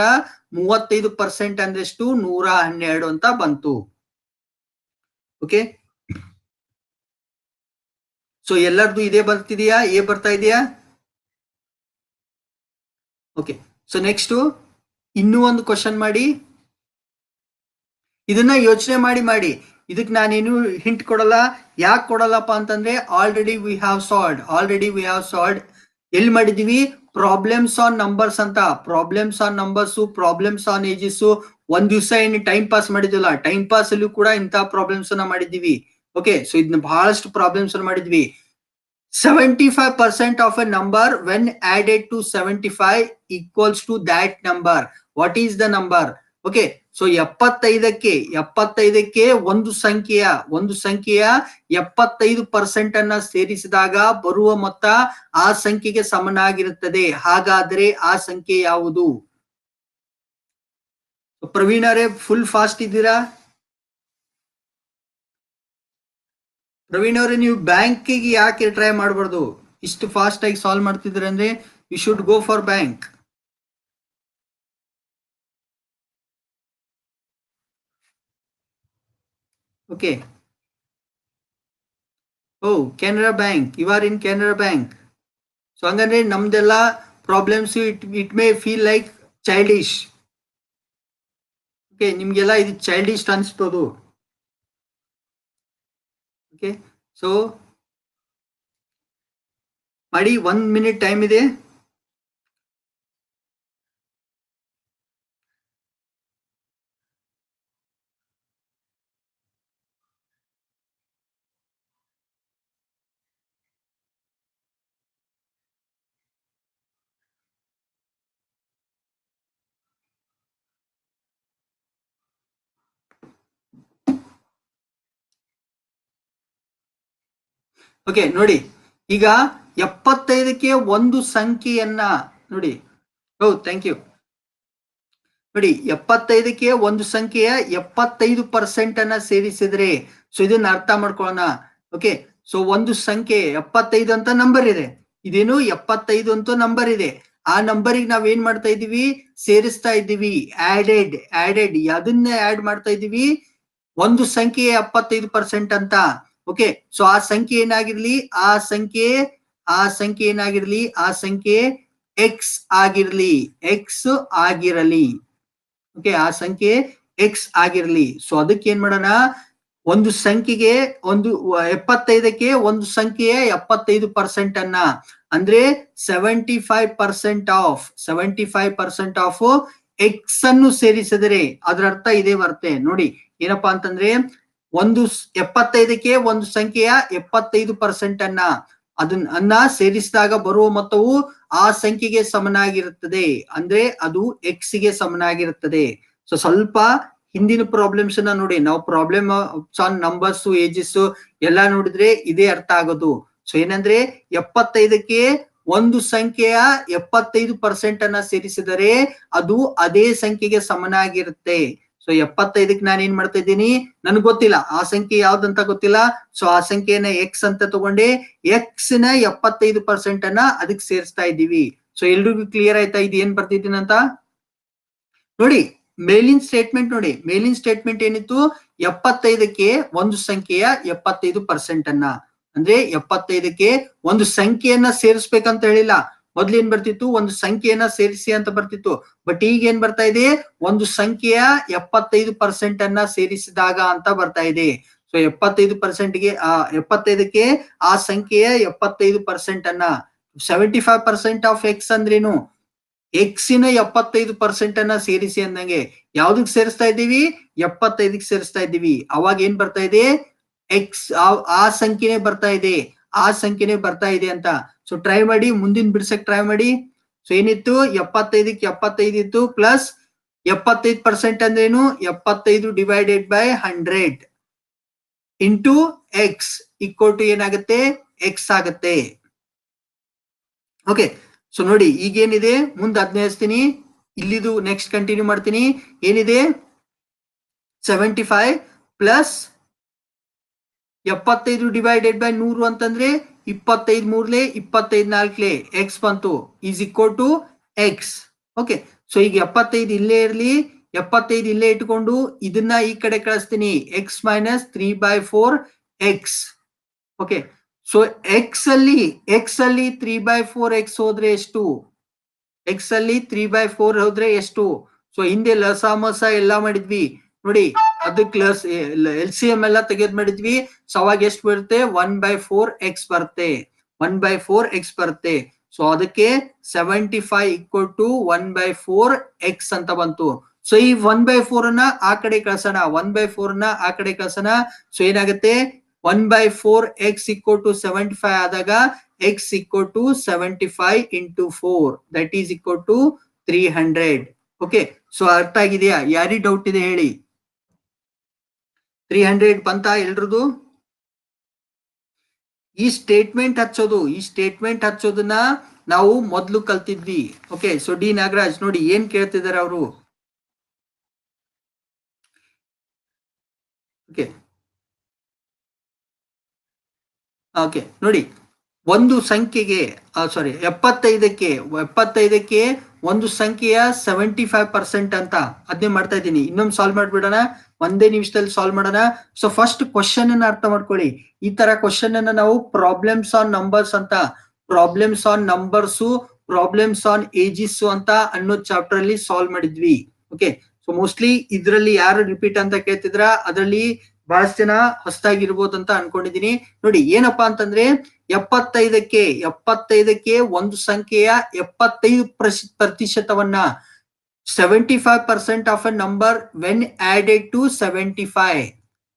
ಮೂವತ್ತೈದು ಪರ್ಸೆಂಟ್ ಅಂದ್ರೆಷ್ಟು ನೂರ ಹನ್ನೆರಡು ಅಂತ ಬಂತು ಓಕೆ ಸೊ ಎಲ್ಲರದು ಇದೇ ಬರ್ತಿದೆಯಾ ಏ ಬರ್ತಾ ಇದೆಯಾ ಓಕೆ ಸೊ ನೆಕ್ಸ್ಟ್ ಇನ್ನೂ ಒಂದು ಕ್ವಶನ್ ಮಾಡಿ ಇದನ್ನ ಯೋಚನೆ ಮಾಡಿ ಮಾಡಿ ಇದಕ್ಕೆ ನಾನೇನು ಹಿಂಟ್ ಕೊಡಲ್ಲ ಯಾಕೆ ಕೊಡಲ್ಲಪ್ಪ ಅಂತಂದ್ರೆ already we have solved already we have solved ಎಲ್ಲಿ ಮಾಡಿದೀವಿ ಪ್ರಾಬ್ಲಮ್ಸ್ ಆನ್ ನಂಬರ್ಸ್ ಅಂತ problems on numbers problems on ages ಒಂದ್ ದಿವಸ ಏನು ಟೈಮ್ ಪಾಸ್ ಮಾಡಿದಿಲ್ಲ ಟೈಮ್ ಪಾಸ್ ಅಲ್ಲೂ ಕೂಡ ಇಂತಹ ಪ್ರಾಬ್ಲಮ್ಸ್ ಅನ್ನ ಮಾಡಿದೀವಿ ಓಕೆ ಸೊ ಇದನ್ನ ಬಹಳಷ್ಟು ಪ್ರಾಬ್ಲಮ್ಸ್ ಮಾಡಿದ್ವಿ seventy five percent of a number when added to seventy five equals to that number what is the number okay so ಎಪ್ಪತ್ತೈದಕ್ಕೆ ಎಪ್ಪತ್ತೈದಕ್ಕೆ ಒಂದು ಸಂಖ್ಯೆಯ ಒಂದು ಸಂಖ್ಯೆಯ ಎಪ್ಪತ್ತೈದು ಪರ್ಸೆಂಟ್ ಅನ್ನ ಸೇರಿಸಿದಾಗ ಬರುವ ಮೊತ್ತ ಆ ಸಂಖ್ಯೆಗೆ ಸಮನಾಗಿರುತ್ತದೆ ಹಾಗಾದ್ರೆ ಆ ಸಂಖ್ಯೆ ಯಾವುದು ಪ್ರವೀಣರೇ ಫುಲ್ ಫಾಸ್ಟ್ ಇದ್ದೀರಾ ಪ್ರವೀಣ್ ಅವರೇ ನೀವು ಬ್ಯಾಂಕಿಗೆ ಯಾಕೆ ಟ್ರೈ ಮಾಡಬಾರ್ದು ಇಷ್ಟು ಫಾಸ್ಟ್ ಆಗಿ ಸಾಲ್ವ್ ಮಾಡ್ತಿದ್ರೆ ಅಂದ್ರೆ you should go for bank okay oh Canara bank you are in Canara bank so ಹಂಗಂದ್ರೆ ನಮ್ದೆಲ್ಲ problems it it may feel like childish okay ನಿಮಗೆಲ್ಲ ಇದು ಚೈಲ್ಡಿಶ್ ಅನಿಸ್ಬೋದು ಓಕೆ ಸೊ ಮಾಡಿ ಒಂದು ಮಿನಿಟ್ ಟೈಮ್ ಇದೆ ಓಕೆ ನೋಡಿ ಈಗ ಎಪ್ಪತ್ತೈದಕ್ಕೆ ಒಂದು ಸಂಖ್ಯೆಯನ್ನ ನೋಡಿ ಹೌದು ಥ್ಯಾಂಕ್ ಯು ನೋಡಿ ಎಪ್ಪತ್ತೈದಕ್ಕೆ ಒಂದು ಸಂಖ್ಯೆಯ ಎಪ್ಪತ್ತೈದು ಪರ್ಸೆಂಟ್ ಅನ್ನ ಸೇರಿಸಿದ್ರೆ ಸೊ ಇದನ್ನ ಅರ್ಥ ಮಾಡ್ಕೊಳ್ಳೋಣ ಓಕೆ ಸೊ ಒಂದು ಸಂಖ್ಯೆ ಎಪ್ಪತ್ತೈದು ಅಂತ ನಂಬರ್ ಇದೆ ಇದೇನು ಎಪ್ಪತ್ತೈದು ಅಂತ ನಂಬರ್ ಇದೆ ಆ ನಂಬರಿಗೆ ನಾವ್ ಏನ್ ಮಾಡ್ತಾ ಇದೀವಿ ಸೇರಿಸ್ತಾ ಇದ್ದೀವಿ ಆಡೆಡ್ ಆಡೆಡ್ ಅದನ್ನ ಆಡ್ ಮಾಡ್ತಾ ಇದೀವಿ ಒಂದು ಸಂಖ್ಯೆ ಎಪ್ಪತ್ತೈದು ಪರ್ಸೆಂಟ್ ಅಂತ ಓಕೆ ಸೊ ಆ ಸಂಖ್ಯೆ ಏನಾಗಿರ್ಲಿ ಆ ಸಂಖ್ಯೆ ಆ ಸಂಖ್ಯೆ ಏನಾಗಿರ್ಲಿ ಆ ಸಂಖ್ಯೆ ಎಕ್ಸ್ ಆಗಿರ್ಲಿ ಎಕ್ಸ್ ಆಗಿರಲಿ ಓಕೆ ಆ ಸಂಖ್ಯೆ ಎಕ್ಸ್ ಆಗಿರ್ಲಿ ಸೊ ಅದಕ್ಕೆ ಏನ್ ಮಾಡೋಣ ಒಂದು ಸಂಖ್ಯೆಗೆ ಒಂದು ಎಪ್ಪತ್ತೈದಕ್ಕೆ ಒಂದು ಸಂಖ್ಯೆಯ ಎಪ್ಪತ್ತೈದು ಪರ್ಸೆಂಟ್ ಅನ್ನ ಅಂದ್ರೆ seventy five percent of seventy five percent of x ಅನ್ನು ಸೇರಿಸಿದರೆ ಅದರ ಅರ್ಥ ಇದೇ ಬರುತ್ತೆ ನೋಡಿ ಏನಪ್ಪಾ ಅಂತಂದ್ರೆ ಒಂದು ಎಪ್ಪತ್ತೈದಕ್ಕೆ ಒಂದು ಸಂಖ್ಯೆಯ ಎಪ್ಪತ್ತೈದು ಪರ್ಸೆಂಟ್ ಅನ್ನ ಅದನ್ನ ಅನ್ನ ಸೇರಿಸಿದಾಗ ಬರುವ ಮೊತ್ತವು ಆ ಸಂಖ್ಯೆಗೆ ಸಮನಾಗಿರುತ್ತದೆ ಅಂದ್ರೆ ಅದು ಎಕ್ಸ್ ಗೆ ಸಮನಾಗಿರುತ್ತದೆ ಸೊ ಸ್ವಲ್ಪ ಹಿಂದಿನ ಪ್ರಾಬ್ಲಮ್ಸ್ ಅನ್ನ ನೋಡಿ ನಾವು ಪ್ರಾಬ್ಲಮ್ ಆನ್ ನಂಬರ್ಸ್ ಏಜಸ್ ಎಲ್ಲ ನೋಡಿದ್ರೆ ಇದೇ ಅರ್ಥ ಆಗೋದು ಸೊ ಏನಂದ್ರೆ ಎಪ್ಪತ್ತೈದಕ್ಕೆ ಒಂದು ಸಂಖ್ಯೆಯ ಎಪ್ಪತ್ತೈದು ಪರ್ಸೆಂಟ್ ಅನ್ನ ಸೇರಿಸಿದರೆ ಅದು ಅದೇ ಸಂಖ್ಯೆಗೆ ಸಮನಾಗಿರುತ್ತೆ ಸೊ ಎಪ್ಪತ್ತೈದಕ್ಕೆ ನಾನು ಏನ್ ಮಾಡ್ತಾ ಇದ್ದೀನಿ ನನ್ಗೆ ಗೊತ್ತಿಲ್ಲ ಆ ಸಂಖ್ಯೆ ಯಾವ್ದಂತ ಗೊತ್ತಿಲ್ಲ ಸೊ ಆ ಸಂಖ್ಯೆನ ಎಕ್ಸ್ ಅಂತ ತಗೊಂಡೆ ಎಕ್ಸ್ ನ ಎಪ್ಪತ್ತೈದು ಪರ್ಸೆಂಟ್ ಅನ್ನ ಅದಕ್ಕೆ ಸೇರಿಸ್ತಾ ಇದ್ದೀವಿ ಸೊ ಎಲ್ರಿಗೂ ಕ್ಲಿಯರ್ ಆಯ್ತಾ ಇದು ಏನ್ ಬರ್ತಿದ್ದೀನಿ ಅಂತ ನೋಡಿ ಮೇಲಿನ ಸ್ಟೇಟ್ಮೆಂಟ್ ನೋಡಿ ಮೇಲಿನ ಸ್ಟೇಟ್ಮೆಂಟ್ ಏನಿತ್ತು ಎಪ್ಪತ್ತೈದಕ್ಕೆ ಒಂದು ಸಂಖ್ಯೆಯ ಎಪ್ಪತ್ತೈದು ಪರ್ಸೆಂಟ್ ಅನ್ನ ಅಂದ್ರೆ ಎಪ್ಪತ್ತೈದಕ್ಕೆ ಒಂದು ಸಂಖ್ಯೆಯನ್ನ ಸೇರಿಸ್ಬೇಕಂತ ಹೇಳಿಲ್ಲ ಮೊದ್ಲು ಮೊದ್ಲೇನ್ ಬರ್ತಿತ್ತು ಒಂದು ಸಂಖ್ಯೆಯನ್ನ ಸೇರಿಸಿ ಅಂತ ಬರ್ತಿತ್ತು ಬಟ್ ಈಗ ಏನ್ ಬರ್ತಾ ಇದೆ ಒಂದು ಸಂಖ್ಯೆಯ ಎಪ್ಪತ್ತೈದು ಪರ್ಸೆಂಟ್ ಅನ್ನ ಸೇರಿಸಿದಾಗ ಅಂತ ಬರ್ತಾ ಇದೆ ಸೊ ಎಪ್ಪತ್ತೈದು ಪರ್ಸೆಂಟ್ಗೆ ಆ ಎಪ್ಪತ್ತೈದಕ್ಕೆ ಆ ಸಂಖ್ಯೆಯ ಎಪ್ಪತ್ತೈದು ಪರ್ಸೆಂಟ್ ಅನ್ನ seventy five percent of x ಅಂದ್ರೇನು ಎಕ್ಸಿನ ಎಪ್ಪತ್ತೈದು ಪರ್ಸೆಂಟ್ ಅನ್ನ ಸೇರಿಸಿ ಅಂದಂಗೆ ಯಾವ್ದಕ್ ಸೇರಿಸ್ತಾ ಇದ್ದೀವಿ ಎಪ್ಪತ್ತೈದಕ್ಕೆ ಸೇರಿಸ್ತಾ ಇದ್ದೀವಿ ಅವಾಗ ಏನ್ ಬರ್ತಾ ಇದೆ ಎಕ್ಸ್ ಆ ಸಂಖ್ಯೆನೇ ಬರ್ತಾ ಇದೆ ಆ ಸಂಖ್ಯೆನೇ ಬರ್ತಾ ಇದೆ ಅಂತ ಸೊ ಟ್ರೈ ಮಾಡಿ ಮುಂದಿನ ಬಿಡ್ಸಕ್ ಟ್ರೈ ಮಾಡಿ ಸೊ ಏನಿತ್ತು ಎಪ್ಪತ್ತೈದಕ್ಕೆ ಎಪ್ಪತ್ತೈದು ಇತ್ತು ಪ್ಲಸ್ ಎಪ್ಪತ್ತೈದು ಪರ್ಸೆಂಟ್ ಅಂದ್ರೇನು ಎಪ್ಪತ್ತೈದು divided by hundred into X equal to ಏನಾಗುತ್ತೆ ಎಕ್ಸ್ ಆಗುತ್ತೆ ಓಕೆ ಸೊ ನೋಡಿ ಈಗ ಏನಿದೆ ಮುಂದೆ ಅದ್ನೇಸ್ತೀನಿ ಇಲ್ಲಿದು ನೆಕ್ಸ್ಟ್ ಕಂಟಿನ್ಯೂ ಮಾಡ್ತೀನಿ ಏನಿದೆ ಸೆವೆಂಟಿ ಫೈವ್ ಪ್ಲಸ್ ಎಪ್ಪತ್ತೈದು ಡಿವೈಡೆಡ್ ಬೈ ನೂರು ಅಂತಂದ್ರೆ ಇಪ್ಪತ್ತೈದು ಮೂರ್ಲೆ ಇಪ್ಪತ್ತೈದು ನಾಲ್ಕಲೆ ಎಕ್ಸ್ ಬಂತು is equal to x okay so ಈಗ ಎಪ್ಪತ್ತೈದು ಇಲ್ಲೇ ಇರಲಿ ಎಪ್ಪತ್ತೈದು ಇಲ್ಲೇ ಇಟ್ಕೊಂಡು ಇದನ್ನ ಈ ಕಡೆ ಕಳಿಸ್ತೀನಿ x minus three by four x okay so x ಅಲ್ಲಿ ಎಕ್ಸ್ ಅಲ್ಲಿ ತ್ರೀ ಬೈ ಫೋರ್ ಎಕ್ಸ್ ಹೋದ್ರೆ ಎಷ್ಟು ಎಕ್ಸ್ ಅಲ್ಲಿ ತ್ರೀ ಬೈ ಫೋರ್ ಹೋದ್ರೆ ಎಷ್ಟು ಸೊ ಹಿಂದೆ ಲಸಾಮಸ ಎಲ್ಲ ಮಾಡಿದ್ವಿ ನೋಡಿ ಅದಕ್ಕೆ ಎಲ್ ಸಿ ಎಂ ಎಲ್ಲ ತೆಗೆದ್ ಮಾಡಿದ್ವಿ ಸೊ ಅವಾಗ ಎಷ್ಟು ಬರುತ್ತೆ ಒನ್ ಬೈ ಫೋರ್ ಎಕ್ಸ್ ಬರುತ್ತೆ ಒನ್ ಬೈ ಫೋರ್ ಎಕ್ಸ್ ಬರುತ್ತೆ ಸೊ ಅದಕ್ಕೆ seventy five equal to one by four x ಅಂತ ಬಂತು ಸೊ ಈ ಒನ್ ಬೈ ಫೋರ್ ಅನ್ನ ಆ ಕಡೆ ಕಳ್ಸೋಣ ಒನ್ ಬೈ ಫೋರ್ ನ ಆ ಕಡೆ ಕಳ್ಸೋಣ ಸೊ ಏನಾಗುತ್ತೆ one by four x equal to seventy five ಆದಾಗ x equal to seventy five into four that is equal to three hundred okay so ಅರ್ಥ ಆಗಿದೆಯಾ ಯಾರಿ ಡೌಟ್ ಇದೆ ಹೇಳಿ ತ್ರೀ ಹಂಡ್ರೆಡ್ ಬಂತ ಎಲ್ರದು ಈ ಸ್ಟೇಟ್ಮೆಂಟ್ ಹಚ್ಚೋದು ಈ ಸ್ಟೇಟ್ಮೆಂಟ್ ಹಚ್ಚೋದನ್ನ ನಾವು ಮೊದ್ಲು ಕಲ್ತಿದ್ವಿ ಓಕೆ ಸೊ ಡಿ ನಾಗರಾಜ್ ನೋಡಿ ಏನ್ ಕೇಳ್ತಿದ್ದಾರೆ ಅವರು ಓಕೆ ಓಕೆ ನೋಡಿ ಒಂದು ಸಂಖ್ಯೆಗೆ ಸಾರಿ ಎಪ್ಪತ್ತೈದಕ್ಕೆ ಎಪ್ಪತ್ತೈದಕ್ಕೆ ಒಂದು ಸಂಖ್ಯೆಯ ಸೆವೆಂಟಿ ಫೈವ್ ಪರ್ಸೆಂಟ್ ಅಂತ ಅದನ್ನೇ ಮಾಡ್ತಾ ಇದ್ದೀನಿ ಇನ್ನೊಂದು ಸಾಲ್ವ್ ಮಾಡ್ಬಿಡೋಣ ಒಂದೇ ನಿಮಿಷದಲ್ಲಿ ಸಾಲ್ವ್ ಮಾಡೋಣ ಸೊ ಫಸ್ಟ್ ಕ್ವಶನ್ ಅನ್ನ ಅರ್ಥ ಮಾಡ್ಕೊಳ್ಳಿ ಈ ತರ ಕ್ವಶನ್ ಅನ್ನ ನಾವು ಪ್ರಾಬ್ಲಮ್ಸ್ ಆನ್ ನಂಬರ್ಸ್ ಅಂತ problems on numbers problems on ages ಅಂತ ಅನ್ನೋ ಚಾಪ್ಟರ್ ಅಲ್ಲಿ ಸಾಲ್ವ್ ಮಾಡಿದ್ವಿ ಓಕೆ ಸೊ ಮೋಸ್ಟ್ಲಿ ಇದ್ರಲ್ಲಿ ಯಾರು ರಿಪೀಟ್ ಅಂತ ಕೇಳ್ತಿದ್ರ ಅದರಲ್ಲಿ ಬಹಳಷ್ಟು ಜನ ಹೊಸದಾಗಿರ್ಬೋದು ಅಂತ ಅನ್ಕೊಂಡಿದೀನಿ ನೋಡಿ ಏನಪ್ಪಾ ಅಂತಂದ್ರೆ ಎಪ್ಪತ್ತೈದಕ್ಕೆ ಎಪ್ಪತ್ತೈದಕ್ಕೆ ಒಂದು ಸಂಖ್ಯೆಯ ಎಪ್ಪತ್ತೈದು ಪ್ರತಿಶತವನ್ನ 75% of a number when added to seventy five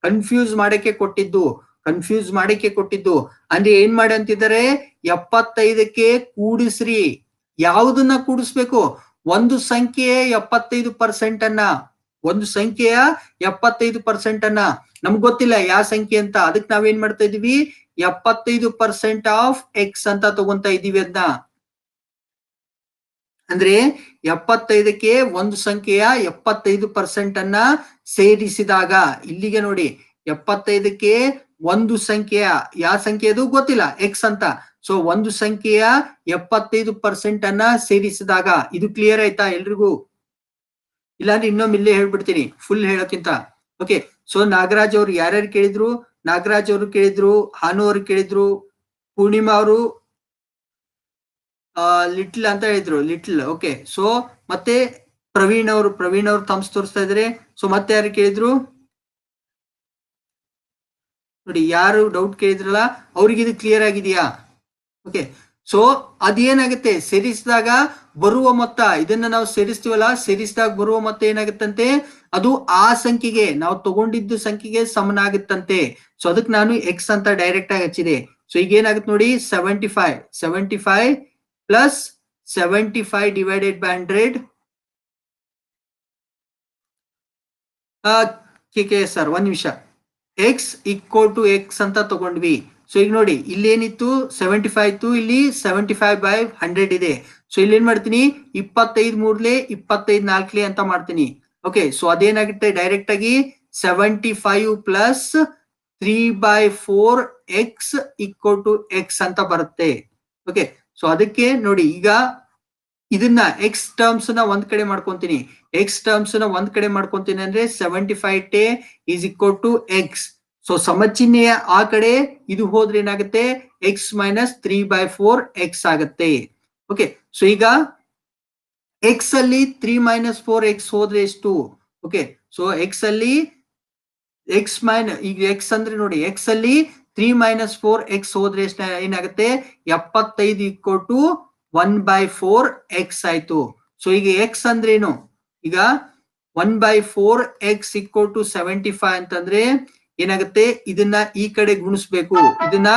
confuse ಮಾಡಕ್ಕೆ ಕೊಟ್ಟಿದ್ದು ಕನ್ಫ್ಯೂಸ್ ಮಾಡಕ್ಕೆ ಕೊಟ್ಟಿದ್ದು ಅಂದ್ರೆ ಏನ್ ಮಾಡಿ ಅಂತಿದ್ದಾರೆ ಎಪ್ಪತ್ತೈದಕ್ಕೆ ಕೂಡಿಸ್ರಿ ಯಾವುದನ್ನ ಕೂಡಿಸ್ಬೇಕು ಒಂದು ಸಂಖ್ಯೆಯ ಎಪ್ಪತ್ತೈದು ಪರ್ಸೆಂಟ್ ಅನ್ನ ಒಂದು ಸಂಖ್ಯೆಯ ಎಪ್ಪತ್ತೈದು ಪರ್ಸೆಂಟ್ ಅನ್ನ ನಮ್ಗೆ ಗೊತ್ತಿಲ್ಲ ಯಾವ ಸಂಖ್ಯೆ ಅಂತ ಅದಕ್ಕೆ ನಾವೇನ್ ಮಾಡ್ತಾ ಇದೀವಿ ಎಪ್ಪತ್ತೈದು ಪರ್ಸೆಂಟ್ ಆಫ್ ಎಕ್ಸ್ ಅಂತ ತಗೊಂತ ಇದೀವಿ ಅದನ್ನ ಅಂದ್ರೆ ಎಪ್ಪತ್ತೈದಕ್ಕೆ ಒಂದು ಸಂಖ್ಯೆಯ ಎಪ್ಪತ್ತೈದು ಪರ್ಸೆಂಟ್ ಅನ್ನ ಸೇರಿಸಿದಾಗ ಇಲ್ಲಿಗೆ ನೋಡಿ ಎಪ್ಪತ್ತೈದಕ್ಕೆ ಒಂದು ಸಂಖ್ಯೆಯ ಯಾವ ಸಂಖ್ಯೆದು ಗೊತ್ತಿಲ್ಲ ಎಕ್ಸ್ ಅಂತ ಸೊ ಒಂದು ಸಂಖ್ಯೆಯ ಎಪ್ಪತ್ತೈದು ಪರ್ಸೆಂಟ್ ಅನ್ನ ಸೇರಿಸಿದಾಗ ಇದು ಕ್ಲಿಯರ್ ಆಯ್ತಾ ಎಲ್ರಿಗೂ ಇಲ್ಲಾಂದ್ರೆ ಇನ್ನೊಮ್ಮೆ ಇಲ್ಲೇ ಹೇಳ್ಬಿಡ್ತೀನಿ ಫುಲ್ ಹೇಳೋಕ್ಕಿಂತ ಓಕೆ ಸೊ ನಾಗರಾಜ್ ಅವ್ರು ಯಾರ್ಯಾರು ಕೇಳಿದ್ರು ನಾಗರಾಜ್ ಅವರು ಕೇಳಿದ್ರು ಹಾನು ಅವರು ಕೇಳಿದ್ರು ಪೂರ್ಣಿಮಾ ಅವರು ಲಿಟ್ಲ್ ಅಂತ ಹೇಳಿದ್ರು ಲಿಟ್ಲ್ ಓಕೆ ಸೊ ಮತ್ತೆ ಪ್ರವೀಣ್ ಅವರು ಪ್ರವೀಣ್ ಅವರು ಥಮ್ಸ್ ತೋರಿಸ್ತಾ ಇದ್ರೆ ಸೊ ಮತ್ತೆ ಯಾರು ಕೇಳಿದ್ರು ನೋಡಿ ಯಾರು ಡೌಟ್ ಕೇಳಿದ್ರಲ್ಲ ಅವ್ರಿಗೆ ಇದು ಕ್ಲಿಯರ್ ಆಗಿದೆಯಾ ಓಕೆ ಸೊ ಅದೇನಾಗುತ್ತೆ ಸೇರಿಸಿದಾಗ ಬರುವ ಮೊತ್ತ ಇದನ್ನ ನಾವು ಸೇರಿಸ್ತೀವಲ್ಲ ಸೇರಿಸಿದಾಗ ಬರುವ ಮೊತ್ತ ಏನಾಗುತ್ತಂತೆ ಅದು ಆ ಸಂಖ್ಯೆಗೆ ನಾವು ತಗೊಂಡಿದ್ದು ಸಂಖ್ಯೆಗೆ ಆಗುತ್ತಂತೆ ಸೊ ಅದಕ್ಕೆ ನಾನು ಎಕ್ಸ್ ಅಂತ ಡೈರೆಕ್ಟ್ ಆಗಿ ಹಚ್ಚಿದೆ ಸೊ ಈಗ ಏನಾಗುತ್ತೆ ನೋಡಿ seventy five seventy five plus seventy five divided 100 ಕೆ ಸರ್ ಒಂದ್ ನಿಮಿಷ ಎಕ್ಸ್ ಈಕ್ವಲ್ ಟು ಎಕ್ಸ್ ಅಂತ ತಗೊಂಡ್ವಿ ಸೊ ಇಲ್ಲಿ ನೋಡಿ ಇಲ್ಲೇನಿತ್ತು ಸೆವೆಂಟಿ ಫೈವ್ ಇತ್ತು ಇಲ್ಲಿ ಸೆವೆಂಟಿ ಫೈವ್ ಬೈ ಹಂಡ್ರೆಡ್ ಇದೆ ಸೊ ಇಲ್ಲಿ ಏನ್ ಮಾಡ್ತೀನಿ ಇಪ್ಪತ್ತೈದು ಮೂರ್ಲೆ ಇಪ್ಪತ್ತೈದ್ ನಾಲ್ಕಲೆ ಅಂತ ಮಾಡ್ತೀನಿ ಓಕೆ ಸೊ ಅದೇನಾಗುತ್ತೆ ಡೈರೆಕ್ಟ್ ಆಗಿ seventy five plus three by four x equal to x ಅಂತ ಬರುತ್ತೆ ಓಕೆ ಸೊ ಅದಕ್ಕೆ ನೋಡಿ ಈಗ ಇದನ್ನ ಎಕ್ಸ್ ಟರ್ಮ್ಸ್ ನ ಒಂದ್ ಕಡೆ ಮಾಡ್ಕೊಂತೀನಿ ಎಕ್ಸ್ ಟರ್ಮ್ಸ್ ನ ಒಂದ್ ಕಡೆ ಮಾಡ್ಕೊಂತೀನಿ ಅಂದ್ರೆ ಸೆವೆಂಟಿ ಫೈವ್ ಟೆ is equal to x so ಸಮಚಿಹ್ನೆಯ ಆ ಕಡೆ ಇದು ಹೋದ್ರೆ ಏನಾಗುತ್ತೆ x minus three by four x ಆಗತ್ತೆ ಓಕೆ ಸೊ ಈಗ ಎಕ್ಸ್ ಅಲ್ಲಿ ತ್ರೀ ಮೈನಸ್ ಫೋರ್ ಎಕ್ಸ್ ಹೋದ್ರೆ ಎಷ್ಟು ಓಕೆ ಸೊ ಎಕ್ಸ್ ಅಲ್ಲಿ ಎಕ್ಸ್ ಮೈನ ಈಗ ಎಕ್ಸ್ ಅಂದ್ರೆ ನೋಡಿ ಎಕ್ಸ್ ಅಲ್ಲಿ ತ್ರೀ ಮೈನಸ್ ಫೋರ್ ಎಕ್ಸ್ ಹೋದ್ರೆ ಎಷ್ಟು ಏನಾಗುತ್ತೆ ಎಪ್ಪತ್ತೈದು equal to one by four x ಆಯ್ತು ಸೊ ಈಗ ಎಕ್ಸ್ ಅಂದ್ರೇನು ಈಗ one by four x equal to seventy five ಅಂತಂದ್ರೆ ಏನಾಗುತ್ತೆ ಇದನ್ನ ಈ ಕಡೆ ಗುಣಿಸ್ಬೇಕು ಇದನ್ನ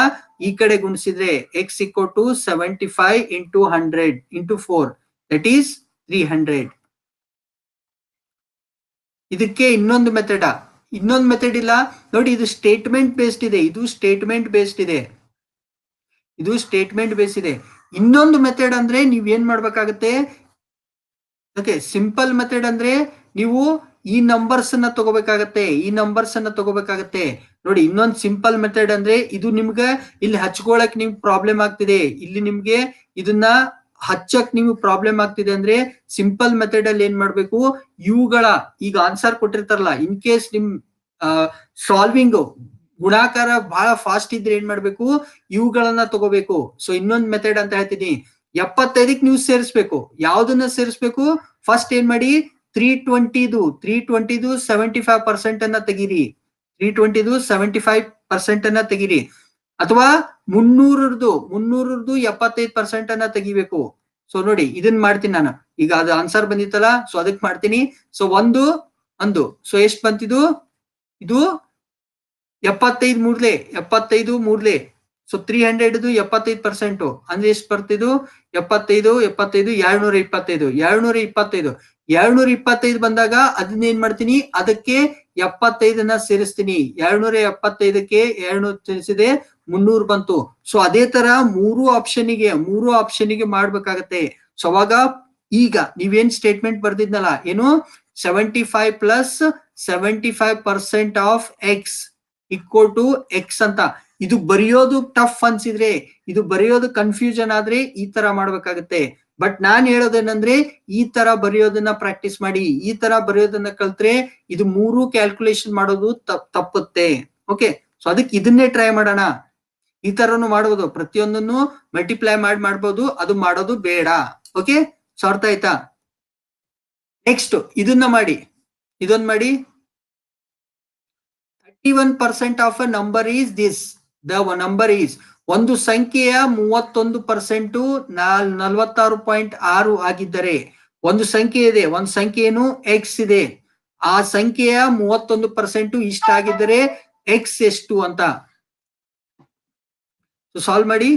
ಈ ಕಡೆ ಗುಣಿಸಿದ್ರೆ x equal to seventy five into hundred into four that is three hundred ಇದಕ್ಕೆ ಇನ್ನೊಂದು ಮೆಥಡ ಇನ್ನೊಂದು ಮೆಥಡ್ ಇಲ್ಲ ನೋಡಿ ಇದು ಸ್ಟೇಟ್ಮೆಂಟ್ ಬೇಸ್ಡ್ ಇದೆ ಇದು ಸ್ಟೇಟ್ಮೆಂಟ್ ಬೇಸ್ಡ್ ಇದೆ ಇದು ಸ್ಟೇಟ್ಮೆಂಟ್ ಬೇಸ್ ಇದೆ ಇನ್ನೊಂದು ಮೆಥಡ್ ಅಂದ್ರೆ ನೀವ್ ಏನ್ ಮಾಡ್ಬೇಕಾಗತ್ತೆ ಓಕೆ ಸಿಂಪಲ್ ಮೆಥಡ್ ಅಂದ್ರೆ ನೀವು ಈ ನಂಬರ್ಸ್ ಅನ್ನ ತಗೋಬೇಕಾಗತ್ತೆ ಈ ನಂಬರ್ಸ್ ಅನ್ನ ತಗೋಬೇಕಾಗತ್ತೆ ನೋಡಿ ಇನ್ನೊಂದು ಸಿಂಪಲ್ ಮೆಥಡ್ ಅಂದ್ರೆ ಇದು ನಿಮ್ಗೆ ಇಲ್ಲಿ ಹಚ್ಕೊಳಕ್ ನಿಮ್ಗೆ ಪ್ರಾಬ್ಲಮ್ ಆಗ್ತಿದೆ ಇಲ್ಲಿ ನಿಮ್ಗೆ ಇದನ್ನ ಹಚ್ಚಕ್ ನಿಮ್ಗೆ ಪ್ರಾಬ್ಲಮ್ ಆಗ್ತಿದೆ ಅಂದ್ರೆ ಸಿಂಪಲ್ ಮೆಥಡ್ ಅಲ್ಲಿ ಏನ್ ಮಾಡ್ಬೇಕು ಇವುಗಳ ಈಗ ಆನ್ಸರ್ ಕೊಟ್ಟಿರ್ತಾರಲ್ಲ ಇನ್ ಕೇಸ್ ನಿಮ್ ಸಾಲ್ವಿಂಗ್ ಗುಣಾಕಾರ ಬಹಳ ಫಾಸ್ಟ್ ಇದ್ರೆ ಏನ್ ಮಾಡ್ಬೇಕು ಇವುಗಳನ್ನ ತಗೋಬೇಕು ಸೊ ಇನ್ನೊಂದ್ ಮೆಥಡ್ ಅಂತ ಹೇಳ್ತೀನಿ ಎಪ್ಪತ್ತೈದಕ್ ನೀವು ಸೇರಿಸ್ಬೇಕು ಯಾವ್ದನ್ನ ಸೇರಿಸ್ಬೇಕು ಫಸ್ಟ್ ಏನ್ ಮಾಡಿ ತ್ರೀ ಟ್ವೆಂಟಿದು ತ್ರೀ ಟ್ವೆಂಟಿದು ಸೆವೆಂಟಿ ಫೈವ್ ಪರ್ಸೆಂಟ್ ಅನ್ನ ತೆಗೀರಿ ತ್ರೀ ಟ್ವೆಂಟಿದು ಸೆವೆಂಟಿ ಫೈವ್ ಪರ್ಸೆಂಟ್ ಅನ್ನ ತೆಗೀರಿ ಅಥವಾ ಮುನ್ನೂರದ್ದು ಮುನ್ನೂರದ್ದು ಎಪ್ಪತ್ತೈದು ಪರ್ಸೆಂಟ್ ಅನ್ನ ತೆಗಿಬೇಕು ಸೊ ನೋಡಿ ಇದನ್ ಮಾಡ್ತೀನಿ ನಾನು ಈಗ ಅದು ಆನ್ಸರ್ ಬಂದಿತ್ತಲ್ಲ ಸೊ ಅದಕ್ ಮಾಡ್ತೀನಿ ಸೊ ಒಂದು ಒಂದು ಸೊ ಎಷ್ಟ್ ಬಂತಿದು ಇದು ಎಪ್ಪತ್ತೈದು ಮೂರ್ಲೆ ಎಪ್ಪತ್ತೈದು ಮೂರ್ಲೆ ಸೊ ತ್ರೀ ಹಂಡ್ರೆಡ್ ಎಪ್ಪತ್ತೈದು ಪರ್ಸೆಂಟ್ ಅಂದ್ರೆ ಎಷ್ಟ್ ಬರ್ತಿದ್ದು ಎಪ್ಪತ್ತೈದು ಎಪ್ಪತ್ತೈದು ಎರಡ್ನೂರ ಇಪ್ಪತ್ತೈದು ಎರಡ್ನೂರ ಇಪ್ಪತ್ತೈದು ಎರಡ್ನೂರ ಇಪ್ಪತ್ತೈದು ಬಂದಾಗ ಅದನ್ನ ಏನ್ ಮಾಡ್ತೀನಿ ಅದಕ್ಕೆ ಎಪ್ಪತ್ತೈದನ್ನ ಸೇರಿಸ್ತೀನಿ ಎರಡ್ನೂರ ಎಪ್ಪತ್ತೈದಕ್ಕೆ ಎರಡ್ನೂರ್ ಸೇರಿಸಿದೆ ಮುನ್ನೂರು ಬಂತು ಸೊ ಅದೇ ತರ ಮೂರು ಆಪ್ಷನ್ಗೆ ಮೂರು ಆಪ್ಷನ್ಗೆ ಮಾಡ್ಬೇಕಾಗತ್ತೆ ಸೊ ಅವಾಗ ಈಗ ನೀವೇನ್ ಸ್ಟೇಟ್ಮೆಂಟ್ ಬರ್ದಿದ್ನಲ್ಲ ಏನು seventy five plus seventy five percent of x equal to x ಅಂತ ಇದು ಬರೆಯೋದು ಟಫ್ ಅನ್ಸಿದ್ರೆ ಇದು ಬರೆಯೋದು ಕನ್ಫ್ಯೂಷನ್ ಆದ್ರೆ ಈ ತರ ಮಾಡ್ಬೇಕಾಗತ್ತೆ ಬಟ್ ನಾನ್ ಹೇಳೋದೇನಂದ್ರೆ ಈ ತರ ಬರೆಯೋದನ್ನ ಪ್ರಾಕ್ಟೀಸ್ ಮಾಡಿ ಈ ತರ ಬರೆಯೋದನ್ನ ಕಲ್ತ್ರೆ ಇದು ಮೂರು ಕ್ಯಾಲ್ಕುಲೇಷನ್ ಮಾಡೋದು ತಪ್ ತಪ್ಪುತ್ತೆ ಓಕೆ ಸೊ ಅದಕ್ಕೆ ಇದನ್ನೇ ಟ್ರೈ ಮಾಡೋಣ ಈ ತರನು ಮಾಡಬಹುದು ಪ್ರತಿಯೊಂದನ್ನು ಮಲ್ಟಿಪ್ಲೈ ಮಾಡಿ ಮಾಡ್ಬೋದು ಅದು ಮಾಡೋದು ಬೇಡ ಓಕೆ ಸೊ ಅರ್ಥ ಆಯ್ತಾ ನೆಕ್ಸ್ಟ್ ಇದನ್ನ ಮಾಡಿ ಇದೊಂದ್ ಮಾಡಿ thirty one percent of a number is this the number is ಒಂದು ಸಂಖ್ಯೆಯ ಮೂವತ್ತೊಂದು ಪರ್ಸೆಂಟು ನಾಲ್ ನಲ್ವತ್ತಾರು ಪಾಯಿಂಟ್ ಆರು ಆಗಿದ್ದರೆ ಒಂದು ಸಂಖ್ಯೆ ಇದೆ ಒಂದು ಸಂಖ್ಯೆನು ಎಕ್ಸ್ ಇದೆ ಆ ಸಂಖ್ಯೆಯ ಮೂವತ್ತೊಂದು ಪರ್ಸೆಂಟ್ ಇಷ್ಟ ಆಗಿದ್ದರೆ ಎಕ್ಸ್ ಎಷ್ಟು ಅಂತ ಸಾಲ್ವ್ ಮಾಡಿ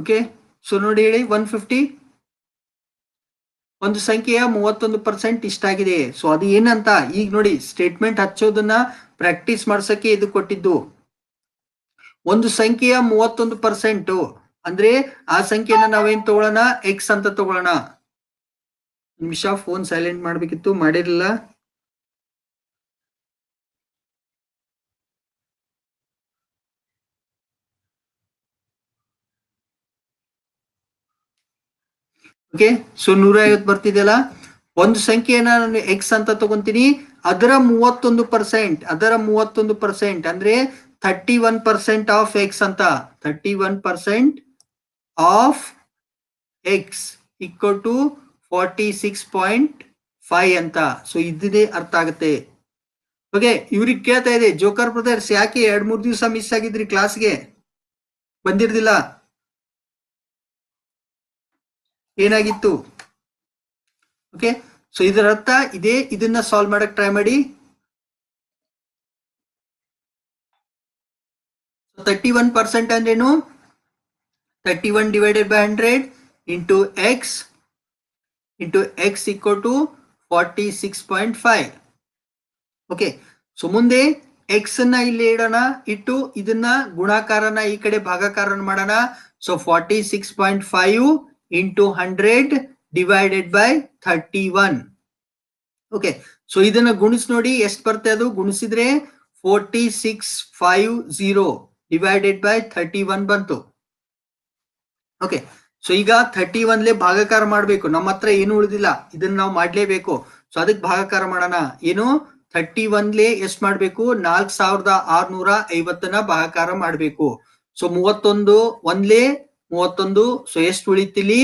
ಓಕೆ ಸೊ ನೋಡಿ ಹೇಳಿ ಒನ್ ಫಿಫ್ಟಿ ಒಂದು ಸಂಖ್ಯೆಯ ಮೂವತ್ತೊಂದು ಪರ್ಸೆಂಟ್ ಇಷ್ಟಾಗಿದೆ ಸೊ ಅದು ಏನಂತ ಈಗ ನೋಡಿ ಸ್ಟೇಟ್ಮೆಂಟ್ ಹಚ್ಚೋದನ್ನ ಪ್ರಾಕ್ಟೀಸ್ ಮಾಡ್ಸಕ್ಕೆ ಇದು ಕೊಟ್ಟಿದ್ದು ಒಂದು ಸಂಖ್ಯೆಯ ಮೂವತ್ತೊಂದು ಪರ್ಸೆಂಟ್ ಅಂದ್ರೆ ಆ ಸಂಖ್ಯೆಯನ್ನ ನಾವೇನ್ ತಗೊಳ್ಳೋಣ ಎಕ್ಸ್ ಅಂತ ತಗೊಳ್ಳೋಣ ನಿಮಿಷ ಫೋನ್ ಸೈಲೆಂಟ್ ಮಾಡ್ಬೇಕಿತ್ತು ಮಾಡಿರಲಿಲ್ಲ ಓಕೆ ಸೊ ನೂರ ಐವತ್ತು ಬರ್ತಿದೆಯಲ್ಲ ಒಂದು ಸಂಖ್ಯೆಯನ್ನ ನಾನು ಎಕ್ಸ್ ಅಂತ ತಗೊಂತೀನಿ ಅದರ ಮೂವತ್ತೊಂದು ಪರ್ಸೆಂಟ್ ಅದರ ಮೂವತ್ತೊಂದು ಪರ್ಸೆಂಟ್ ಅಂದ್ರೆ thirty one percent of x ಅಂತ thirty one percent of x equal to forty six point five ಅಂತ ಸೊ ಇದೇ ಅರ್ಥ ಆಗುತ್ತೆ ಓಕೆ ಇವ್ರಿಗೆ ಕೇಳ್ತಾ ಇದೆ ಜೋಕರ್ ಬ್ರದರ್ಸ್ ಯಾಕೆ ಎರಡ್ ಮೂರು ದಿವಸ ಮಿಸ್ ಆಗಿದ್ರಿ ಕ್ಲಾಸ್ಗೆ ಬಂದಿರ್ದಿಲ್ಲ ಏನಾಗಿತ್ತು ಓಕೆ ಸೊ ಇದರ ಅರ್ಥ ಇದೇ ಇದನ್ನ ಸಾಲ್ವ್ ಮಾಡಕ್ ಟ್ರೈ ಮಾಡಿ ತರ್ಟಿ ಒನ್ ಪರ್ಸೆಂಟ್ ಅಂದ್ರೇನು thirty one divided by hundred into X into X equal to forty six point five okay so ಮುಂದೆ ಎಕ್ಸ್ ಅನ್ನ ಇಲ್ಲಿ ಇಡೋಣ ಇಟ್ಟು ಇದನ್ನ ಗುಣಾಕಾರನ ಈ ಕಡೆ ಭಾಗಾಕಾರನ ಮಾಡೋಣ so forty six point five into hundred divided by thirty one okay so ಇದನ್ನ ಗುಣಿಸ್ ನೋಡಿ ಎಷ್ಟು ಬರುತ್ತೆ ಅದು ಗುಣಿಸಿದ್ರೆ forty six five zero divided by thirty one ಬಂತು ಓಕೆ ಸೊ ಈಗ ಥರ್ಟಿ ಒನ್ಲೆ ಭಾಗಾಕಾರ ಮಾಡಬೇಕು ನಮ್ಮ ಹತ್ರ ಏನು ಉಳಿದಿಲ್ಲ ಇದನ್ನ ನಾವು ಮಾಡಲೇಬೇಕು ಸೊ ಅದಕ್ಕೆ ಭಾಗಾಕಾರ ಮಾಡೋಣ ಏನು ಥರ್ಟಿ ಒನ್ಲೆ ಎಷ್ಟು ಮಾಡಬೇಕು ನಾಲ್ಕು ಸಾವಿರದ ಆರ್ನೂರ ಐವತ್ತನ ಭಾಗಕಾರ ಮಾಡಬೇಕು ಸೊ ಮೂವತ್ತೊಂದು ಒಂದ್ಲೇ ಮೂವತ್ತೊಂದು ಸೊ ಎಷ್ಟು ಉಳಿತಿಲಿ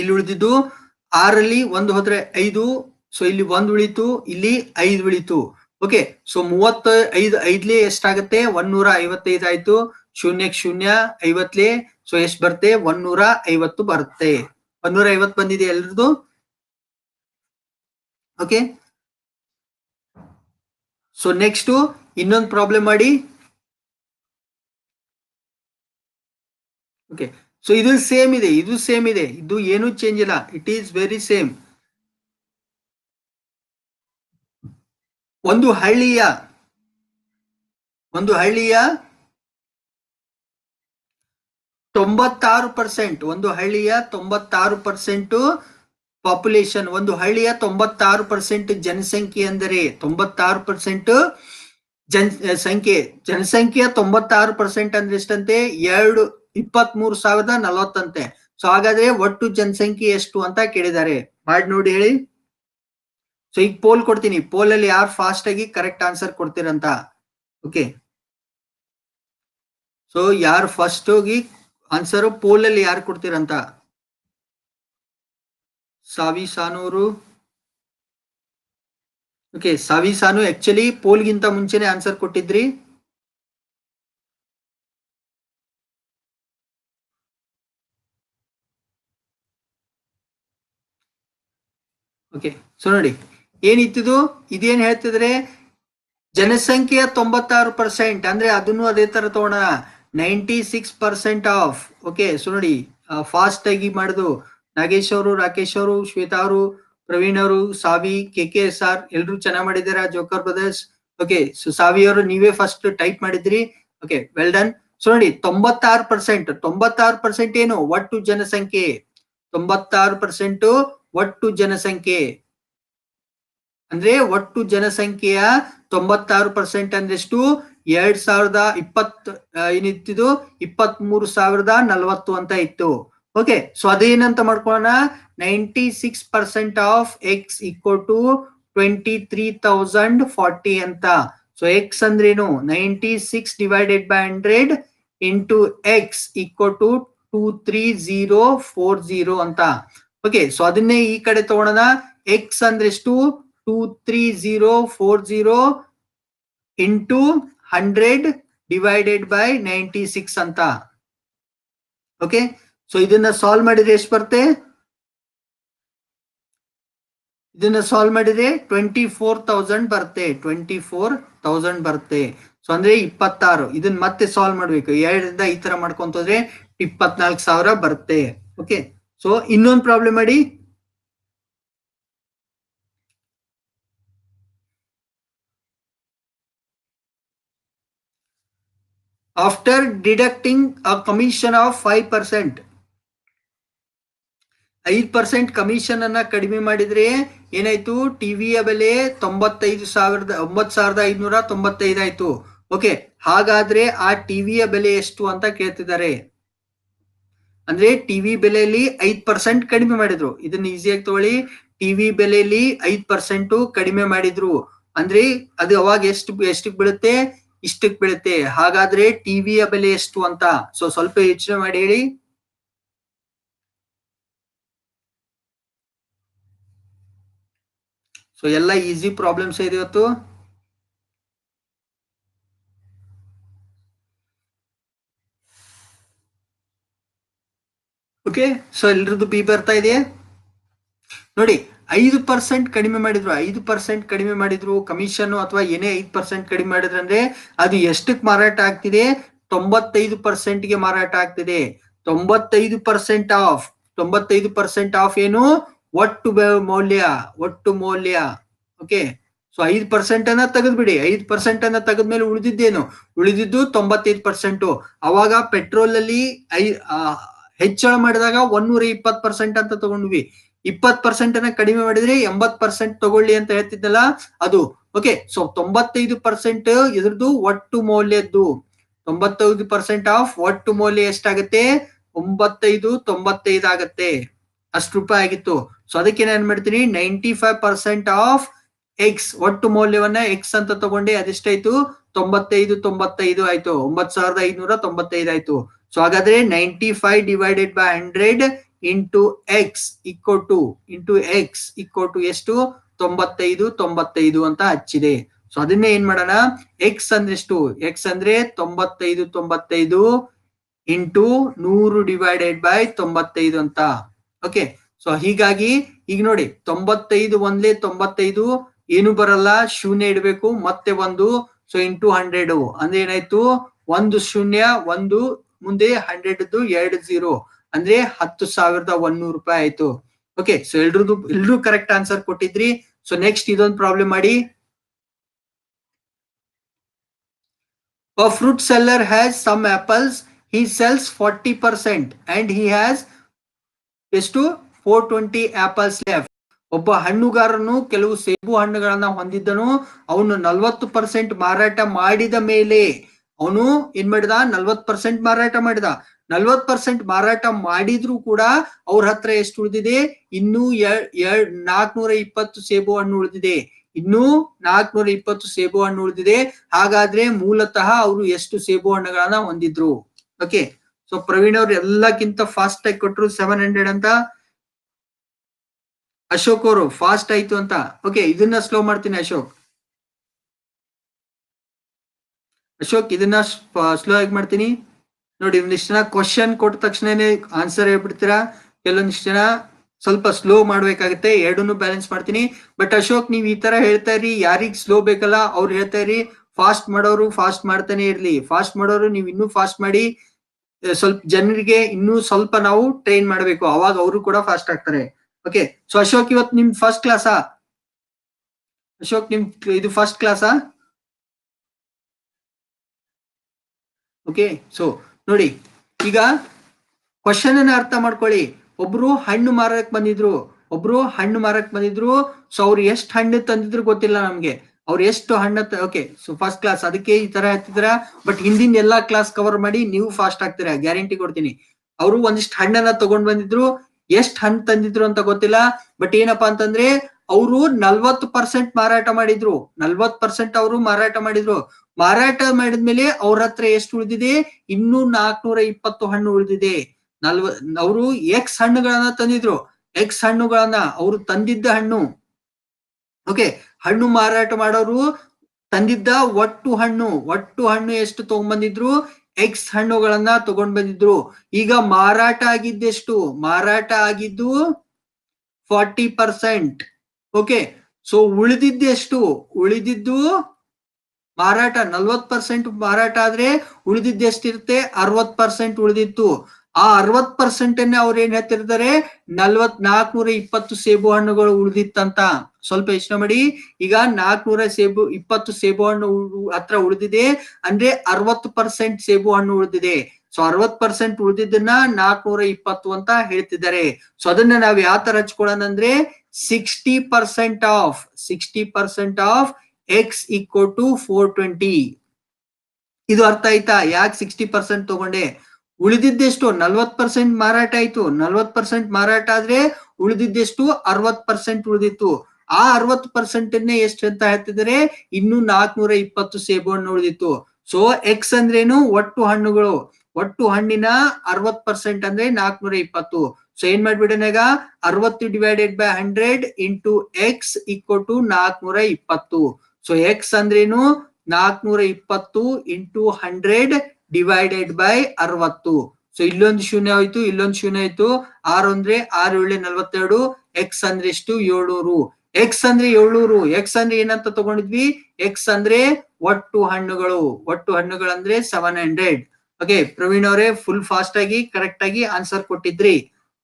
ಇಲ್ಲಿ ಉಳಿದಿದ್ದು ಆರಲ್ಲಿ ಒಂದು ಹೋದ್ರೆ ಐದು ಸೊ ಇಲ್ಲಿ ಒಂದು ಉಳಿತು ಇಲ್ಲಿ ಐದು ಉಳಿತು ಓಕೆ ಸೊ ಮೂವತ್ತ ಐದು ಐದ್ಲಿ ಎಷ್ಟಾಗತ್ತೆ ಒಂದ್ನೂರ ಐವತ್ತೈದು ಆಯ್ತು ಶೂನ್ಯಕ್ ಶೂನ್ಯ ಐವತ್ಲಿ ಸೊ ಎಷ್ಟ್ ಬರುತ್ತೆ ಒಂದ್ನೂರ ಐವತ್ತು ಬರುತ್ತೆ ಒನ್ನೂರ ಐವತ್ ಬಂದಿದೆ ಎಲ್ರದು ಓಕೆ ಸೊ ನೆಕ್ಸ್ಟ್ ಇನ್ನೊಂದು ಪ್ರಾಬ್ಲಮ್ ಮಾಡಿ ಓಕೆ ಸೊ ಇದು ಸೇಮ್ ಇದೆ ಇದು ಸೇಮ್ ಇದೆ ಇದು ಏನು ಚೇಂಜ್ ಇಲ್ಲ ಇಟ್ ಈಸ್ ವೆರಿ ಸೇಮ್ ಒಂದು ಹಳ್ಳಿಯ ಒಂದು ಹಳ್ಳಿಯ ತೊಂಬತ್ತಾರು ಪರ್ಸೆಂಟ್ ಒಂದು ಹಳ್ಳಿಯ ತೊಂಬತ್ತಾರು ಪರ್ಸೆಂಟ್ ಪಾಪ್ಯುಲೇಷನ್ ಒಂದು ಹಳ್ಳಿಯ ತೊಂಬತ್ತಾರು ಪರ್ಸೆಂಟ್ ಜನಸಂಖ್ಯೆ ಅಂದರೆ ತೊಂಬತ್ತಾರು ಪರ್ಸೆಂಟ್ ಜನ್ ಸಂಖ್ಯೆ ಜನಸಂಖ್ಯೆಯ ತೊಂಬತ್ತಾರು ಪರ್ಸೆಂಟ್ ಅಂದ್ರೆ ಎಷ್ಟಂತೆ ಎರಡು ಇಪ್ಪತ್ತ್ ಮೂರು ಸಾವಿರದ ನಲವತ್ತಂತೆ ಸೊ ಹಾಗಾದ್ರೆ ಒಟ್ಟು ಜನಸಂಖ್ಯೆ ಎಷ್ಟು ಅಂತ ಕೇಳಿದ್ದಾರೆ ಮಾಡಿ ನೋಡಿ ಹೇಳಿ ಸೊ ಈಗ ಪೋಲ್ ಕೊಡ್ತೀನಿ ಪೋಲ್ ಅಲ್ಲಿ ಯಾರು ಫಾಸ್ಟ್ ಆಗಿ ಕರೆಕ್ಟ್ ಆನ್ಸರ್ ಕೊಡ್ತೀರಂತ ಓಕೆ ಸೊ ಯಾರು ಫಸ್ಟ್ ಹೋಗಿ ಆನ್ಸರ್ ಪೋಲ್ ಅಲ್ಲಿ ಯಾರು ಕೊಡ್ತೀರಂತ ಸಾವಿ ಸಾನೂರು ಓಕೆ ಸಾವಿ ಸಾನು ಆಕ್ಚುಲಿ ಪೋಲ್ಗಿಂತ ಮುಂಚೆನೆ ಆನ್ಸರ್ ಕೊಟ್ಟಿದ್ರಿ ಓಕೆ ಸೊ ನೋಡಿ ಏನಿತ್ತಿದು ಇದೇನು ಹೇಳ್ತಿದ್ರೆ ಜನಸಂಖ್ಯೆಯ ತೊಂಬತ್ತಾರು ಪರ್ಸೆಂಟ್ ಅಂದ್ರೆ ಅದನ್ನು ಅದೇ ತರ ತಗೋಣ ninety six percent of okay so ನೋಡಿ ಫಾಸ್ಟ್ ಆಗಿ ಮಾಡುದು ನಾಗೇಶ್ ಅವರು ರಾಕೇಶ್ ಅವರು ಶ್ವೇತಾ ಅವರು ಪ್ರವೀಣ್ ಅವರು ಸಾವಿ ಕೆ ಕೆ ಎಸ್ ಆರ್ ಎಲ್ರು ಚೆನ್ನಾಗ್ ಮಾಡಿದಾರ ಜೋಕರ್ ಬ್ರದರ್ಸ್ ಓಕೆ ಸೊ ಸಾವಿ ಅವರು ನೀವೇ ಫಸ್ಟ್ ಟೈಪ್ ಮಾಡಿದ್ರಿ ಓಕೆ ವೆಲ್ ಡನ್ ಸೊ ನೋಡಿ ತೊಂಬತ್ತಾರು ಪರ್ಸೆಂಟ್ ತೊಂಬತ್ತಾರು ಪರ್ಸೆಂಟ್ ಏನು ಒಟ್ಟು ಜನಸಂಖ್ಯೆ ತೊಂಬತ್ತಾರು ಪರ್ಸೆಂಟ್ ಒಟ್ಟು ಜನಸಂಖ್ಯೆ ಅಂದ್ರೆ ಒಟ್ಟು ಜನಸಂಖ್ಯೆಯ ತೊಂಬತ್ತಾರು ಪರ್ಸೆಂಟ್ ಅಂದ್ರೆಷ್ಟು ಎರಡ್ ಸಾವಿರದ ಇಪ್ಪತ್ ಏನಿತ್ತಿದು ಇಪ್ಪತ್ತ್ ಮೂರು ಸಾವಿರದ ನಲ್ವತ್ತು ಅಂತ ಇತ್ತು ಓಕೆ ಸೊ ಅದೇನಂತ ಮಾಡ್ಕೊಳ್ಳೋಣ ninety six percent of X equal to twenty three thousand forty ಅಂತ ಸೊ ಎಕ್ಸ್ ಅಂದ್ರೇನು ninety six divided by hundred into X equal to two three zero four zero ಅಂತ ಓಕೆ ಸೊ ಅದನ್ನೇ ಈ ಕಡೆ ತಗೊಳೋಣ x ಅಂದ್ರೆ ಎಷ್ಟು two three zero four zero into hundred divided by ninety six ಅಂತ ಓಕೆ ಸೊ ಇದನ್ನ ಸಾಲ್ವ್ ಮಾಡಿದ್ರೆ ಎಷ್ಟು ಬರ್ತೆ ಇದನ್ನ ಸಾಲ್ವ್ ಮಾಡಿದ್ರೆ ಟ್ವೆಂಟಿ ಫೋರ್ ತೌಸಂಡ್ ಬರುತ್ತೆ ಟ್ವೆಂಟಿ ಫೋರ್ ತೌಸಂಡ್ ಬರುತ್ತೆ ಸೊ ಅಂದ್ರೆ ಇಪ್ಪತ್ತಾರು ಇದನ್ನ ಮತ್ತೆ ಸಾಲ್ವ್ ಮಾಡ್ಬೇಕು ಎರಡರಿಂದ ಈ ತರ ಮಾಡ್ಕೊಂತ ಹೋದ್ರೆ ಇಪ್ಪತ್ನಾಲ್ಕು ಸಾವಿರ ಬರುತ್ತೆ ಓಕೆ ಸೊ ಇನ್ನೊಂದು ಪ್ರಾಬ್ಲಮ್ ಮಾಡಿ after deducting a commission of five percent ಐದು ಪರ್ಸೆಂಟ್ ಕಮಿಷನ್ ಅನ್ನ ಕಡಿಮೆ ಮಾಡಿದ್ರೆ ಏನಾಯ್ತು ಟಿವಿಯ ಬೆಲೆ ತೊಂಬತ್ತೈದು ಸಾವಿರದ ಒಂಬತ್ತು ಸಾವಿರದ ಐದುನೂರ ತೊಂಬತ್ತೈದು ಆಯ್ತು ಓಕೆ ಹಾಗಾದ್ರೆ ಆ ಟಿವಿಯ ಬೆಲೆ ಎಷ್ಟು ಅಂತ ಕೇಳ್ತಿದ್ದಾರೆ ಅಂದ್ರೆ ಟಿವಿ ಬೆಲೆಯಲ್ಲಿ ಐದ್ ಪರ್ಸೆಂಟ್ ಕಡಿಮೆ ಮಾಡಿದ್ರು ಇದನ್ನ ಈಸಿಯಾಗಿ ತಗೊಳ್ಳಿ ಟಿವಿ ಬೆಲೆಯಲ್ಲಿ ಐದ್ ಪರ್ಸೆಂಟ್ ಕಡಿಮೆ ಮಾಡಿದ್ರು ಅಂದ್ರೆ ಅದು ಅವಾಗ ಎಷ್ಟು ಎಷ್ಟಕ್ ಬೀಳುತ್ತೆ ಇಷ್ಟಕ್ ಬೀಳುತ್ತೆ ಹಾಗಾದ್ರೆ ಟಿವಿಯ ಬೆಲೆ ಎಷ್ಟು ಅಂತ ಸೊ ಸ್ವಲ್ಪ ಯೋಚನೆ ಮಾಡಿ ಹೇಳಿ ಸೊ ಎಲ್ಲ ಈಸಿ ಪ್ರಾಬ್ಲಮ್ಸ್ ಇದೆ ಇವತ್ತು ಓಕೆ ಸೊ ಎಲ್ರದ್ದು ಬಿ ಬರ್ತಾ ಇದೆಯಾ ನೋಡಿ ಐದು ಪರ್ಸೆಂಟ್ ಕಡಿಮೆ ಮಾಡಿದ್ರು ಐದು ಪರ್ಸೆಂಟ್ ಕಡಿಮೆ ಮಾಡಿದ್ರು ಕಮಿಷನ್ ಅಥವಾ ಏನೇ ಐದು ಪರ್ಸೆಂಟ್ ಕಡಿಮೆ ಮಾಡಿದ್ರು ಅಂದ್ರೆ ಅದು ಎಷ್ಟಕ್ಕೆ ಮಾರಾಟ ಆಗ್ತಿದೆ ತೊಂಬತ್ತೈದು ಪರ್ಸೆಂಟ್ ಗೆ ಮಾರಾಟ ಆಗ್ತಿದೆ ತೊಂಬತ್ತೈದು ಪರ್ಸೆಂಟ್ ಆಫ್ ತೊಂಬತ್ತೈದು ಪರ್ಸೆಂಟ್ ಆಫ್ ಏನು ಒಟ್ಟು ಮೌಲ್ಯ ಒಟ್ಟು ಮೌಲ್ಯ ಓಕೆ ಸೊ ಐದು ಪರ್ಸೆಂಟ್ ಅನ್ನ ತೆಗೆದ್ಬಿಡಿ ಐದು ಪರ್ಸೆಂಟ್ ಅನ್ನ ತೆಗೆದ್ಮೇಲೆ ಉಳಿದಿದ್ದೇನು ಉಳಿದಿದ್ದು ತೊಂಬತ್ತೈದು ಪರ್ಸೆಂಟ್ ಅವಾಗ ಪೆಟ್ರೋಲ್ ಅಲ್ಲಿ ಐ ಹೆಚ್ಚಳ ಮಾಡಿದಾಗ ಒನ್ನೂರ ಇಪ್ಪತ್ ಪರ್ಸೆಂಟ್ ಅಂತ ತಗೊಂಡ್ವಿ ಇಪ್ಪತ್ ಪರ್ಸೆಂಟ್ ಅನ್ನ ಕಡಿಮೆ ಮಾಡಿದ್ರೆ ಎಂಬತ್ ಪರ್ಸೆಂಟ್ ತಗೊಳ್ಳಿ ಅಂತ ಹೇಳ್ತಿದ್ದಲ್ಲ ಅದು ಓಕೆ ಸೊ ತೊಂಬತ್ತೈದು ಪರ್ಸೆಂಟ್ ಇದ್ರದ್ದು ಒಟ್ಟು ಮೌಲ್ಯದ್ದು ತೊಂಬತ್ತೈದು ಪರ್ಸೆಂಟ್ ಆಫ್ ಒಟ್ಟು ಮೌಲ್ಯ ಎಷ್ಟಾಗತ್ತೆ ಒಂಬತ್ತೈದು ತೊಂಬತ್ತೈದು ಆಗತ್ತೆ ಅಷ್ಟು ರೂಪಾಯಿ ಆಗಿತ್ತು ಸೊ ಅದಕ್ಕೆ ನಾನು ಮಾಡ್ತೀನಿ ninety five percent of x ಒಟ್ಟು ಮೌಲ್ಯವನ್ನ ಎಕ್ಸ್ ಅಂತ ತಗೊಂಡೆ ಅದೆಷ್ಟಾಯ್ತು ತೊಂಬತ್ತೈದು ತೊಂಬತ್ತೈದು ಆಯ್ತು ಒಂಬತ್ತು ಸಾವಿರದ ಐದ್ನೂರ ತೊಂಬತ್ತೈದು ಆಯ್ತು ಸೊ ಹಾಗಾದ್ರೆ ninety five divided by hundred into x equal to into x equal to ಎಷ್ಟು ತೊಂಬತ್ತೈದು ತೊಂಬತ್ತೈದು ಅಂತ ಹಚ್ಚಿದೆ ಸೊ ಅದನ್ನೇ ಏನ್ ಮಾಡೋಣ ಎಕ್ಸ್ ಅಂದ್ರೆ ಎಷ್ಟು ಎಕ್ಸ್ ಅಂದ್ರೆ ತೊಂಬತ್ತೈದು ತೊಂಬತ್ತೈದು ಇಂಟು ನೂರು ಡಿವೈಡೆಡ್ ಬೈ ತೊಂಬತ್ತೈದು ಅಂತ ಓಕೆ ಸೊ ಹೀಗಾಗಿ ಈಗ ನೋಡಿ ತೊಂಬತ್ತೈದು ಒಂದ್ಲೆ ತೊಂಬತ್ತೈದು ಏನು ಬರಲ್ಲ ಶೂನ್ಯ ಇಡಬೇಕು ಮತ್ತೆ ಒಂದು ಸೊ ಇಂಟು ಹಂಡ್ರೆಡ್ ಅಂದ್ರೆ ಏನಾಯ್ತು ಒಂದು ಶೂನ್ಯ ಒಂದು ಮುಂದೆ ಹಂಡ್ರೆಡ್ದು ಎರಡು ಜೀರೋ ಅಂದ್ರೆ ಹತ್ತು ಸಾವಿರದ ಒಂದೂರು ರೂಪಾಯಿ ಆಯ್ತು ಓಕೆ ಸೊ ಎಲ್ರದ್ದು ಎಲ್ರು ಕರೆಕ್ಟ್ ಆನ್ಸರ್ ಕೊಟ್ಟಿದ್ರಿ ಸೊ ನೆಕ್ಸ್ಟ್ ಇದೊಂದು ಪ್ರಾಬ್ಲಮ್ ಮಾಡಿ fruit seller has some apples he sells forty percent and he has ಎಷ್ಟು ಫೋರ್ ಟ್ವೆಂಟಿ ಆಪಲ್ಸ್ ಲೆಫ್ಟ್ ಒಬ್ಬ ಹಣ್ಣುಗಾರನು ಕೆಲವು ಸೇಬು ಹಣ್ಣುಗಳನ್ನ ಹೊಂದಿದ್ದನು ಅವನು ನಲ್ವತ್ತು ಪರ್ಸೆಂಟ್ ಮಾರಾಟ ಮಾಡಿದ ಮೇಲೆ ಅವನು ಏನ್ ಮಾಡಿದ ನಲ್ವತ್ ಪರ್ಸೆಂಟ್ ಮಾರಾಟ ಮಾಡಿದ ನಲ್ವತ್ ಪರ್ಸೆಂಟ್ ಮಾರಾಟ ಮಾಡಿದ್ರು ಕೂಡ ಅವ್ರ ಹತ್ರ ಎಷ್ಟು ಉಳಿದಿದೆ ಇನ್ನೂ ನಾಲ್ಕನೂರ ಇಪ್ಪತ್ತು ಸೇಬು ಹಣ್ಣು ಉಳಿದಿದೆ ಇನ್ನು ನಾಲ್ಕನೂರ ಇಪ್ಪತ್ತು ಸೇಬು ಹಣ್ಣು ಉಳಿದಿದೆ ಹಾಗಾದ್ರೆ ಮೂಲತಃ ಅವರು ಎಷ್ಟು ಸೇಬು ಹಣ್ಣುಗಳನ್ನ ಹೊಂದಿದ್ರು ಓಕೆ ಸೊ ಪ್ರವೀಣ್ ಅವ್ರು ಎಲ್ಲಕ್ಕಿಂತ ಫಾಸ್ಟ್ ಆಗಿ ಕೊಟ್ಟರು ಸೆವೆನ್ ಹಂಡ್ರೆಡ್ ಅಂತ ಅಶೋಕ್ ಅವರು ಫಾಸ್ಟ್ ಆಯ್ತು ಅಂತ ಓಕೆ ಇದನ್ನ ಸ್ಲೋ ಮಾಡ್ತೀನಿ ಅಶೋಕ್ ಅಶೋಕ್ ಇದನ್ನ ಸ್ಲೋ ಆಗಿ ಮಾಡ್ತೀನಿ ನೋಡಿ ಒಂದಿಷ್ಟು ಜನ ಕ್ವಶನ್ ಕೊಟ್ಟ ತಕ್ಷಣನೇ ಆನ್ಸರ್ ಹೇಳ್ಬಿಡ್ತೀರಾ ಕೆಲವೊಂದಿಷ್ಟು ಜನ ಸ್ವಲ್ಪ ಸ್ಲೋ ಮಾಡ್ಬೇಕಾಗುತ್ತೆ ಎರಡನ್ನು ಬ್ಯಾಲೆನ್ಸ್ ಮಾಡ್ತೀನಿ ಬಟ್ ಅಶೋಕ್ ನೀವ್ ಈ ತರ ಹೇಳ್ತಾ ಇರಿ ಯಾರಿಗ್ ಸ್ಲೋ ಬೇಕಲ್ಲ ಅವ್ರು ಹೇಳ್ತಾ ಇರಿ ಫಾಸ್ಟ್ ಮಾಡೋರು ಫಾಸ್ಟ್ ಮಾಡ್ತಾನೆ ಇರ್ಲಿ ಫಾಸ್ಟ್ ಮಾಡೋರು ನೀವು ಇನ್ನೂ ಫಾಸ್ಟ್ ಮಾಡಿ ಸ್ವಲ್ಪ ಜನರಿಗೆ ಇನ್ನೂ ಸ್ವಲ್ಪ ನಾವು ಟ್ರೈನ್ ಮಾಡಬೇಕು ಅವಾಗ ಅವರು ಕೂಡ ಫಾಸ್ಟ್ ಆಗ್ತಾರೆ ಓಕೆ ಸೊ ಅಶೋಕ್ ಇವತ್ತು ನಿಮ್ ಫಸ್ಟ್ ಕ್ಲಾಸಾ ಅಶೋಕ್ ನಿಮ್ ಇದು ಫಸ್ಟ್ ಕ್ಲಾಸಾ ಓಕೆ ಸೊ ನೋಡಿ ಈಗ ಕ್ವಶನ್ ಅನ್ನ ಅರ್ಥ ಮಾಡ್ಕೊಳ್ಳಿ ಒಬ್ರು ಹಣ್ಣು ಮಾರಕ್ ಬಂದಿದ್ರು ಒಬ್ರು ಹಣ್ಣು ಮಾರಕ್ ಬಂದಿದ್ರು ಸೊ ಅವ್ರು ಎಷ್ಟು ಹಣ್ಣು ತಂದಿದ್ರು ಗೊತ್ತಿಲ್ಲ ನಮ್ಗೆ ಅವ್ರು ಎಷ್ಟು ಹಣ್ಣು ಓಕೆ ಸೊ ಫಸ್ಟ್ ಕ್ಲಾಸ್ ಅದಕ್ಕೆ ಈ ತರ ಹತ್ತಿದ್ರ ಬಟ್ ಹಿಂದಿನ ಎಲ್ಲಾ ಕ್ಲಾಸ್ ಕವರ್ ಮಾಡಿ ನೀವು ಫಾಸ್ಟ್ ಆಗ್ತೀರಾ ಗ್ಯಾರಂಟಿ ಕೊಡ್ತೀನಿ ಅವರು ಒಂದಿಷ್ಟು ಹಣ್ಣನ್ನ ತಗೊಂಡ್ ಬಂದಿದ್ರು ಎಷ್ಟು ಹಣ್ಣು ತಂದಿದ್ರು ಅಂತ ಗೊತ್ತಿಲ್ಲ ಬಟ್ ಏನಪ್ಪಾ ಅಂತಂದ್ರೆ ಅವರು ನಲ್ವತ್ತು ಪರ್ಸೆಂಟ್ ಮಾರಾಟ ಮಾಡಿದ್ರು ನಲ್ವತ್ ಪರ್ಸೆಂಟ್ ಅವರು ಮಾರಾಟ ಮಾಡಿದ್ರು ಮಾರಾಟ ಮಾಡಿದ್ಮೇಲೆ ಅವ್ರ ಹತ್ರ ಎಷ್ಟು ಉಳಿದಿದೆ ಇನ್ನೂ ನಾಲ್ಕನೂರ ಇಪ್ಪತ್ತು ಹಣ್ಣು ಉಳಿದಿದೆ ನಲ್ವ ಅವರು ಎಕ್ಸ್ ಹಣ್ಣುಗಳನ್ನ ತಂದಿದ್ರು ಎಕ್ಸ್ ಹಣ್ಣುಗಳನ್ನ ಅವರು ತಂದಿದ್ದ ಹಣ್ಣು ಓಕೆ ಹಣ್ಣು ಮಾರಾಟ ಮಾಡೋರು ತಂದಿದ್ದ ಒಟ್ಟು ಹಣ್ಣು ಒಟ್ಟು ಹಣ್ಣು ಎಷ್ಟು ತಗೊಂಡ್ಬಂದಿದ್ರು ಎಕ್ಸ್ ಹಣ್ಣುಗಳನ್ನ ತಗೊಂಡ್ ಬಂದಿದ್ರು ಈಗ ಮಾರಾಟ ಆಗಿದ್ದೆಷ್ಟು ಮಾರಾಟ ಆಗಿದ್ದು ಫಾರ್ಟಿ ಪರ್ಸೆಂಟ್ ಓಕೆ ಸೊ ಉಳಿದಿದ್ದೆಷ್ಟು ಉಳಿದಿದ್ದು ಮಾರಾಟ ನಲ್ವತ್ ಪರ್ಸೆಂಟ್ ಮಾರಾಟ ಆದ್ರೆ ಉಳಿದಿದ್ದು ಎಷ್ಟಿರುತ್ತೆ ಅರವತ್ ಪರ್ಸೆಂಟ್ ಉಳಿದಿತ್ತು ಆ ಅರವತ್ ಪರ್ಸೆಂಟ್ ಅನ್ನೇ ಅವ್ರು ಏನ್ ಹೇಳ್ತಿರ್ತಾರೆ ನಲ್ವತ್ ನಾಲ್ಕನೂರ ಇಪ್ಪತ್ತು ಸೇಬು ಹಣ್ಣುಗಳು ಉಳಿದಿತ್ತಂತ ಸ್ವಲ್ಪ ಯೋಚನೆ ಮಾಡಿ ಈಗ ನಾಲ್ಕನೂರ ಸೇಬು ಇಪ್ಪತ್ತು ಸೇಬು ಹಣ್ಣು ಹತ್ರ ಉಳಿದಿದೆ ಅಂದ್ರೆ ಅರವತ್ತು ಪರ್ಸೆಂಟ್ ಸೇಬು ಹಣ್ಣು ಉಳಿದಿದೆ ಸೊ ಅರವತ್ ಪರ್ಸೆಂಟ್ ಉಳಿದಿದ್ದನ್ನ ನಾಲ್ಕನೂರ ಇಪ್ಪತ್ತು ಅಂತ ಹೇಳ್ತಿದ್ದಾರೆ ಸೊ ಅದನ್ನ ನಾವ್ ಯಾವ ತರ ಹಚ್ಕೊಳ್ಳೋಣ ಅಂದ್ರೆ sixty percent of sixty percent of x equal to four twenty ಇದು ಅರ್ಥ ಆಯ್ತಾ ಯಾಕೆ ಸಿಕ್ಸ್ಟಿ ಪರ್ಸೆಂಟ್ ತಗೊಂಡೆ ಉಳಿದಿದ್ದೆಷ್ಟು ನಲ್ವತ್ ಪರ್ಸೆಂಟ್ ಮಾರಾಟ ಆಯ್ತು ನಲ್ವತ್ ಪರ್ಸೆಂಟ್ ಮಾರಾಟ ಆದ್ರೆ ಉಳಿದಿದ್ದೆಷ್ಟು ಅರವತ್ ಪರ್ಸೆಂಟ್ ಉಳಿದಿತ್ತು ಆ ಅರವತ್ ಪರ್ಸೆಂಟ್ ಅನ್ನೇ ಎಷ್ಟು ಅಂತ ಹೇಳ್ತಿದ್ರೆ ಇನ್ನು ನಾಲ್ಕನೂರ ಇಪ್ಪತ್ತು ಸೇಬು ಹಣ್ಣು ಉಳಿದಿತ್ತು ಸೊ ಎಕ್ಸ್ ಅಂದ್ರೇನು ಒಟ್ಟು ಹಣ್ಣುಗಳು ಒಟ್ಟು ಹಣ್ಣಿನ ಅರವತ್ ಪರ್ಸೆಂಟ್ ಅಂದ್ರೆ ನಾಲ್ಕನೂರ ಇಪ್ಪತ್ತು ಸೊ ಏನ್ ಮಾಡ್ಬಿಡೋಣ ಅರವತ್ತು divided by hundred into x equal to ನಾಲ್ಕನೂರ ಇಪ್ಪತ್ತು ಸೊ ಎಕ್ಸ್ ಅಂದ್ರೇನು ನಾಲ್ಕನೂರ ಇಪ್ಪತ್ತು ಇಂಟು ಹಂಡ್ರೆಡ್ ಡಿವೈಡೆಡ್ ಬೈ ಅರವತ್ತು ಸೊ ಇಲ್ಲೊಂದು ಶೂನ್ಯ ಆಯ್ತು ಇಲ್ಲೊಂದು ಶೂನ್ಯ ಆಯ್ತು ಆರು ಅಂದ್ರೆ ಆರು ಏಳು ನಲ್ವತ್ತೆರಡು ಎಕ್ಸ್ ಅಂದ್ರೆ ಎಷ್ಟು ಏಳ್ನೂರು ಎಕ್ಸ್ ಅಂದ್ರೆ ಏಳ್ನೂರು ಎಕ್ಸ್ ಅಂದ್ರೆ ಏನಂತ ತಗೊಂಡಿದ್ವಿ ಎಕ್ಸ್ ಅಂದ್ರೆ ಒಟ್ಟು ಹಣ್ಣುಗಳು ಒಟ್ಟು ಹಣ್ಣುಗಳು ಅಂದ್ರೆ ಸೆವೆನ್ ಹಂಡ್ರೆಡ್ ಓಕೆ ಪ್ರವೀಣ್ ಅವರೇ ಫುಲ್ ಫಾಸ್ಟ್ ಆಗಿ ಕರೆಕ್ಟ್ ಆಗಿ ಆನ್ಸರ್ ಕೊಟ್ಟಿದ್ರಿ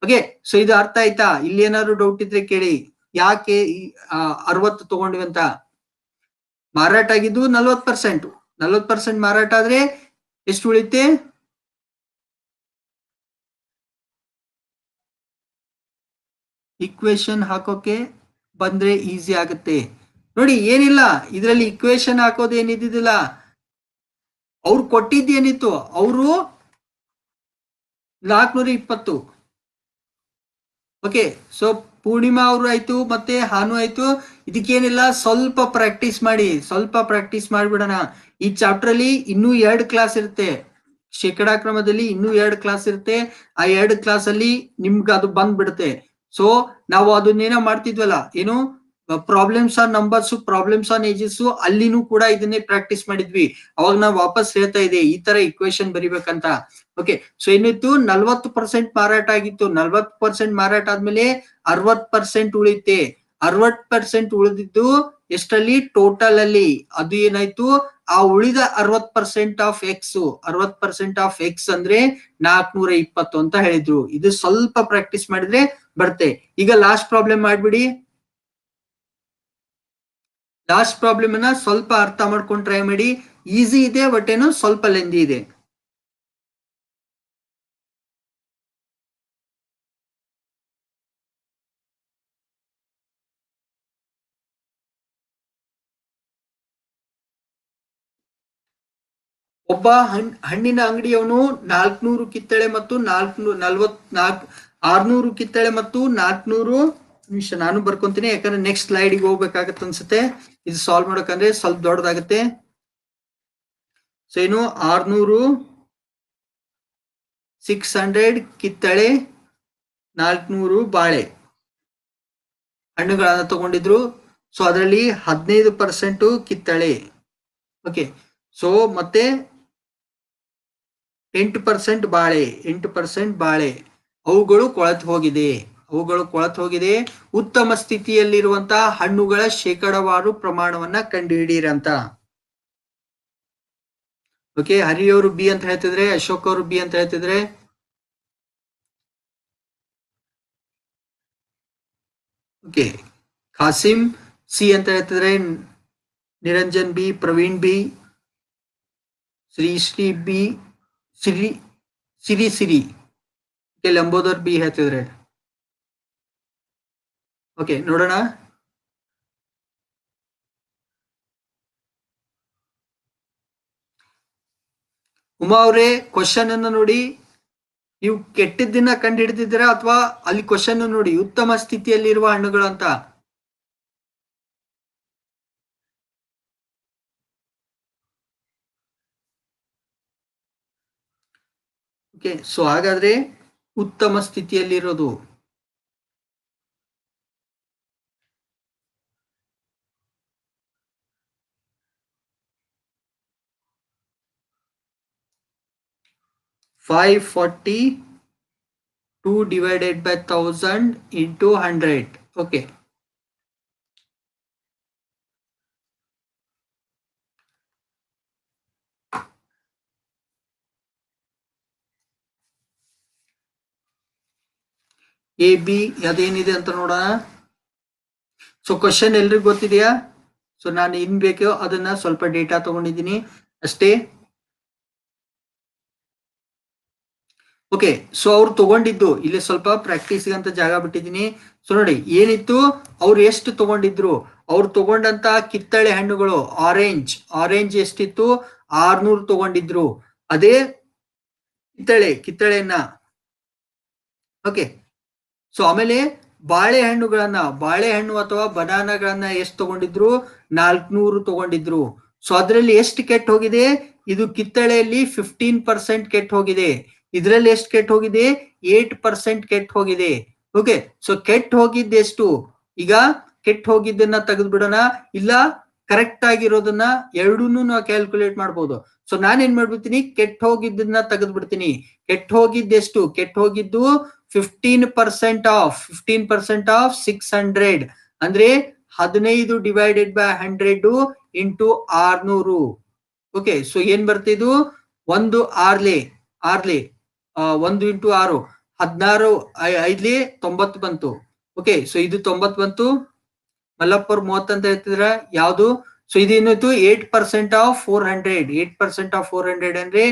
ಓಕೆ ಸೊ ಇದು ಅರ್ಥ ಆಯ್ತಾ ಇಲ್ಲಿ ಏನಾದ್ರು ಡೌಟ್ ಇದ್ರೆ ಕೇಳಿ ಯಾಕೆ ಅರವತ್ತು ತಗೊಂಡ್ವಿ ಅಂತ ಮಾರಾಟ ಆಗಿದ್ದು ನಲ್ವತ್ ಪರ್ಸೆಂಟ್ ನಲ್ವತ್ ಪರ್ಸೆಂಟ್ ಮಾರಾಟ ಆದ್ರೆ ಎಷ್ಟು ಉಳಿತೆ ಇಕ್ವೇಶನ್ ಹಾಕೋಕೆ ಬಂದ್ರೆ ಈಸಿ ಆಗುತ್ತೆ ನೋಡಿ ಏನಿಲ್ಲ ಇದರಲ್ಲಿ ಇಕ್ವೇಶನ್ ಹಾಕೋದು ಏನಿದ್ದಿಲ್ಲ ಅವ್ರು ಕೊಟ್ಟಿದ್ದೇನಿತ್ತು ಅವರು ನಾಲ್ಕುನೂರ ಇಪ್ಪತ್ತು ಓಕೆ ಸೊ ಪೂರ್ಣಿಮಾ ಅವರು ಆಯ್ತು ಮತ್ತೆ ಹಾನು ಆಯ್ತು ಇದಕ್ಕೇನಿಲ್ಲ ಸ್ವಲ್ಪ ಪ್ರಾಕ್ಟೀಸ್ ಮಾಡಿ ಸ್ವಲ್ಪ ಪ್ರಾಕ್ಟೀಸ್ ಮಾಡಿಬಿಡೋಣ ಈ ಚಾಪ್ಟರ್ ಅಲ್ಲಿ ಇನ್ನೂ ಎರಡ್ ಕ್ಲಾಸ್ ಇರುತ್ತೆ ಶೇಕಡಾ ಕ್ರಮದಲ್ಲಿ ಇನ್ನೂ ಎರಡು ಕ್ಲಾಸ್ ಇರುತ್ತೆ ಆ ಎರಡು ಕ್ಲಾಸ್ ಅಲ್ಲಿ ನಿಮ್ಗೆ ಅದು ಬಂದ್ಬಿಡುತ್ತೆ ಸೊ ನಾವು ಅದನ್ನೇನೋ ಮಾಡ್ತಿದ್ವಲ್ಲ ಏನು problems on numbers problems on ages ಅಲ್ಲಿನೂ ಕೂಡ ಇದನ್ನೇ ಪ್ರಾಕ್ಟೀಸ್ ಮಾಡಿದ್ವಿ ಅವಾಗ ನಾವು ವಾಪಸ್ ಹೇಳ್ತಾ ಇದೆ ಈ ತರ ಇಕ್ವೇಶನ್ ಬರಿಬೇಕಂತ ಓಕೆ ಸೊ ಏನಿತ್ತು ನಲ್ವತ್ತು ಪರ್ಸೆಂಟ್ ಮಾರಾಟ ಆಗಿತ್ತು ನಲ್ವತ್ ಪರ್ಸೆಂಟ್ ಮಾರಾಟ ಆದ್ಮೇಲೆ ಅರವತ್ ಪರ್ಸೆಂಟ್ ಉಳಿತೆ ಅರವತ್ ಪರ್ಸೆಂಟ್ ಉಳಿದಿದ್ದು ಎಷ್ಟಲ್ಲಿ ಟೋಟಲ್ ಅಲ್ಲಿ ಅದು ಏನಾಯ್ತು ಆ ಉಳಿದ ಅರವತ್ ಪರ್ಸೆಂಟ್ ಆಫ್ ಎಕ್ಸ್ ಅರವತ್ ಪರ್ಸೆಂಟ್ ಆಫ್ ಎಕ್ಸ್ ಅಂದ್ರೆ ನಾಲ್ಕನೂರ ಇಪ್ಪತ್ತು ಅಂತ ಹೇಳಿದ್ರು ಇದು ಸ್ವಲ್ಪ ಪ್ರಾಕ್ಟೀಸ್ ಮಾಡಿದ್ರೆ ಬರ್ತೆ ಈಗ ಲಾಸ್ಟ್ ಪ್ರಾಬ್ಲಮ್ ಮಾಡ್ಬಿಡಿ ಲಾಸ್ಟ್ ಪ್ರಾಬ್ಲಮ್ ಅನ್ನ ಸ್ವಲ್ಪ ಅರ್ಥ ಮಾಡ್ಕೊಂಡು ಟ್ರೈ ಮಾಡಿ ಈಸಿ ಇದೆ ಬಟ್ ಏನು ಸ್ವಲ್ಪ ಲೆಂದಿ ಇದೆ ಒಬ್ಬ ಹಣ್ ಹಣ್ಣಿನ ಅಂಗಡಿಯವನು ನಾಲ್ಕನೂರು ಕಿತ್ತಳೆ ಮತ್ತು ನಾಲ್ಕು ನಲ್ವತ್ ನಾಲ್ಕ್ ಆರ್ನೂರು ಕಿತ್ತಳೆ ಮತ್ತು ನಾಲ್ಕನೂರು ನಿಮಿಷ ನಾನು ಬರ್ಕೊಂತೀನಿ ಯಾಕಂದ್ರೆ ನೆಕ್ಸ್ಟ್ ಸ್ಲೈಡ್ಗೆ ಹೋಗ್ಬೇಕಾಗತ್ತೆ ಅನ್ಸುತ್ತೆ ಇದು ಸಾಲ್ವ್ ಮಾಡೋಕಂದ್ರೆ ಸ್ವಲ್ಪ ದೊಡ್ಡದಾಗುತ್ತೆ ಸೊ ಏನು ಆರ್ನೂರು ಸಿಕ್ಸ್ ಹಂಡ್ರೆಡ್ ಕಿತ್ತಳೆ ನಾಲ್ಕುನೂರು ಬಾಳೆ ಹಣ್ಣುಗಳನ್ನು ತಗೊಂಡಿದ್ರು ಸೊ ಅದರಲ್ಲಿ ಹದಿನೈದು ಪರ್ಸೆಂಟು ಕಿತ್ತಳೆ ಓಕೆ ಸೊ ಮತ್ತೆ ಎಂಟು ಪರ್ಸೆಂಟ್ ಬಾಳೆ ಎಂಟು ಪರ್ಸೆಂಟ್ ಬಾಳೆ ಅವುಗಳು ಕೊಳತು ಹೋಗಿದೆ ಅವುಗಳು ಹೋಗಿದೆ ಉತ್ತಮ ಸ್ಥಿತಿಯಲ್ಲಿರುವಂತಹ ಹಣ್ಣುಗಳ ಶೇಕಡವಾರು ಪ್ರಮಾಣವನ್ನ ಕಂಡುಹಿಡಿಯಿರಂತ ಓಕೆ ಹರಿಯವರು ಬಿ ಅಂತ ಹೇಳ್ತಿದ್ರೆ ಅಶೋಕ್ ಅವರು ಬಿ ಅಂತ ಹೇಳ್ತಿದ್ರೆ ಓಕೆ ಖಾಸಿಂ ಸಿ ಅಂತ ಹೇಳ್ತಿದ್ರೆ Niranjan B Praveen B Shri Shri B Siri Siri Siri Lambodar B ಹೇಳ್ತಿದ್ರೆ ಓಕೆ ನೋಡೋಣ ಉಮಾ ಅವರೇ ಕ್ವಶನ್ ಅನ್ನು ನೋಡಿ ನೀವು ಕೆಟ್ಟಿದ್ದನ್ನ ಕಂಡು ಹಿಡಿದಿದ್ದೀರಾ ಅಥವಾ ಅಲ್ಲಿ ಕ್ವಶನ್ ನೋಡಿ ಉತ್ತಮ ಸ್ಥಿತಿಯಲ್ಲಿರುವ ಹಣ್ಣುಗಳು ಅಂತ ಓಕೆ ಸೊ ಹಾಗಾದ್ರೆ ಉತ್ತಮ ಸ್ಥಿತಿಯಲ್ಲಿರೋದು 540 2 divided by 1000 * 100 okay A B ಯದ ಏನಿದೆ ಅಂತ ನೋಡಿ ಸೊ ಕ್ವೆಶ್ಚನ್ ಎಲ್ಲರಿಗೂ ಗೊತ್ತಿದೆಯಾ ಸೊ ನಾನು ಇನ್ಬೇಕೋ ಅದನ್ನ ಸ್ವಲ್ಪ ಡೇಟಾ ತಗೊಂಡಿದ್ದೀನಿ ಅಷ್ಟೇ ಓಕೆ ಸೊ ಅವ್ರು ತಗೊಂಡಿದ್ದು ಇಲ್ಲಿ ಸ್ವಲ್ಪ ಪ್ರಾಕ್ಟೀಸ್ ಅಂತ ಜಾಗ ಬಿಟ್ಟಿದ್ದೀನಿ ಸೊ ನೋಡಿ ಏನಿತ್ತು ಅವ್ರು ಎಷ್ಟು ತಗೊಂಡಿದ್ರು ಅವ್ರು ತಗೊಂಡಂತ ಕಿತ್ತಳೆ ಹಣ್ಣುಗಳು ಆರೆಂಜ್ ಆರೆಂಜ್ ಎಷ್ಟಿತ್ತು ಆರ್ನೂರು ತಗೊಂಡಿದ್ರು ಅದೇ ಕಿತ್ತಳೆ ಕಿತ್ತಳೆಯನ್ನ ಓಕೆ ಸೊ ಆಮೇಲೆ ಬಾಳೆಹಣ್ಣುಗಳನ್ನ ಬಾಳೆಹಣ್ಣು ಅಥವಾ ಬನಾನಗಳನ್ನ ಎಷ್ಟು ತಗೊಂಡಿದ್ರು ನಾಲ್ಕನೂರು ತಗೊಂಡಿದ್ರು ಸೊ ಅದರಲ್ಲಿ ಎಷ್ಟು ಕೆಟ್ಟ ಹೋಗಿದೆ ಇದು ಕಿತ್ತಳೆಯಲ್ಲಿ ಫಿಫ್ಟೀನ್ ಪರ್ಸೆಂಟ್ ಕೆಟ್ಟ ಹೋಗಿದೆ ಇದರಲ್ಲಿ ಎಷ್ಟು ಕೆಟ್ಟ ಹೋಗಿದೆ ಏಟ್ ಪರ್ಸೆಂಟ್ ಕೆಟ್ಟ ಹೋಗಿದೆ ಓಕೆ ಸೊ ಕೆಟ್ಟ ಹೋಗಿದ್ದೆಷ್ಟು ಈಗ ಕೆಟ್ಟ ಹೋಗಿದ್ದನ್ನ ತೆಗೆದು ಬಿಡೋಣ ಇಲ್ಲ ಕರೆಕ್ಟ್ ಆಗಿರೋದನ್ನ ಎರಡೂನು ನಾವು ಕ್ಯಾಲ್ಕುಲೇಟ್ ಮಾಡ್ಬೋದು ಸೊ ನಾನೇನ್ ಮಾಡ್ಬಿಡ್ತೀನಿ ಕೆಟ್ಟ ಹೋಗಿದ್ದನ್ನ ತೆಗೆದು ಬಿಡ್ತೀನಿ ಕೆಟ್ಟ ಹೋಗಿದ್ದೆಷ್ಟು ಕೆಟ್ಟ ಹೋಗಿದ್ದು fifteen percent of fifteen percent of six hundred ಅಂದ್ರೆ ಹದಿನೈದು ಡಿವೈಡೆಡ್ ಬೈ ಹಂಡ್ರೆಡ್ ಇಂಟು ಆರ್ನೂರು ಓಕೆ ಸೊ ಏನ್ ಬರ್ತಿದ್ದು ಒಂದು ಆರ್ಲೆ ಆರ್ಲೆ ಒಂದು ಇಂಟು ಆರು ಹದಿನಾರು ಐದ್ಲಿ ತೊಂಬತ್ತು ಬಂತು ಓಕೆ ಸೊ ಇದು ತೊಂಬತ್ ಬಂತು ಮಲ್ಲಪ್ಪರ್ ಮೂವತ್ತಂತ ಹೇಳ್ತಿದ್ರ ಯಾವ್ದು ಸೊ ಇದು ಏನಾಯ್ತು eight percent of four hundred eight percent of four hundred ಅಂದ್ರೆ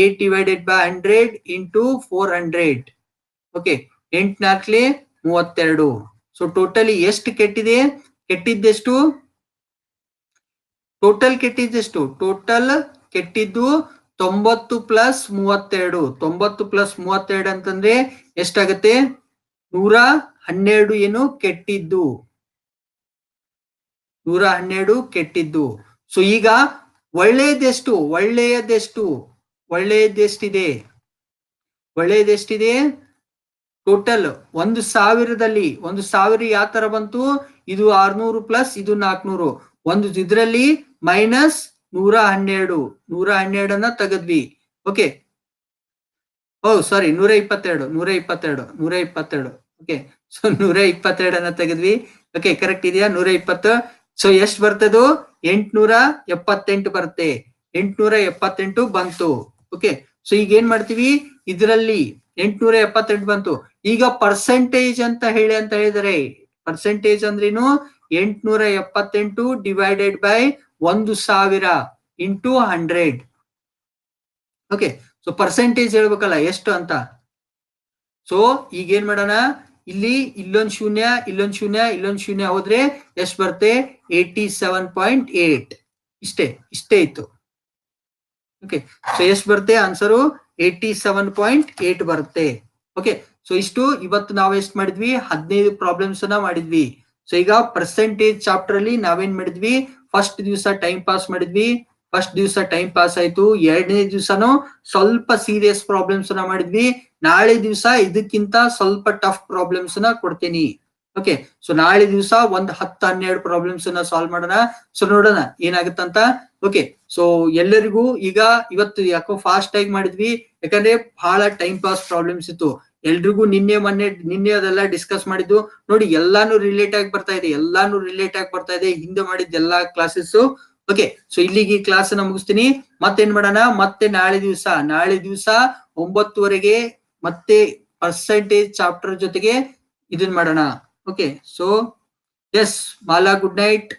eight divided by hundred into four hundred okay ಎಂಟ್ ನಾಲ್ಕಲಿ ಮೂವತ್ತೆರಡು ಸೊ ಟೋಟಲಿ ಎಷ್ಟು ಕೆಟ್ಟಿದೆ ಕೆಟ್ಟಿದ್ದೆಷ್ಟು ಟೋಟಲ್ ಕೆಟ್ಟಿದ್ದೆಷ್ಟು ಟೋಟಲ್ ಕೆಟ್ಟಿದ್ದು ತೊಂಬತ್ತು ಪ್ಲಸ್ ಮೂವತ್ತೆರಡು ತೊಂಬತ್ತು ಪ್ಲಸ್ ಮೂವತ್ತೆರಡು ಅಂತಂದ್ರೆ ಎಷ್ಟಾಗತ್ತೆ ನೂರ ಹನ್ನೆರಡು ಏನು ಕೆಟ್ಟಿದ್ದು ನೂರ ಹನ್ನೆರಡು ಕೆಟ್ಟಿದ್ದು ಸೊ ಈಗ ಒಳ್ಳೆಯದೆಷ್ಟು ಒಳ್ಳೆಯದೆಷ್ಟು ಒಳ್ಳೆಯದೆಷ್ಟಿದೆ ಒಳ್ಳೆಯದೆಷ್ಟಿದೆ ಟೋಟಲ್ ಒಂದು ಸಾವಿರದಲ್ಲಿ ಒಂದು ಸಾವಿರ ಯಾವ ತರ ಬಂತು ಇದು ಆರ್ನೂರು ಪ್ಲಸ್ ಇದು ನಾಲ್ಕನೂರು ಒಂದು ಇದ್ರಲ್ಲಿ ಮೈನಸ್ ನೂರ ಹನ್ನೆರಡು ನೂರ ಹನ್ನೆರಡನ್ನ ತೆಗೆದ್ವಿ ಓಕೆ ಓ ಸಾರಿ ನೂರ ಇಪ್ಪತ್ತೆರಡು ನೂರ ಇಪ್ಪತ್ತೆರಡು ನೂರ ಇಪ್ಪತ್ತೆರಡು ಓಕೆ ಸೊ ನೂರ ಇಪ್ಪತ್ತೆರಡನ್ನ ತೆಗೆದ್ವಿ ಓಕೆ ಕರೆಕ್ಟ್ ಇದೆಯಾ ನೂರ ಇಪ್ಪತ್ತು ಸೊ ಎಷ್ಟು ಬರ್ತದು ಎಂಟುನೂರ ಎಪ್ಪತ್ತೆಂಟು ಬರುತ್ತೆ ಎಂಟ್ನೂರ ಎಪ್ಪತ್ತೆಂಟು ಬಂತು ಓಕೆ ಸೊ ಈಗ ಏನ್ ಮಾಡ್ತೀವಿ ಇದ್ರಲ್ಲಿ ಎಂಟ್ನೂರ ಎಪ್ಪತ್ತೆಂಟು ಬಂತು ಈಗ ಪರ್ಸೆಂಟೇಜ್ ಅಂತ ಹೇಳಿ ಅಂತ ಹೇಳಿದರೆ ಪರ್ಸೆಂಟೇಜ್ ಅಂದ್ರೇನು ಎಂಟ್ನೂರ ಎಪ್ಪತ್ತೆಂಟು ಡಿವೈಡೆಡ್ ಬೈ ಒಂದು ಸಾವಿರ into hundred okay so percentage ಹೇಳ್ಬೇಕಲ್ಲ ಎಷ್ಟು ಅಂತ ಸೊ ಈಗ ಏನ್ ಮಾಡೋಣ ಇಲ್ಲಿ ಇಲ್ಲೊಂದು ಶೂನ್ಯ ಇಲ್ಲೊಂದು ಶೂನ್ಯ ಇಲ್ಲೊಂದು ಶೂನ್ಯ ಹೋದ್ರೆ ಎಷ್ಟು ಬರುತ್ತೆ ಏಯ್ಟಿ ಸೆವೆನ್ ಪಾಯಿಂಟ್ ಏಟ್ ಇಷ್ಟೇ ಇಷ್ಟೇ ಇತ್ತು ಓಕೆ ಸೊ ಎಷ್ಟು ಬರುತ್ತೆ answer eighty seven point eight ಬರುತ್ತೆ ಓಕೆ ಸೊ ಇಷ್ಟು ಇವತ್ತು ನಾವು ಎಷ್ಟು ಮಾಡಿದ್ವಿ ಹದಿನೈದು ಪ್ರಾಬ್ಲಮ್ಸ್ ಅನ್ನ ಮಾಡಿದ್ವಿ ಸೊ ಈಗ ಪರ್ಸೆಂಟೇಜ್ ಚಾಪ್ಟರ್ ಅಲ್ಲಿ ನಾವೇನ್ ಮಾಡಿದ್ವಿ ಫಸ್ಟ್ ದಿವಸ ಟೈಮ್ ಪಾಸ್ ಮಾಡಿದ್ವಿ ಫಸ್ಟ್ ದಿವಸ ಟೈಮ್ ಪಾಸ್ ಆಯ್ತು ಎರಡನೇ ದಿವಸನು ಸ್ವಲ್ಪ ಸೀರಿಯಸ್ ಪ್ರಾಬ್ಲಮ್ಸ್ ನ ಮಾಡಿದ್ವಿ ನಾಳೆ ದಿವಸ ಇದಕ್ಕಿಂತ ಸ್ವಲ್ಪ ಟಫ್ ಪ್ರಾಬ್ಲಮ್ಸ್ ನ ಕೊಡ್ತೀನಿ ಓಕೆ ಸೊ ನಾಳೆ ದಿವಸ ಒಂದ್ ಹತ್ತು ಹನ್ನೆರಡು ಪ್ರಾಬ್ಲಮ್ಸ್ ನ ಸಾಲ್ವ್ ಮಾಡೋಣ ಸೊ ನೋಡೋಣ ಏನಾಗುತ್ತಂತ ಓಕೆ ಸೊ ಎಲ್ಲರಿಗೂ ಈಗ ಇವತ್ತು ಯಾಕೋ ಫಾಸ್ಟ್ ಆಗಿ ಮಾಡಿದ್ವಿ ಯಾಕಂದ್ರೆ ಬಹಳ ಟೈಮ್ ಪಾಸ್ ಪ್ರಾಬ್ಲಮ್ಸ್ ಇತ್ತು ಎಲ್ರಿಗೂ ನಿನ್ನೆ ಮೊನ್ನೆ ನಿನ್ನೆ ಅದೆಲ್ಲ ಡಿಸ್ಕಸ್ ಮಾಡಿದ್ದು ನೋಡಿ ಎಲ್ಲಾನು ರಿಲೇಟ್ ಆಗಿ ಬರ್ತಾ ಇದೆ ಎಲ್ಲಾನು ರಿಲೇಟ್ ಆಗಿ ಬರ್ತಾ ಇದೆ ಹಿಂದೆ ಮಾಡಿದ್ದ ಎಲ್ಲಾ ಕ್ಲಾಸಸ್ ಓಕೆ ಸೊ ಇಲ್ಲಿಗೆ ಈ ಕ್ಲಾಸ್ ನ ಮುಗಿಸ್ತೀನಿ ಮತ್ತೇನ್ ಮಾಡೋಣ ಮತ್ತೆ ನಾಳೆ ದಿವಸ ನಾಳೆ ದಿವಸ ಒಂಬತ್ತುವರೆಗೆ ಮತ್ತೆ ಪರ್ಸೆಂಟೇಜ್ ಚಾಪ್ಟರ್ ಜೊತೆಗೆ ಇದನ್ ಮಾಡೋಣ okay so yes Mala good night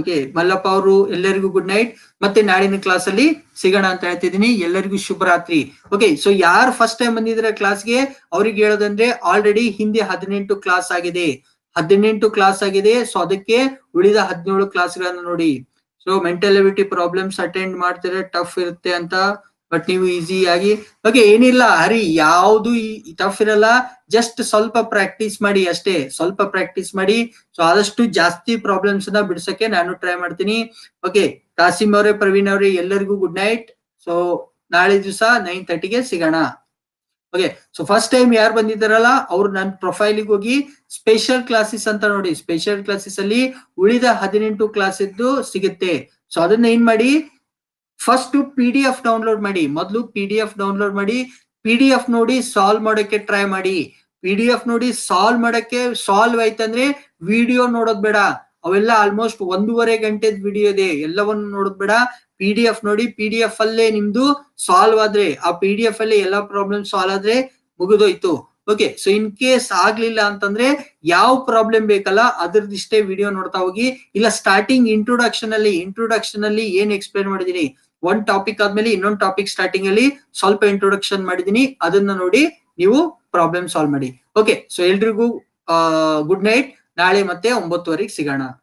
okay Mallappa ಅವರು ಎಲ್ಲರಿಗೂ ಗುಡ್ ನೈಟ್ ಮತ್ತೆ ನಾಳಿನ ಕ್ಲಾಸ್ ಅಲ್ಲಿ ಸಿಗೋಣ ಅಂತ ಹೇಳ್ತಿದ್ದೀನಿ ಎಲ್ಲರಿಗೂ ಶುಭರಾತ್ರಿ ಓಕೆ ಸೊ ಯಾರು ಫಸ್ಟ್ ಟೈಮ್ ಬಂದಿದ್ರೆ ಕ್ಲಾಸ್ಗೆ ಅವ್ರಿಗೆ ಹೇಳೋದಂದ್ರೆ ಆಲ್ರೆಡಿ ಹಿಂದೆ ಹದಿನೆಂಟು ಕ್ಲಾಸ್ ಆಗಿದೆ ಹದಿನೆಂಟು ಕ್ಲಾಸ್ ಆಗಿದೆ ಸೊ ಅದಕ್ಕೆ ಉಳಿದ ಹದಿನೇಳು ಕ್ಲಾಸ್ ಗಳನ್ನ ನೋಡಿ ಸೊ ಮೆಂಟಲಿವಿಟಿ ಪ್ರಾಬ್ಲಮ್ಸ್ ಅಟೆಂಡ್ ಮಾಡ್ತಾರೆ ಟಫ್ ಇರುತ್ತೆ ಅಂತ ಬಟ್ ನೀವು ಆಗಿ ಓಕೆ ಏನಿಲ್ಲ ಹರಿ ಯಾವುದು ಟಫ್ ಇರಲ್ಲ ಜಸ್ಟ್ ಸ್ವಲ್ಪ ಪ್ರಾಕ್ಟೀಸ್ ಮಾಡಿ ಅಷ್ಟೇ ಸ್ವಲ್ಪ ಪ್ರಾಕ್ಟೀಸ್ ಮಾಡಿ ಸೊ ಆದಷ್ಟು ಜಾಸ್ತಿ ಪ್ರಾಬ್ಲಮ್ಸ್ ನ ಬಿಡ್ಸಕ್ಕೆ ನಾನು ಟ್ರೈ ಮಾಡ್ತೀನಿ ಓಕೆ ಕಾಸಿಂ ಅವ್ರೆ ಪ್ರವೀಣ್ ಅವ್ರೆ ಎಲ್ಲರಿಗೂ ಗುಡ್ ನೈಟ್ ಸೊ ನಾಳೆ ದಿವಸ ನೈನ್ ತರ್ಟಿಗೆ ಸಿಗೋಣ ಓಕೆ ಸೊ ಫಸ್ಟ್ ಟೈಮ್ ಯಾರು ಬಂದಿದ್ದಾರಲ್ಲ ಅವ್ರು ನನ್ನ ಪ್ರೊಫೈಲಿಗೆ ಹೋಗಿ ಸ್ಪೆಷಲ್ ಕ್ಲಾಸಸ್ ಅಂತ ನೋಡಿ ಸ್ಪೆಷಲ್ ಕ್ಲಾಸಸ್ ಅಲ್ಲಿ ಉಳಿದ ಹದಿನೆಂಟು ಕ್ಲಾಸ್ ಇದ್ದು ಸಿಗುತ್ತೆ ಸೊ ಅದನ್ನ ಏನ್ ಮಾಡಿ first P D F download ಮಾಡಿ ಮೊದಲು ಪಿ ಡಿ ಎಫ್ ಡೌನ್ಲೋಡ್ ಮಾಡಿ ಪಿ ಡಿ ಎಫ್ ನೋಡಿ ಸಾಲ್ವ್ ಮಾಡೋಕೆ ಟ್ರೈ ಮಾಡಿ ಪಿ ಡಿ ಎಫ್ ನೋಡಿ ಸಾಲ್ವ್ ಮಾಡೋಕೆ ಸಾಲ್ವ್ ಆಯ್ತಂದ್ರೆ ವಿಡಿಯೋ ನೋಡೋದ್ ಬೇಡ ಅವೆಲ್ಲ ಆಲ್ಮೋಸ್ಟ್ ಒಂದೂವರೆ ಗಂಟೆದ್ ವಿಡಿಯೋ ಇದೆ ಎಲ್ಲವನ್ನು ನೋಡೋದ್ ಬೇಡ ಪಿ ಡಿ ಎಫ್ ನೋಡಿ ಪಿ ಡಿ ಎಫ್ ಅಲ್ಲೇ ನಿಮ್ದು ಸಾಲ್ವ್ ಆದ್ರೆ ಆ ಪಿ ಡಿ ಎಫ್ ಅಲ್ಲೇ ಎಲ್ಲಾ ಪ್ರಾಬ್ಲಮ್ ಸಾಲ್ವ್ ಆದ್ರೆ ಮುಗಿದೋಯ್ತು ಓಕೆ ಸೊ ಇನ್ ಕೇಸ್ ಆಗ್ಲಿಲ್ಲ ಅಂತಂದ್ರೆ ಯಾವ ಪ್ರಾಬ್ಲಮ್ ಬೇಕಲ್ಲ ಅದ್ರದಿಷ್ಟೇ ವಿಡಿಯೋ ನೋಡ್ತಾ ಹೋಗಿ ಇಲ್ಲ ಸ್ಟಾರ್ಟಿಂಗ್ ಇಂಟ್ರೊಡಕ್ಷನ್ ಅಲ್ಲಿ ಇಂಟ್ರೊಡಕ್ಷನ್ ಅಲ್ಲಿ ಏನ್ ಎಕ್ಸ್ಪ್ಲೇನ್ ಮಾಡಿದೀನಿ ಒಂದ್ ಟಾಪಿಕ್ ಆದ್ಮೇಲೆ ಇನ್ನೊಂದು ಟಾಪಿಕ್ ಸ್ಟಾರ್ಟಿಂಗ್ ಅಲ್ಲಿ ಸ್ವಲ್ಪ ಇಂಟ್ರೊಡಕ್ಷನ್ ಮಾಡಿದೀನಿ ಅದನ್ನ ನೋಡಿ ನೀವು ಪ್ರಾಬ್ಲಮ್ ಸಾಲ್ವ್ ಮಾಡಿ ಓಕೆ ಸೊ ಎಲ್ರಿಗೂ ಗುಡ್ ನೈಟ್ ನಾಳೆ ಮತ್ತೆ ಒಂಬತ್ತುವರೆಗೆ ಸಿಗೋಣ